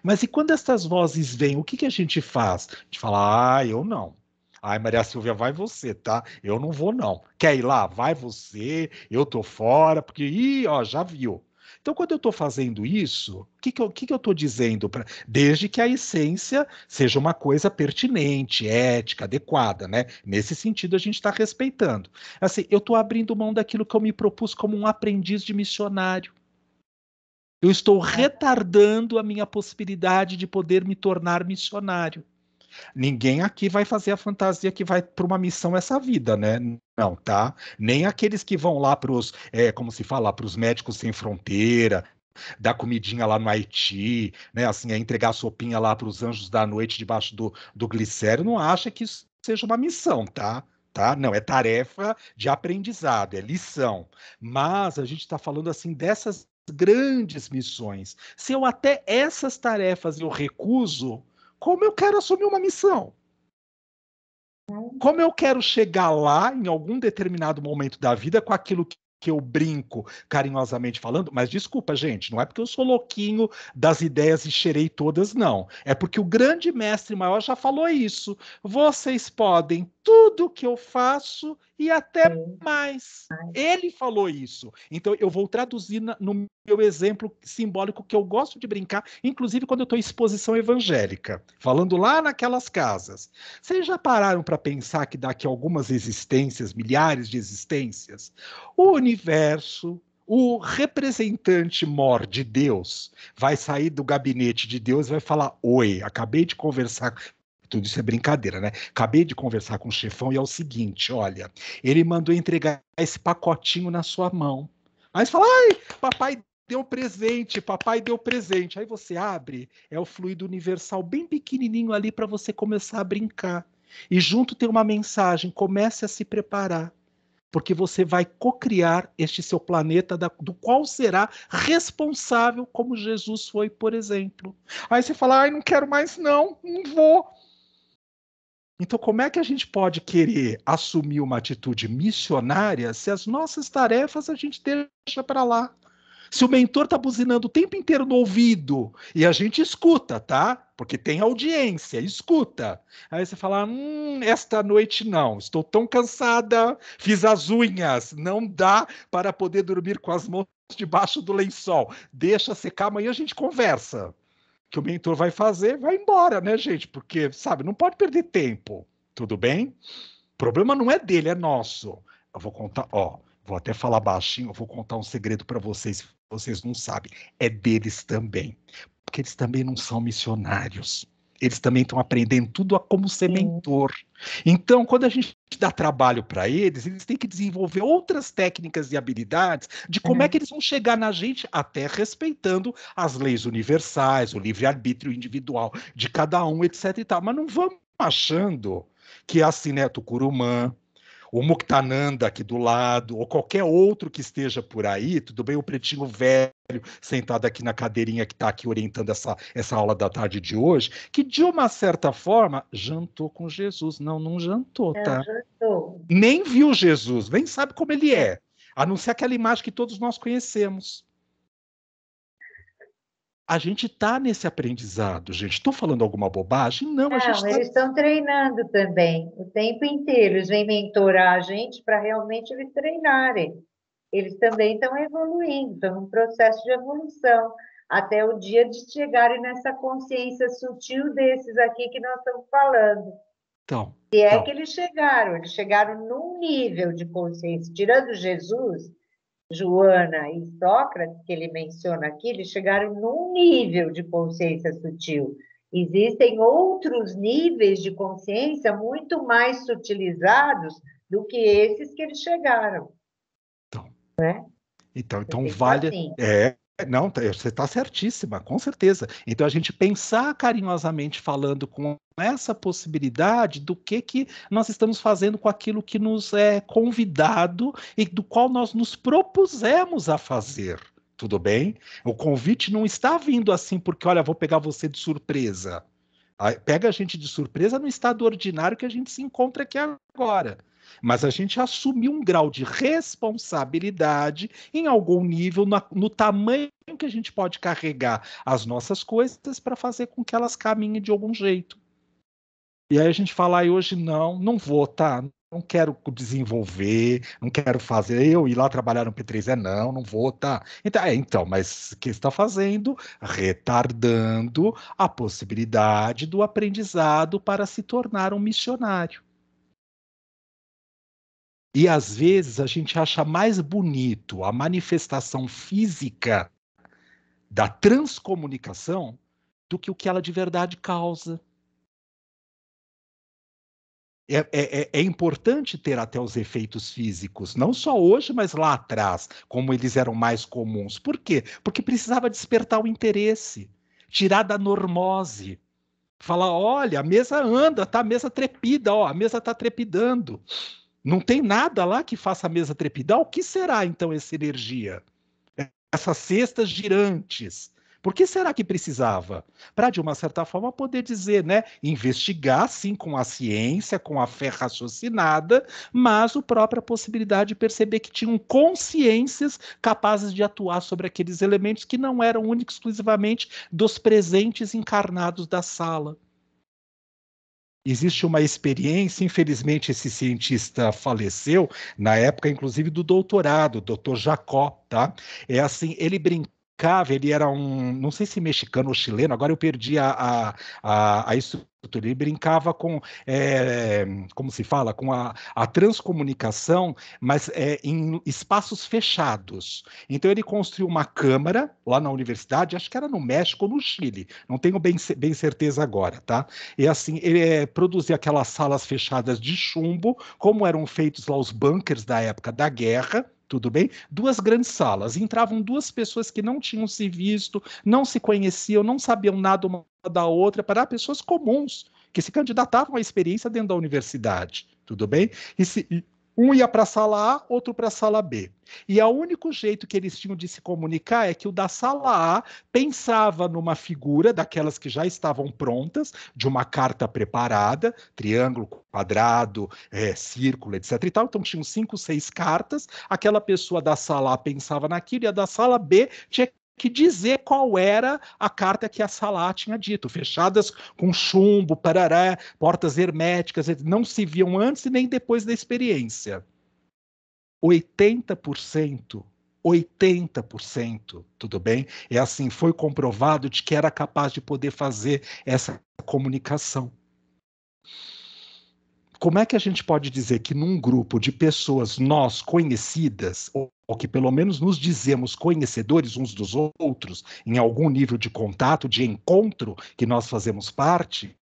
Mas e quando essas vozes vêm, o que, que a gente faz? A gente fala, ah, eu não. Ai, Maria Silvia, vai você, tá? Eu não vou, não. Quer ir lá? Vai você, eu tô fora, porque, ih, ó, já viu. Então, quando eu estou fazendo isso, o que, que eu estou que que eu dizendo? Pra... Desde que a essência seja uma coisa pertinente, ética, adequada, né? Nesse sentido, a gente está respeitando. Assim, eu estou abrindo mão daquilo que eu me propus como um aprendiz de missionário. Eu estou é. retardando a minha possibilidade de poder me tornar missionário. Ninguém aqui vai fazer a fantasia que vai para uma missão essa vida, né? Não, tá? Nem aqueles que vão lá para os, é, como se fala, para os médicos sem fronteira, dar comidinha lá no Haiti, né? Assim, é entregar sopinha lá para os anjos da noite debaixo do, do glicério, não acha que isso seja uma missão, tá? Tá? Não, é tarefa de aprendizado, é lição. Mas a gente está falando assim dessas grandes missões. Se eu até essas tarefas eu recuso, como eu quero assumir uma missão. Como eu quero chegar lá em algum determinado momento da vida com aquilo que que eu brinco carinhosamente falando, mas desculpa, gente, não é porque eu sou louquinho das ideias e cheirei todas, não. É porque o grande mestre maior já falou isso. Vocês podem tudo que eu faço e até mais. Ele falou isso. Então eu vou traduzir na, no meu exemplo simbólico que eu gosto de brincar, inclusive quando eu estou em exposição evangélica, falando lá naquelas casas. Vocês já pararam para pensar que daqui a algumas existências, milhares de existências, o universo, o representante mor de Deus vai sair do gabinete de Deus e vai falar: Oi, acabei de conversar tudo isso é brincadeira, né? Acabei de conversar com o chefão e é o seguinte: olha, ele mandou entregar esse pacotinho na sua mão. Aí você fala, ai, papai deu presente, papai deu presente. Aí você abre, é o fluido universal bem pequenininho ali para você começar a brincar. E junto tem uma mensagem: comece a se preparar, porque você vai cocriar este seu planeta da, do qual será responsável, como Jesus foi, por exemplo. Aí você fala: ai, não quero mais, não, não vou. Então, como é que a gente pode querer assumir uma atitude missionária se as nossas tarefas a gente deixa para lá? Se o mentor está buzinando o tempo inteiro no ouvido e a gente escuta, tá? Porque tem audiência, escuta. Aí você fala: hum, esta noite não, estou tão cansada, fiz as unhas, não dá para poder dormir com as mãos debaixo do lençol. Deixa secar, amanhã a gente conversa que o mentor vai fazer, vai embora, né, gente? Porque, sabe, não pode perder tempo, tudo bem? O problema não é dele, é nosso. Eu vou contar, ó, vou até falar baixinho, eu vou contar um segredo para vocês, vocês não sabem, é deles também. Porque eles também não são missionários eles também estão aprendendo tudo a como ser mentor. Então, quando a gente dá trabalho para eles, eles têm que desenvolver outras técnicas e habilidades de como uhum. é que eles vão chegar na gente, até respeitando as leis universais, o livre-arbítrio individual de cada um, etc. E tal. Mas não vamos achando que é a Sineto né, Curumã, o Muktananda aqui do lado, ou qualquer outro que esteja por aí, tudo bem, o pretinho velho sentado aqui na cadeirinha que está aqui orientando essa, essa aula da tarde de hoje, que de uma certa forma jantou com Jesus. Não, não jantou, tá? Não
jantou.
Nem viu Jesus, nem sabe como ele é, a não ser aquela imagem que todos nós conhecemos a gente está nesse aprendizado, gente. Estou falando alguma bobagem? Não, Não a gente tá eles
estão treinando também o tempo inteiro. Eles vêm mentorar a gente para realmente eles treinarem. Eles também estão evoluindo, estão num processo de evolução até o dia de chegarem nessa consciência sutil desses aqui que nós estamos falando. Então, e é então. que eles chegaram, eles chegaram num nível de consciência, tirando Jesus, Joana e Sócrates, que ele menciona aqui, eles chegaram num nível de consciência sutil. Existem outros níveis de consciência muito mais sutilizados do que esses que eles chegaram.
Então, né? então, então vale. Assim. É, é, não, tá, é, você está certíssima, com certeza. Então a gente pensar carinhosamente falando com essa possibilidade do que, que nós estamos fazendo com aquilo que nos é convidado e do qual nós nos propusemos a fazer. Tudo bem? O convite não está vindo assim porque, olha, vou pegar você de surpresa. Pega a gente de surpresa no estado ordinário que a gente se encontra aqui agora. Mas a gente assumiu um grau de responsabilidade em algum nível no tamanho que a gente pode carregar as nossas coisas para fazer com que elas caminhem de algum jeito. E aí a gente fala, ah, hoje não, não vou, tá? Não quero desenvolver, não quero fazer. Eu ir lá trabalhar no P3 é não, não vou, tá? Então, é, então mas o que está fazendo? Retardando a possibilidade do aprendizado para se tornar um missionário. E às vezes a gente acha mais bonito a manifestação física da transcomunicação do que o que ela de verdade causa. É, é, é, é, importante ter até os efeitos físicos, não só hoje, mas lá atrás, como eles eram mais comuns. Por quê? Porque precisava despertar o interesse, tirar da normose. Falar, olha, a mesa anda, tá? A mesa trepida, ó, a mesa tá trepidando. Não tem nada lá que faça a mesa trepidar. O que será então essa energia? Essas cestas girantes. Por que será que precisava? Para, de uma certa forma, poder dizer, né? Investigar, sim, com a ciência, com a fé raciocinada, mas a própria possibilidade de perceber que tinham consciências capazes de atuar sobre aqueles elementos que não eram únicos exclusivamente dos presentes encarnados da sala existe uma experiência, infelizmente esse cientista faleceu na época inclusive do doutorado, doutor Jacó, tá? É assim, ele brincou ele era um, não sei se mexicano ou chileno, agora eu perdi a, a, a, a, ele brincava com, é, como se fala, com a, a transcomunicação, mas é, em espaços fechados. Então ele construiu uma câmara lá na universidade, acho que era no México ou no Chile, não tenho bem, bem certeza agora, tá? E assim, ele é, produzia aquelas salas fechadas de chumbo, como eram feitos lá os bunkers da época da guerra, tudo bem? Duas grandes salas. Entravam duas pessoas que não tinham se visto, não se conheciam, não sabiam nada uma da outra, para pessoas comuns que se candidatavam à experiência dentro da universidade, tudo bem? E, se, um ia para a sala A, outro para a sala B. E o único jeito que eles tinham de se comunicar é que o da sala A pensava numa figura daquelas que já estavam prontas, de uma carta preparada, triângulo, quadrado, é, círculo, etc. E tal. Então tinham cinco, seis cartas. Aquela pessoa da sala A pensava naquilo e a da sala B tinha que dizer qual era a carta que a Salá tinha dito, fechadas com chumbo, parará, portas herméticas, não se viam antes e nem depois da experiência. 80%, 80%, tudo bem? É assim, foi comprovado de que era capaz de poder fazer essa comunicação como é que a gente pode dizer que num grupo de pessoas nós conhecidas, ou, ou, que pelo menos nos dizemos conhecedores uns dos outros, em algum nível de contato, de encontro que nós fazemos parte,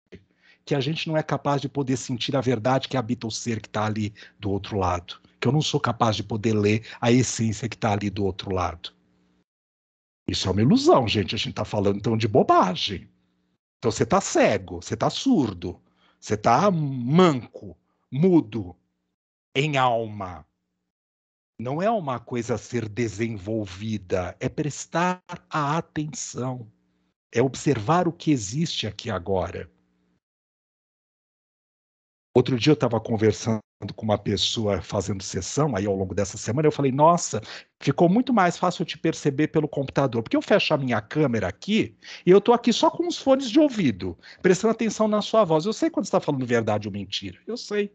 que a gente não é capaz de poder sentir a verdade que habita o ser que está ali do outro lado? Que eu não sou capaz de poder ler a essência que está ali do outro lado? Isso é uma ilusão, gente. A gente está falando então de bobagem. Então você está cego, você está surdo. Você tá manco, mudo, em alma. Não é uma coisa a ser desenvolvida, é prestar a atenção, é observar o que existe aqui agora. Outro dia eu estava conversando com uma pessoa fazendo sessão, aí ao longo dessa semana, eu falei: Nossa, ficou muito mais fácil te perceber pelo computador, porque eu fecho a minha câmera aqui e eu estou aqui só com os fones de ouvido, prestando atenção na sua voz. Eu sei quando está falando verdade ou mentira, eu sei.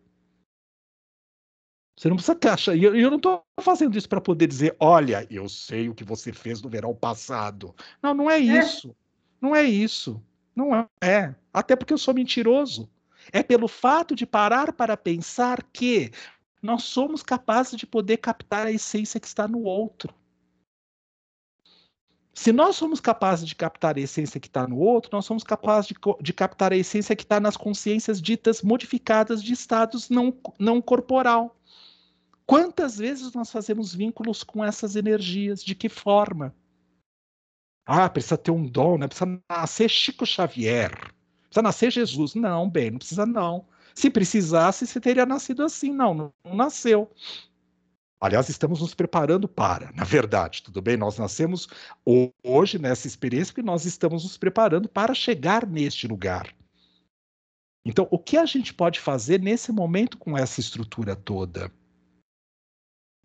Você não precisa achar. E eu, eu, não estou fazendo isso para poder dizer: Olha, eu sei o que você fez no verão passado. Não, não é, é. isso. É. Não é isso. Não é, é. Até porque eu sou mentiroso. É pelo fato de parar para pensar que nós somos capazes de poder captar a essência que está no outro. Se nós somos capazes de captar a essência que está no outro, nós somos capazes de, de captar a essência que está nas consciências ditas modificadas de estados não, não corporal. Quantas vezes nós fazemos vínculos com essas energias? De que forma? Ah, precisa ter um dom, né? precisa nascer Chico Xavier. Precisa nascer Jesus. Não, bem, não precisa não. Se precisasse, você teria nascido assim. Não, não, nasceu. Aliás, estamos nos preparando para, na verdade, tudo bem? Nós nascemos hoje nessa experiência porque nós estamos nos preparando para chegar neste lugar. Então, o que a gente pode fazer nesse momento com essa estrutura toda?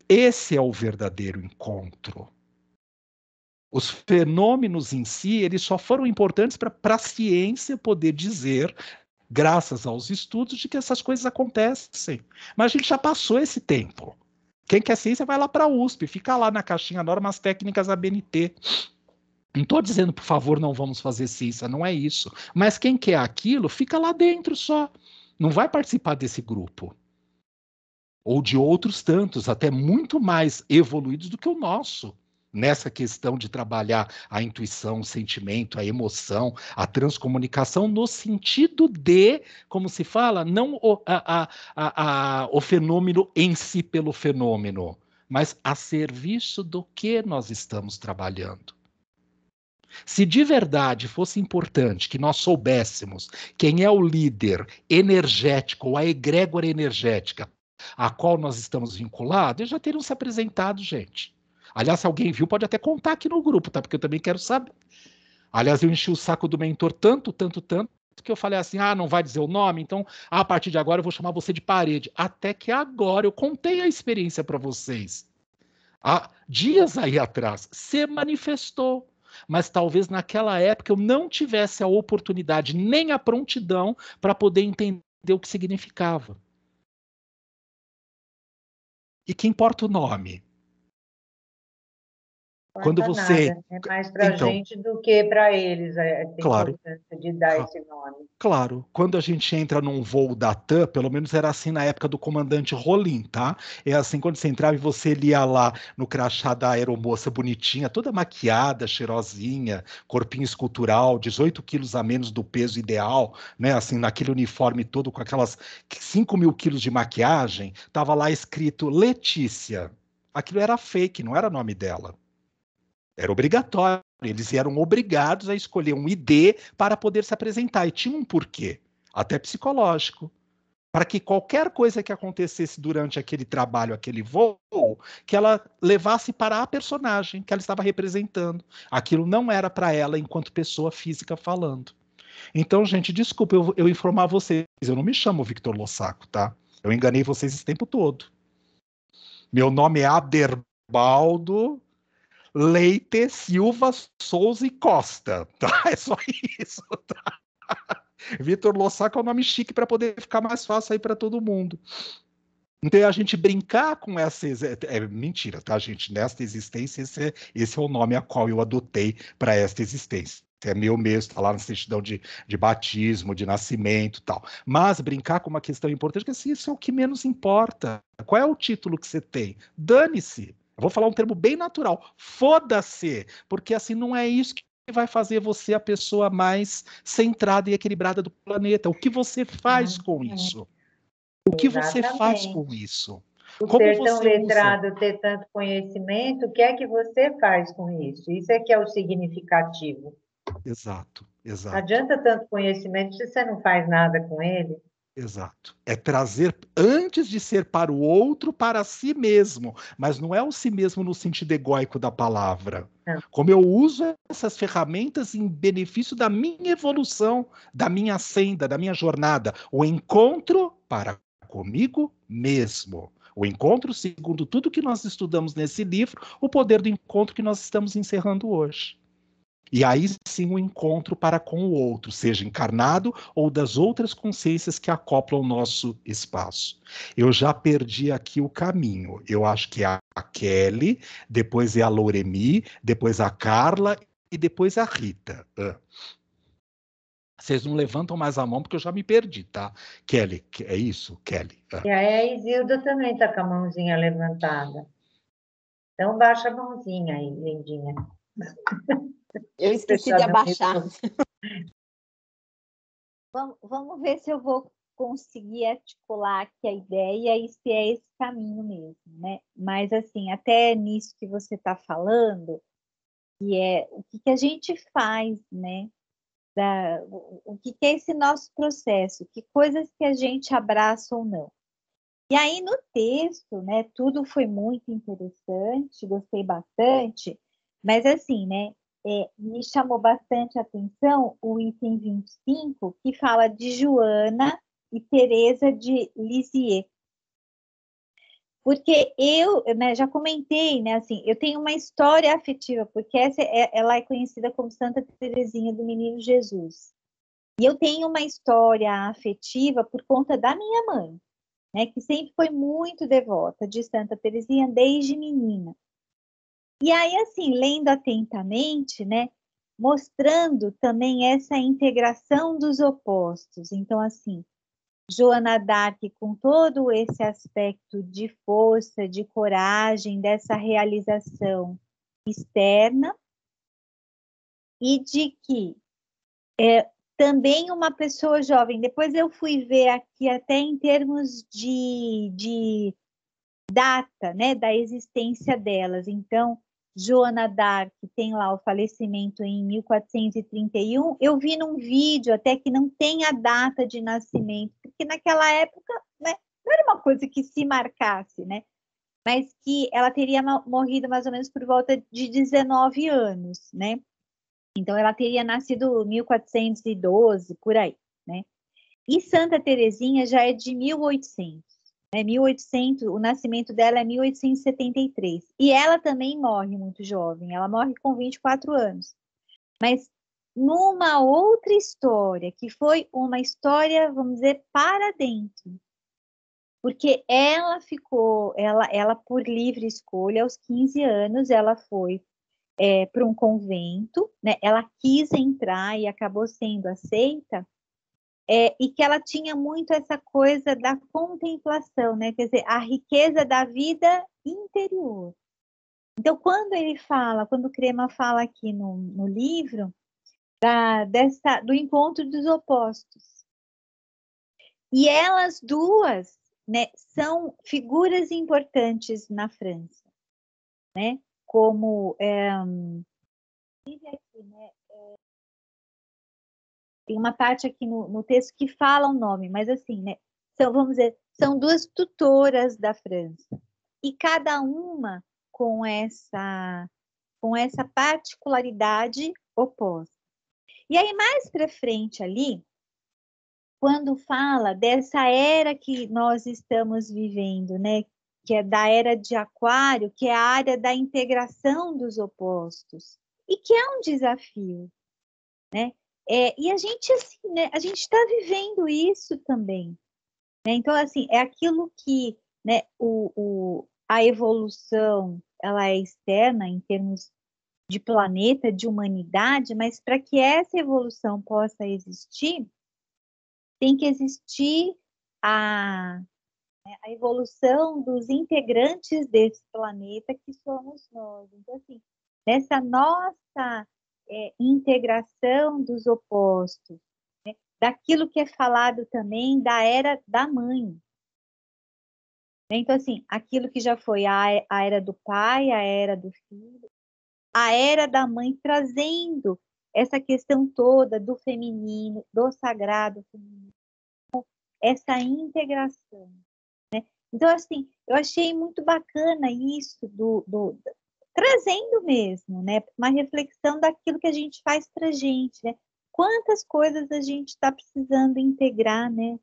Esse é o verdadeiro encontro. Os fenômenos em si, eles só foram importantes para a ciência poder dizer, graças aos estudos, de que essas coisas acontecem. Mas a gente já passou esse tempo. Quem quer ciência vai lá para a USP, fica lá na caixinha normas técnicas ABNT. Não estou dizendo, por favor, não vamos fazer ciência, não é isso. Mas quem quer aquilo, fica lá dentro só. Não vai participar desse grupo. Ou de outros tantos, até muito mais evoluídos do que o nosso nessa questão de trabalhar a intuição, o sentimento, a emoção, a transcomunicação, no sentido de, como se fala, não o, a, a, a, o fenômeno em si pelo fenômeno, mas a serviço do que nós estamos trabalhando. Se de verdade fosse importante que nós soubéssemos quem é o líder energético ou a egrégora energética a qual nós estamos vinculados, eles já teriam se apresentado, gente. Aliás, se alguém viu, pode até contar aqui no grupo, tá? Porque eu também quero saber. Aliás, eu enchi o saco do mentor tanto, tanto, tanto, que eu falei assim: ah, não vai dizer o nome, então a partir de agora eu vou chamar você de parede. Até que agora eu contei a experiência para vocês. Há dias aí atrás, se manifestou mas talvez naquela época eu não tivesse a oportunidade nem a prontidão para
poder entender o que significava. E que importa o nome? quando você nada.
é mais para
então, gente do que para eles é, a claro de dar esse nome
claro quando a gente entra num voo da TAM pelo menos era assim na época do comandante Rolim tá é assim quando você entrava e você lia lá no crachá da aeromoça bonitinha toda maquiada cheirosinha corpinho escultural 18 quilos a menos do peso ideal né assim naquele uniforme todo com aquelas 5 mil quilos de maquiagem tava lá escrito Letícia aquilo era fake não era nome dela era obrigatório. Eles eram obrigados a escolher um ID para poder se apresentar. E tinha um porquê, até psicológico. Para que qualquer coisa que acontecesse durante aquele trabalho, aquele voo, que ela levasse para a personagem que ela estava representando. Aquilo não era para ela enquanto pessoa física falando. Então, gente, desculpa eu, eu informar vocês. Eu não me chamo Victor Lossaco, tá? Eu enganei vocês esse tempo todo. Meu nome é Aderbaldo Leite, Silva, Souza e Costa. Tá? É só isso. Tá? Vitor Lossaca é um nome chique para poder ficar mais fácil aí para todo mundo. Então é a gente brincar com essa. É, é, mentira, tá, gente? Nesta existência, esse é, esse é o nome a qual eu adotei para esta existência. É meu mesmo, está lá na certidão de, de batismo, de nascimento tal. Mas brincar com uma questão importante, é que assim, isso é o que menos importa. Qual é o título que você tem? Dane-se. Eu vou falar um termo bem natural. Foda-se! Porque assim não é isso que vai fazer você a pessoa mais centrada e equilibrada do planeta. O que você faz ah, com isso? O que Exatamente. você faz com isso? O Como ser tão
letrado, usa? ter tanto conhecimento, o que é que você faz com isso? Isso é que é o significativo.
Exato, exato.
Adianta tanto conhecimento se você não faz nada com
ele. Exato. É trazer antes de ser para o outro, para si mesmo. Mas não é o si mesmo no sentido egóico da palavra. É. Como eu uso essas ferramentas em benefício da minha evolução, da minha senda, da minha jornada. O encontro para comigo mesmo. O encontro, segundo tudo que nós estudamos nesse livro, o poder do encontro que nós estamos encerrando hoje. E aí sim o encontro para com o outro, seja encarnado ou das outras consciências que acoplam o nosso espaço. Eu já perdi aqui o caminho. Eu acho que é a Kelly, depois é a Loremi depois a Carla e depois a Rita. Vocês não levantam mais a mão porque eu já me perdi, tá? Kelly, é isso, Kelly. E
a Isilda também está com a mãozinha levantada. Então baixa a mãozinha aí, lindinha.
Eu esqueci de abaixar.
Vamos, vamos ver se eu vou conseguir articular aqui a ideia e se é esse caminho mesmo, né? Mas assim, até nisso que você está falando, que é o que, que a gente faz, né? Da, o, que, que é esse nosso processo, que coisas que a gente abraça ou não. E aí no texto, né, tudo foi muito interessante, gostei bastante, mas assim, né, é, me chamou bastante atenção o item 25, que fala de Joana e Teresa de Lisieux. Porque eu né, já comentei, né, assim, eu tenho uma história afetiva, porque essa é, ela é conhecida como Santa Teresinha do Menino Jesus. E eu tenho uma história afetiva por conta da minha mãe, né, que sempre foi muito devota de Santa Teresinha desde menina. E aí, assim, lendo atentamente, né, mostrando também essa integração dos opostos. Então, assim, Joana Dark, com todo esse aspecto de força, de coragem, dessa realização externa, e de que é, também uma pessoa jovem, depois eu fui ver aqui até em termos de, de data né, da existência delas. Então, Joana Dark tem lá o falecimento em 1431. Eu vi num vídeo até que não tem a data de nascimento, porque naquela época né, não era uma coisa que se marcasse, né? Mas que ela teria morrido mais ou menos por volta de 19 anos, né? Então ela teria nascido 1412 por aí, né? E Santa Terezinha já é de 1800. É 1800, o nascimento dela é 1873. E ela também morre muito jovem, ela morre com 24 anos. Mas numa outra história, que foi uma história, vamos dizer, para dentro. Porque ela ficou, ela, ela por livre escolha, aos 15 anos, ela foi é, para um convento, né? ela quis entrar e acabou sendo aceita, é, e que ela tinha muito essa coisa da contemplação, né? Quer dizer, a riqueza da vida interior. Então, quando ele fala, quando o Crema fala aqui no, no livro, da, dessa, do encontro dos opostos. E elas duas né, são figuras importantes na França, né? Como é, aqui, né, tem uma parte aqui no, no texto que fala o um nome, mas assim, né? São, vamos dizer, são duas tutoras da França. E cada uma com essa, com essa particularidade oposta. E aí, mais para frente ali, quando fala dessa era que nós estamos vivendo, né? Que é da era de Aquário, que é a área da integração dos opostos, e que é um desafio, né? É, e a gente, assim, né, a gente está vivendo isso também. Né? Então, assim, é aquilo que né, o, o, a evolução ela é externa em termos de planeta, de humanidade, mas para que essa evolução possa existir, tem que existir a, né, a evolução dos integrantes desse planeta que somos nós. Então, assim, nessa nossa é, integração dos opostos, né? daquilo que é falado também da era da mãe. Então, assim, aquilo que já foi a, a era do pai, a era do filho, a era da mãe trazendo essa questão toda do feminino, do sagrado feminino, essa integração. Né? Então, assim, eu achei muito bacana isso do, do, trazendo mesmo, né? Uma reflexão daquilo que a gente faz para gente, né? Quantas coisas a gente está precisando integrar, né?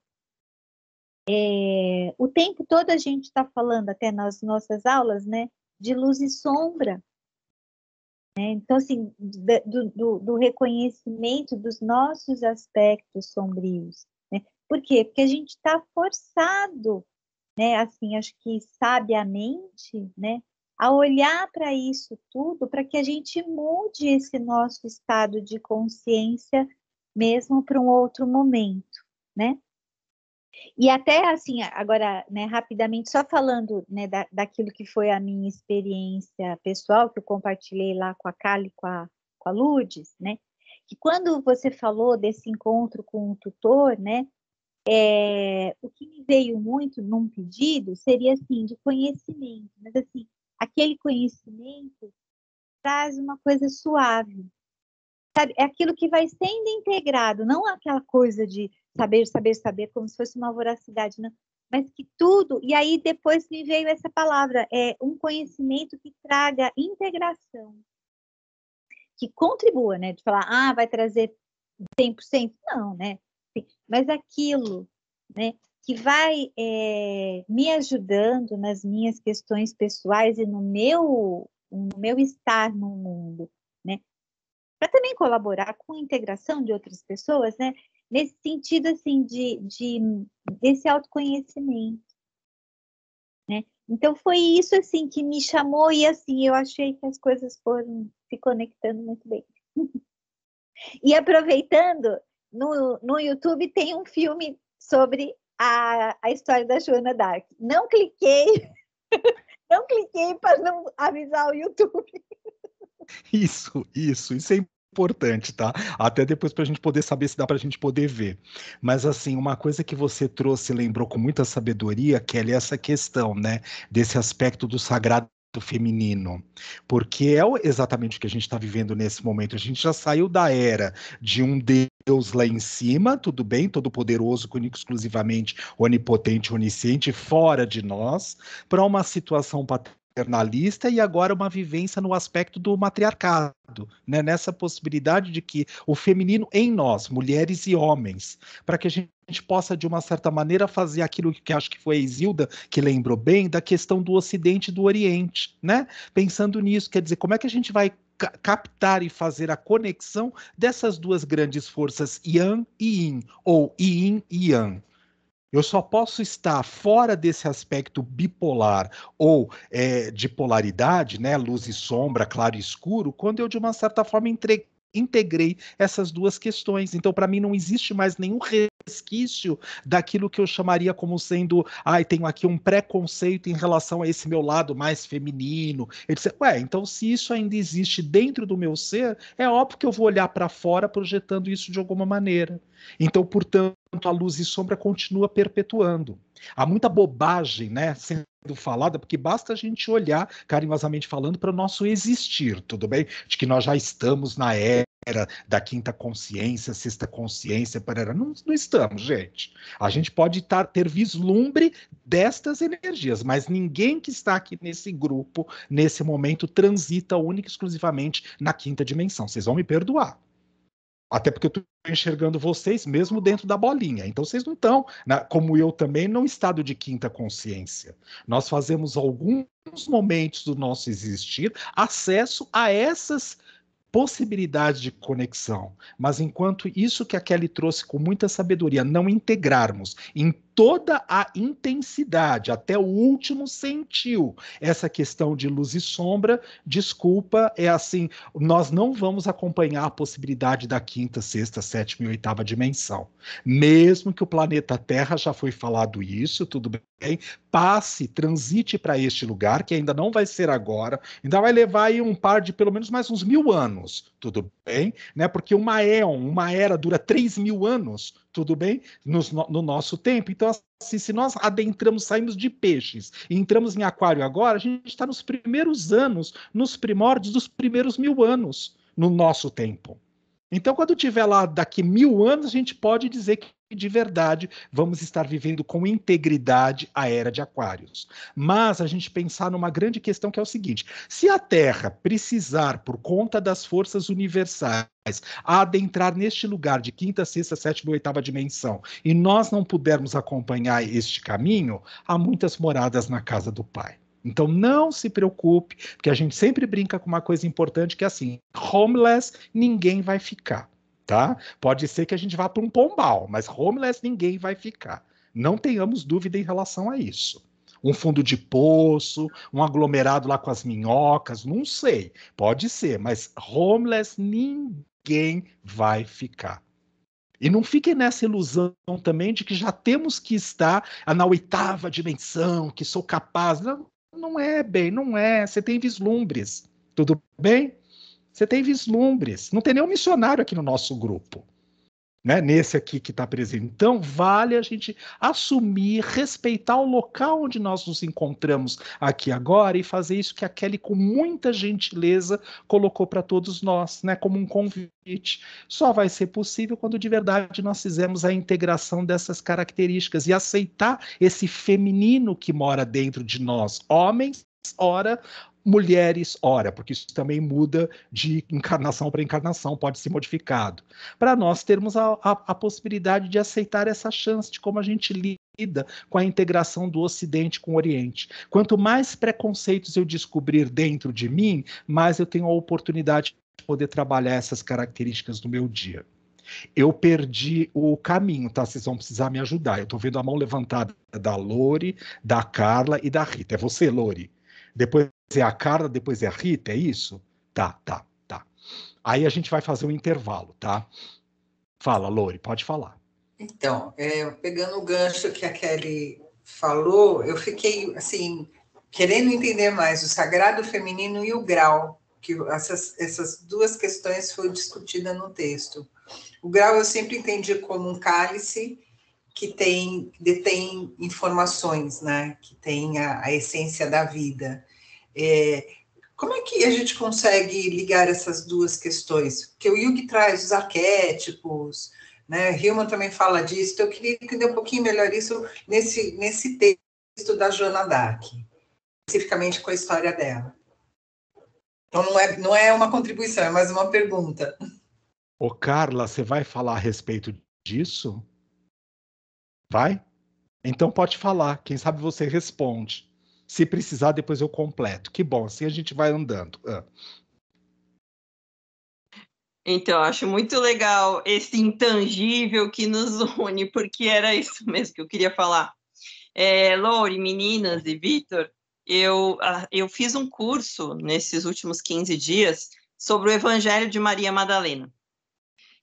É, o tempo todo a gente está falando, até nas nossas aulas, né? De luz e sombra. Né? Então, assim, do, do, do reconhecimento dos nossos aspectos sombrios. Né? Por quê? Porque a gente está forçado, né? Assim, acho que sabiamente, né? a olhar para isso tudo, para que a gente mude esse nosso estado de consciência mesmo para um outro momento, né? E até assim, agora, né, rapidamente, só falando né, da, daquilo que foi a minha experiência pessoal, que eu compartilhei lá com a Cali, com a, com a Lourdes, né? Que quando você falou desse encontro com o tutor, né? É, o que me veio muito num pedido seria assim, de conhecimento, mas assim, aquele conhecimento traz uma coisa suave. Sabe? É aquilo que vai sendo integrado, não aquela coisa de saber, saber, saber, como se fosse uma voracidade, não. Mas que tudo, e aí depois me veio essa palavra, é um conhecimento que traga integração, que contribua, né? De falar, ah, vai trazer 100%? Não, né? Mas aquilo, né? que vai é, me ajudando nas minhas questões pessoais e no meu, no meu estar no mundo, né? Para também colaborar com a integração de outras pessoas, né? Nesse sentido, assim, de, de desse autoconhecimento, né? Então, foi isso, assim, que me chamou e, assim, eu achei que as coisas foram se conectando muito bem. e aproveitando, no, no YouTube tem um filme sobre a, a história da Joana Dark. Não cliquei, não cliquei para não avisar o YouTube.
Isso, isso, isso é importante, tá? Até depois para a gente poder saber se dá para a gente poder ver. Mas assim, uma coisa que você trouxe, lembrou com muita sabedoria, Kelly, é essa questão, né, desse aspecto do sagrado feminino, porque é exatamente o que a gente está vivendo nesse momento. A gente já saiu da era de um Deus lá em cima, tudo bem, todo poderoso, exclusivamente onipotente, onisciente, fora de nós, para uma situação patriarcal paternalista e agora uma vivência no aspecto do matriarcado, né? nessa possibilidade de que o feminino em nós, mulheres e homens, para que a gente possa, de uma certa maneira, fazer aquilo que acho que foi a Isilda que lembrou bem, da questão do Ocidente e do Oriente, né? Pensando nisso, quer dizer, como é que a gente vai captar e fazer a conexão dessas duas grandes forças, Yang e Yin, ou Yin e Yang, eu só posso estar fora desse aspecto bipolar ou é, de polaridade, né, luz e sombra, claro e escuro, quando eu, de uma certa forma, entre... integrei essas duas questões. Então, para mim, não existe mais nenhum resquício daquilo que eu chamaria como sendo, ai, ah, tenho aqui um preconceito em relação a esse meu lado mais feminino. Ele disse, ué, então se isso ainda existe dentro do meu ser, é óbvio que eu vou olhar para fora projetando isso de alguma maneira. Então, portanto, a luz e sombra continua perpetuando. Há muita bobagem, né? falada, porque basta a gente olhar, carinhosamente falando, para o nosso existir, tudo bem? De que nós já estamos na era da quinta consciência, sexta consciência, para Não, não estamos, gente. A gente pode tar, ter vislumbre destas energias, mas ninguém que está aqui nesse grupo, nesse momento, transita única e exclusivamente na quinta dimensão. Vocês vão me perdoar. Até porque eu estou enxergando vocês mesmo dentro da bolinha. Então vocês não estão, como eu também, num estado de quinta consciência. Nós fazemos alguns momentos do nosso existir acesso a essas possibilidades de conexão. Mas enquanto isso que a Kelly trouxe com muita sabedoria, não integrarmos, toda a intensidade, até o último sentiu. Essa questão de luz e sombra, desculpa, é assim, nós não vamos acompanhar a possibilidade da quinta, sexta, sétima e oitava dimensão. Mesmo que o planeta Terra já foi falado isso, tudo bem, passe, transite para este lugar, que ainda não vai ser agora, ainda vai levar aí um par de pelo menos mais uns mil anos, tudo bem, né? Porque uma éon, uma era dura três mil anos, tudo bem? No, no, nosso tempo. Então, assim, se nós adentramos, saímos de peixes e entramos em aquário agora, a gente está nos primeiros anos, nos primórdios dos primeiros mil anos no nosso tempo. Então, quando tiver lá daqui mil anos, a gente pode dizer que de verdade vamos estar vivendo com integridade a era de Aquários. Mas a gente pensar numa grande questão que é o seguinte: se a Terra precisar, por conta das forças universais, adentrar neste lugar de quinta, sexta, sétima e oitava dimensão e nós não pudermos acompanhar este caminho, há muitas moradas na casa do Pai. Então não se preocupe, porque a gente sempre brinca com uma coisa importante que é assim: homeless ninguém vai ficar, tá? Pode ser que a gente vá para um pombal, mas homeless ninguém vai ficar. Não tenhamos dúvida em relação a isso. Um fundo de poço, um aglomerado lá com as minhocas, não sei. Pode ser, mas homeless ninguém vai ficar. E não fiquem nessa ilusão também de que já temos que estar na oitava dimensão, que sou capaz. Não, não é bem, não é. Você tem vislumbres, tudo bem? Você tem vislumbres. Não tem nenhum missionário aqui no nosso grupo né, nesse aqui que está presente. Então, vale a gente assumir, respeitar o local onde nós nos encontramos aqui agora e fazer isso que a Kelly, com muita gentileza, colocou para todos nós, né, como um convite. Só vai ser possível quando de verdade nós fizermos a integração dessas características e aceitar esse feminino que mora dentro de nós, homens, ora mulheres, ora, porque isso também muda de encarnação para encarnação, pode ser modificado, para nós termos a, a, a, possibilidade de aceitar essa chance de como a gente lida com a integração do Ocidente com o Oriente. Quanto mais preconceitos eu descobrir dentro de mim, mais eu tenho a oportunidade de poder trabalhar essas características no meu dia. Eu perdi o caminho, tá? Vocês vão precisar me ajudar. Eu estou vendo a mão levantada da Lore, da Carla e da Rita. É você, Lore. Depois é a Carla, depois é a Rita, é isso? Tá, tá, tá. Aí a gente vai fazer um intervalo, tá? Fala, Lori, pode falar.
Então, é, pegando o gancho que a Kelly falou, eu fiquei, assim, querendo entender mais o sagrado feminino e o grau, que essas, essas duas questões foram discutidas no texto. O grau eu sempre entendi como um cálice que tem detém informações, né? Que tem a, a essência da vida. É, como é que a gente consegue ligar essas duas questões? Porque o Jung traz os arquétipos, né? Hillman também fala disso, então eu queria entender um pouquinho melhor isso nesse, nesse texto da Joana Dark, especificamente com a história dela. Então não é, não é uma contribuição, é mais uma pergunta.
Ô Carla, você vai falar a respeito disso? Vai? Então pode falar, quem sabe você responde. Se precisar, depois eu completo. Que bom, assim a gente vai andando. Ah.
Então, acho muito legal esse intangível que nos une, porque era isso mesmo que eu queria falar. É, Lore, meninas e Vitor, eu, ah, eu fiz um curso nesses últimos 15 dias sobre o Evangelho de Maria Madalena.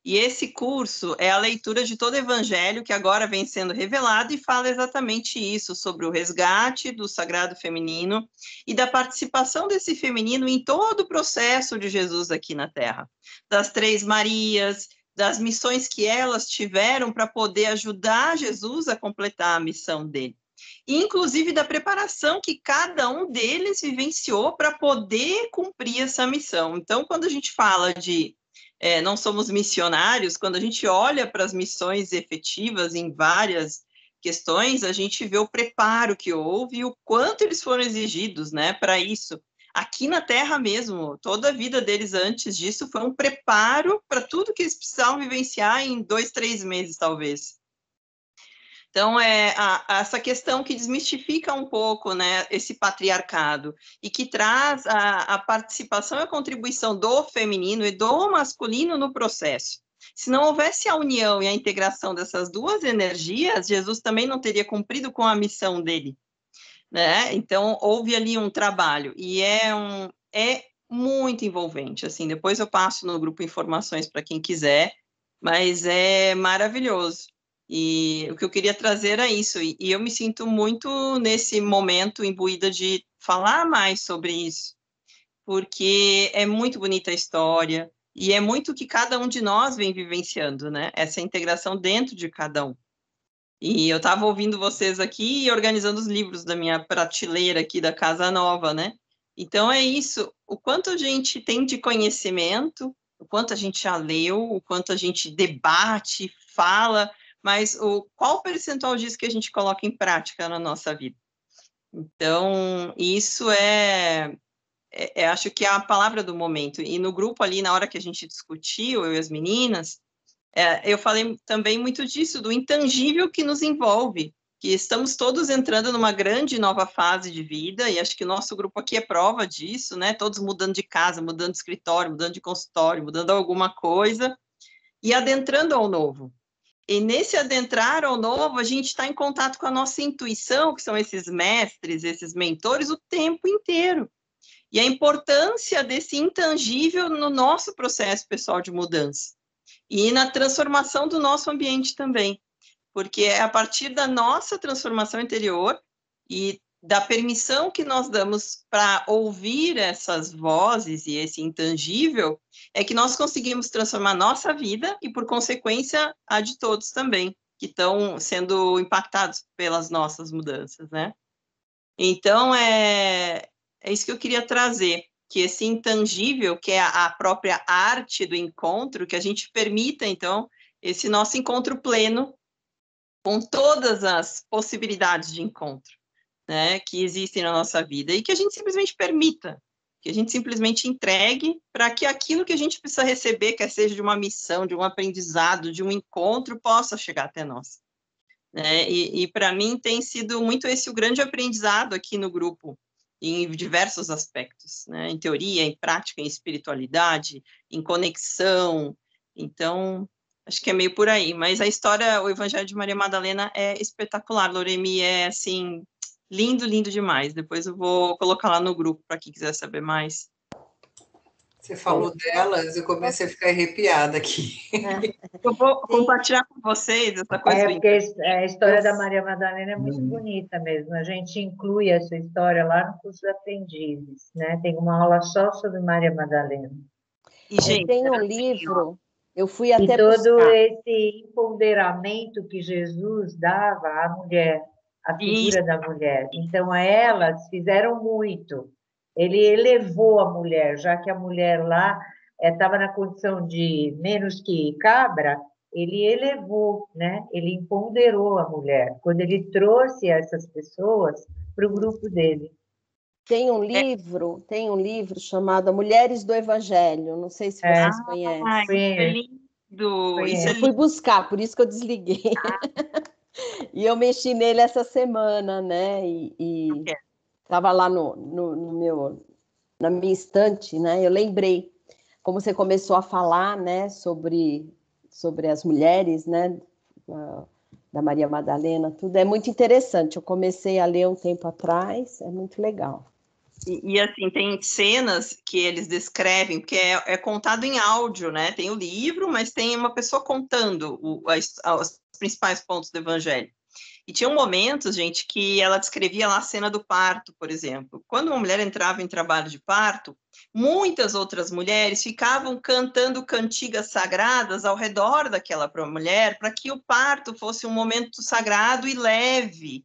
E esse curso é a leitura de todo o evangelho que agora vem sendo revelado e fala exatamente isso, sobre o resgate do sagrado feminino e da participação desse feminino em todo o processo de Jesus aqui na Terra. Das três Marias, das missões que elas tiveram para poder ajudar Jesus a completar a missão dele inclusive da preparação que cada um deles vivenciou para poder cumprir essa missão. Então, quando a gente fala de é, não somos missionários, quando a gente olha para as missões efetivas em várias questões, a gente vê o preparo que houve e o quanto eles foram exigidos né, para isso. Aqui na Terra mesmo, toda a vida deles antes disso foi um preparo para tudo que eles precisavam vivenciar em dois, três meses, talvez. Então, é a, essa questão que desmistifica um pouco né, esse patriarcado e que traz a, a participação e a contribuição do feminino e do masculino no processo. Se não houvesse a união e a integração dessas duas energias, Jesus também não teria cumprido com a missão dele. Né? Então, houve ali um trabalho e é, um, é muito envolvente. Assim, depois eu passo no grupo informações para quem quiser, mas é maravilhoso. E o que eu queria trazer era isso. E, e eu me sinto muito nesse momento imbuída de falar mais sobre isso, porque é muito bonita a história e é muito que cada um de nós vem vivenciando, né? Essa integração dentro de cada um. E eu estava ouvindo vocês aqui e organizando os livros da minha prateleira aqui da Casa Nova, né? Então é isso, o quanto a gente tem de conhecimento, o quanto a gente já leu, o quanto a gente debate, fala, mas o, qual percentual disso que a gente coloca em prática na nossa vida? Então, isso é, é, é, acho que é a palavra do momento. E no grupo ali, na hora que a gente discutiu, eu e as meninas, é, eu falei também muito disso, do intangível que nos envolve, que estamos todos entrando numa grande nova fase de vida, e acho que o nosso grupo aqui é prova disso, né? Todos mudando de casa, mudando de escritório, mudando de consultório, mudando alguma coisa, e adentrando ao novo. E nesse adentrar ao novo, a gente está em contato com a nossa intuição, que são esses mestres, esses mentores, o tempo inteiro. E a importância desse intangível no nosso processo pessoal de mudança e na transformação do nosso ambiente também, porque é a partir da nossa transformação interior e da permissão que nós damos para ouvir essas vozes e esse intangível, é que nós conseguimos transformar nossa vida e, por consequência, a de todos também, que estão sendo impactados pelas nossas mudanças, né? Então, é, é isso que eu queria trazer, que esse intangível, que é a própria arte do encontro, que a gente permita, então, esse nosso encontro pleno com todas as possibilidades de encontro né, que existem na nossa vida e que a gente simplesmente permita, que a gente simplesmente entregue para que aquilo que a gente precisa receber, quer seja de uma missão, de um aprendizado, de um encontro, possa chegar até nós. Né? E, e para mim tem sido muito esse o grande aprendizado aqui no grupo, em diversos aspectos, né? em teoria, em prática, em espiritualidade, em conexão. Então, acho que é meio por aí. Mas a história, o Evangelho de Maria Madalena é espetacular, Loremi, é assim, Lindo, lindo demais. Depois eu vou colocar lá no grupo para quem quiser saber mais. Você falou
delas, eu comecei a ficar arrepiada aqui.
É. Eu vou Sim. compartilhar com vocês essa é, coisa. É, porque a história da Maria Madalena é muito hum. bonita mesmo. A gente inclui essa história lá no curso de aprendizes, né? Tem uma aula só sobre Maria Madalena. E, gente, tem um assim, livro,
eu fui até e todo buscar.
esse empoderamento que Jesus dava à mulher, a figura Isso. da mulher. Então, a elas fizeram muito. Ele elevou a mulher, já que a mulher lá estava eh, é, na condição de menos que cabra, ele elevou, né? ele empoderou a mulher,
quando ele trouxe essas pessoas para o grupo dele. Tem um livro, é. tem um livro chamado Mulheres do Evangelho. Não sei se vocês ah, é. conhecem. Ah, que
lindo! Isso é lindo. Eu
fui buscar, por isso que eu desliguei. Ah. E eu mexi nele essa semana, né? E, estava lá no, no, no, meu, na minha estante, né? Eu lembrei como você começou a falar, né? Sobre, sobre as mulheres, né? Da Maria Madalena, tudo é muito interessante. Eu comecei a ler um tempo atrás, é muito legal.
E, e, assim, tem cenas que eles descrevem, porque é, é, contado em áudio, né? Tem o livro, mas tem uma pessoa contando o, a, as principais pontos do evangelho. E tinha momentos, gente, que ela descrevia lá a cena do parto, por exemplo. Quando uma mulher entrava em trabalho de parto, muitas outras mulheres ficavam cantando cantigas sagradas ao redor daquela mulher para que o parto fosse um momento sagrado e leve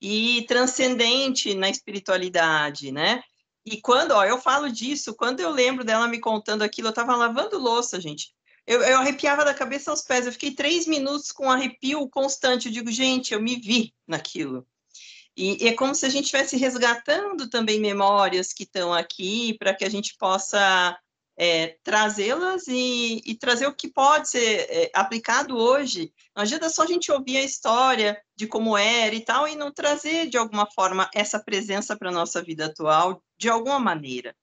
e transcendente na espiritualidade, né? E quando, ó, eu falo disso, quando eu lembro dela me contando aquilo, eu estava lavando louça, gente. Eu, eu arrepiava da cabeça aos pés. Eu fiquei três minutos com um arrepio constante. Eu digo, gente, eu me vi naquilo. E, e é como se a gente estivesse resgatando também memórias que estão aqui para que a gente possa é, trazê-las e, e, trazer o que pode ser é, aplicado hoje. Não adianta só a gente ouvir a história de como era e tal, e não trazer, de alguma forma, essa presença para a nossa vida atual, de alguma maneira.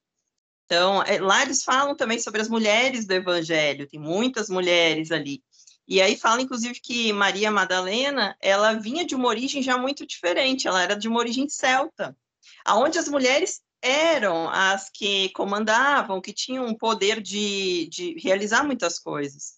Então, é, lá eles falam também sobre as mulheres do Evangelho, tem muitas mulheres ali. E aí fala, inclusive, que Maria Madalena, ela vinha de uma origem já muito diferente, ela era de uma origem celta, aonde as mulheres eram as que comandavam, que tinham o poder de, de realizar muitas coisas.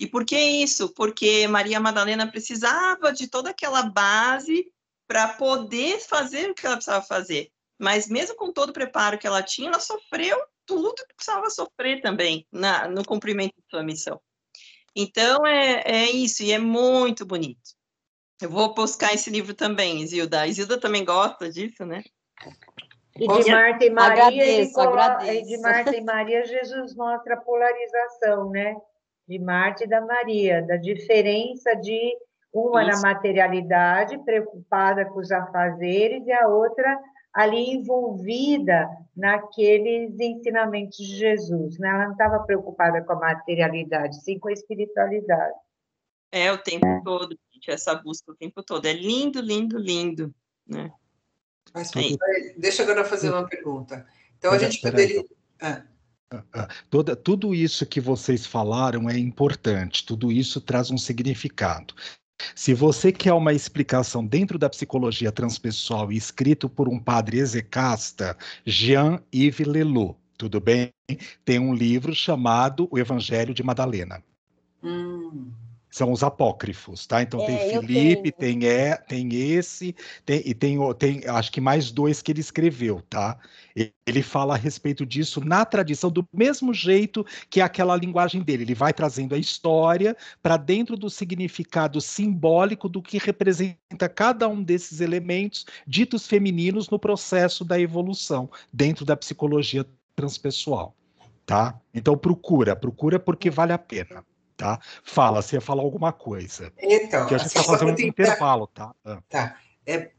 E por que isso? Porque Maria Madalena precisava de toda aquela base para poder fazer o que ela precisava fazer. Mas mesmo com todo o preparo que ela tinha, ela sofreu tudo que precisava sofrer também na, no cumprimento de sua missão. Então, é, é isso, e é muito bonito. Eu vou buscar esse livro também, Zilda. A Zilda também gosta disso, né? E de Marta e Maria, agradeço, de Marta e
Maria, Jesus mostra a polarização, né? De Marta e da Maria, da diferença de uma Isso. na materialidade, preocupada com os afazeres, e a outra ali envolvida naqueles ensinamentos de Jesus. Né? Ela não estava preocupada com a materialidade, sim com a espiritualidade.
É o tempo é. todo, gente, essa busca o tempo todo. É lindo, lindo, lindo. Né? Mas, é. Deixa agora fazer uma pergunta.
Então a gente poderia. Ah. Ah, ah, Toda, tudo isso que vocês falaram é importante, tudo isso traz um significado. Se você quer uma explicação dentro da psicologia transpessoal escrito por um padre execasta, Jean-Yves Lelou, tudo bem? Tem um livro chamado O Evangelho de Madalena.
Hum
são os apócrifos, tá? Então é, tem Felipe, tem é, tem esse, tem, e tem, tem acho que mais dois que ele escreveu, tá? Ele fala a respeito disso na tradição do mesmo jeito que aquela linguagem dele. Ele vai trazendo a história para dentro do significado simbólico do que representa cada um desses elementos ditos femininos no processo da evolução dentro da psicologia transpessoal, tá? Então procura, procura porque é. vale a pena tá? Fala, você ia falar alguma coisa. Então, que a assim, gente está fazendo um intervalo, tá? Ah. Tá.
É,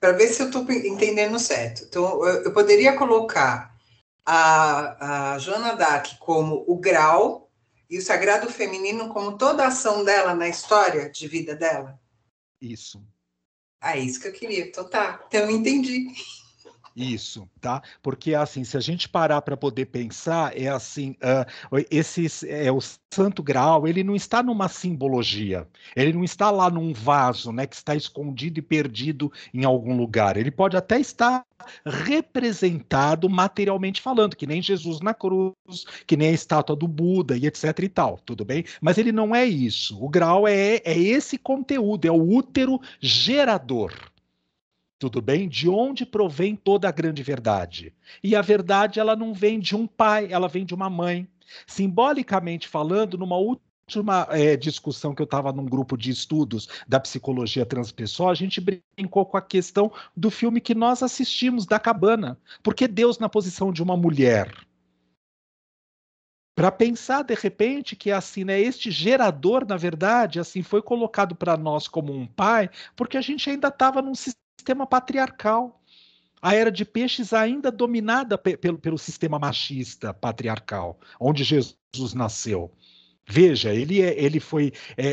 Para ver se eu estou entendendo certo. Então, eu, eu poderia colocar a, a Joana Dark como o grau e o sagrado feminino como toda a ação dela na história de vida dela? Isso. Ah, é isso que eu queria. Então tá, então eu entendi.
Isso, tá? Porque assim, se a gente parar para poder pensar, é assim, uh, é o Santo Graal, ele não está numa simbologia, ele não está lá num vaso, né, que está escondido e perdido em algum lugar. Ele pode até estar representado materialmente falando, que nem Jesus na cruz, que nem a estátua do Buda e etc e tal, tudo bem? Mas ele não é isso. O Graal é, é esse conteúdo, é o útero gerador tudo bem? De onde provém toda a grande verdade? E a verdade ela não vem de um pai, ela vem de uma mãe. Simbolicamente falando, numa última é, discussão que eu estava num grupo de estudos da psicologia transpessoal, a gente brincou com a questão do filme que nós assistimos, da cabana. Por que Deus na posição de uma mulher? para pensar de repente que é assim, né, este gerador, na verdade, assim foi colocado para nós como um pai, porque a gente ainda estava num sistema patriarcal. A era de peixes ainda dominada pe pelo, pelo sistema machista patriarcal, onde Jesus nasceu. Veja, ele, é, ele foi é,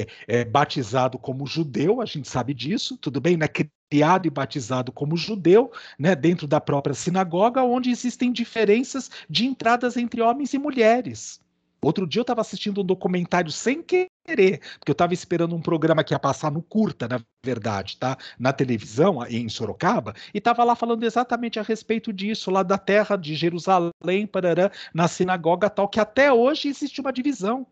é, é, batizado como judeu, a gente sabe disso, tudo bem, né? Criado e batizado como judeu, né? Dentro da própria sinagoga, onde existem diferenças de entradas entre homens e mulheres. Outro dia eu estava assistindo um documentário sem querer, porque eu estava esperando um programa que ia passar no curta, na verdade, tá? Na televisão, em Sorocaba, e estava lá falando exatamente a respeito disso, lá da terra de Jerusalém, parará, na sinagoga tal, que até hoje existe uma divisão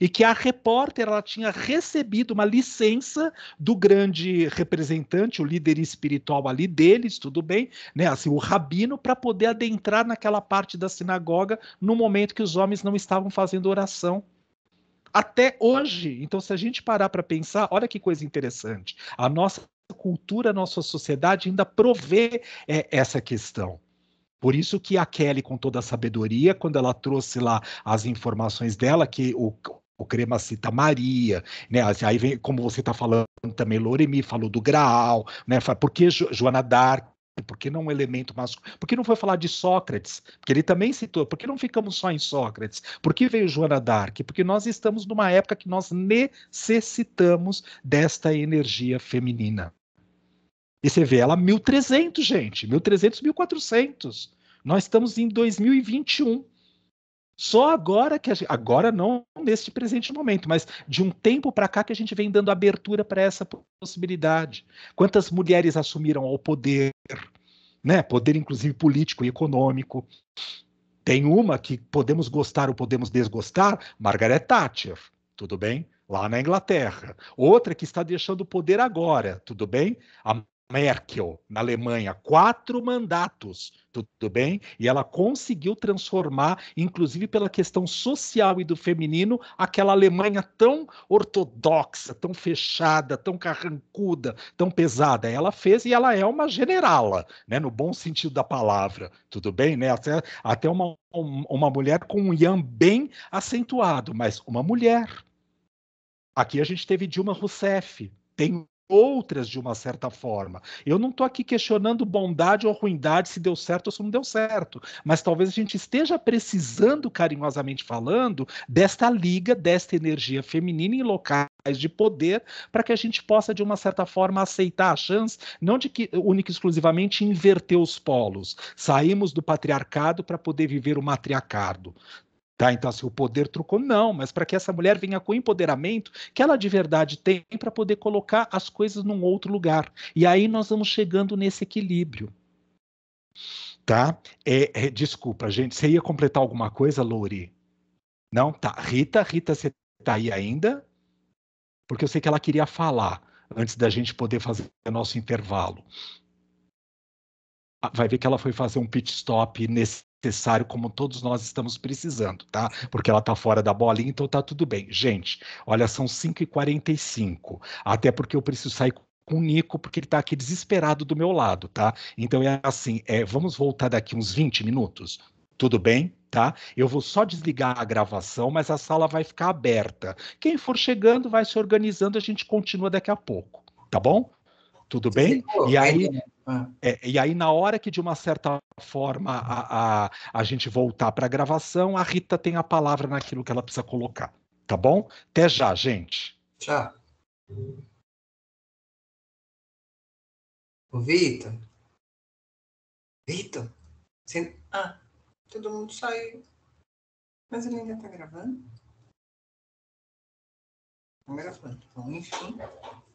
e que a repórter ela tinha recebido uma licença do grande representante, o líder espiritual ali deles, tudo bem, né, assim, o rabino, para poder adentrar naquela parte da sinagoga no momento que os homens não estavam fazendo oração. Até hoje, então, se a gente parar para pensar, olha que coisa interessante. A nossa cultura, a nossa sociedade ainda provê é, essa questão. Por isso que a Kelly, com toda a sabedoria, quando ela trouxe lá as informações dela, que o, o Crema cita Maria, né? Assim, aí vem, como você está falando também, Loremi falou do Graal, né? Por que Joana d'Arc? Por que não um elemento masculino? Por que não foi falar de Sócrates? Porque ele também citou. Por que não ficamos só em Sócrates? Por que veio Joana d'Arc? Porque nós estamos numa época que nós necessitamos desta energia feminina. E você vê ela 1300, gente. 1300, 1400. Nós estamos em 2021 só agora que gente, agora não neste presente momento, mas de um tempo para cá que a gente vem dando abertura para essa possibilidade. Quantas mulheres assumiram o poder, né? Poder inclusive político e econômico. Tem uma que podemos gostar ou podemos desgostar, Margaret Thatcher, tudo bem? Lá na Inglaterra. Outra que está deixando o poder agora, tudo bem? A Merkel, na Alemanha, quatro mandatos, tudo bem? E ela conseguiu transformar, inclusive pela questão social e do feminino, aquela Alemanha tão ortodoxa, tão fechada, tão carrancuda, tão pesada. Ela fez e ela é uma generala, né? no bom sentido da palavra, tudo bem? Né? Até, até uma, uma mulher com um yang bem acentuado, mas uma mulher. Aqui a gente teve Dilma Rousseff, tem outras de uma certa forma. Eu não estou aqui questionando bondade ou ruindade, se deu certo ou se não deu certo, mas talvez a gente esteja precisando, carinhosamente falando, desta liga, desta energia feminina em locais de poder, para que a gente possa, de uma certa forma, aceitar a chance, não de que única e exclusivamente inverter os polos. Saímos do patriarcado para poder viver o matriarcado. Tá? Então, assim, o poder trucou, não, mas para que essa mulher venha com o empoderamento que ela de verdade tem para poder colocar as coisas num outro lugar. E aí nós vamos chegando nesse equilíbrio. Tá? É, é, desculpa, gente, você ia completar alguma coisa, Louri? Não? Tá. Rita, Rita, você está aí ainda? Porque eu sei que ela queria falar antes da gente poder fazer o nosso intervalo. Ah, vai ver que ela foi fazer um pit stop nesse necessário, como todos nós estamos precisando, tá? Porque ela tá fora da bolinha, então tá tudo bem. Gente, olha, são 5h45, até porque eu preciso sair com o Nico, porque ele está aqui desesperado do meu lado, tá? Então é assim, é, vamos voltar daqui uns 20 minutos, tudo bem? Tá? Eu vou só desligar a gravação, mas a sala vai ficar aberta. Quem for chegando vai se organizando, a gente continua daqui a pouco, tá bom? Tudo bem? e aí, né? ah. é, e aí, na hora que, de uma certa forma, a, a, a gente voltar para a gravação, a Rita tem a palavra naquilo que ela precisa colocar. Tá bom? Até já, gente.
Tchau.
Ô, Vitor? Vitor? Você... Ah, todo mundo saiu. Mas ele ainda está gravando?
Não tá gravando. Então, enfim.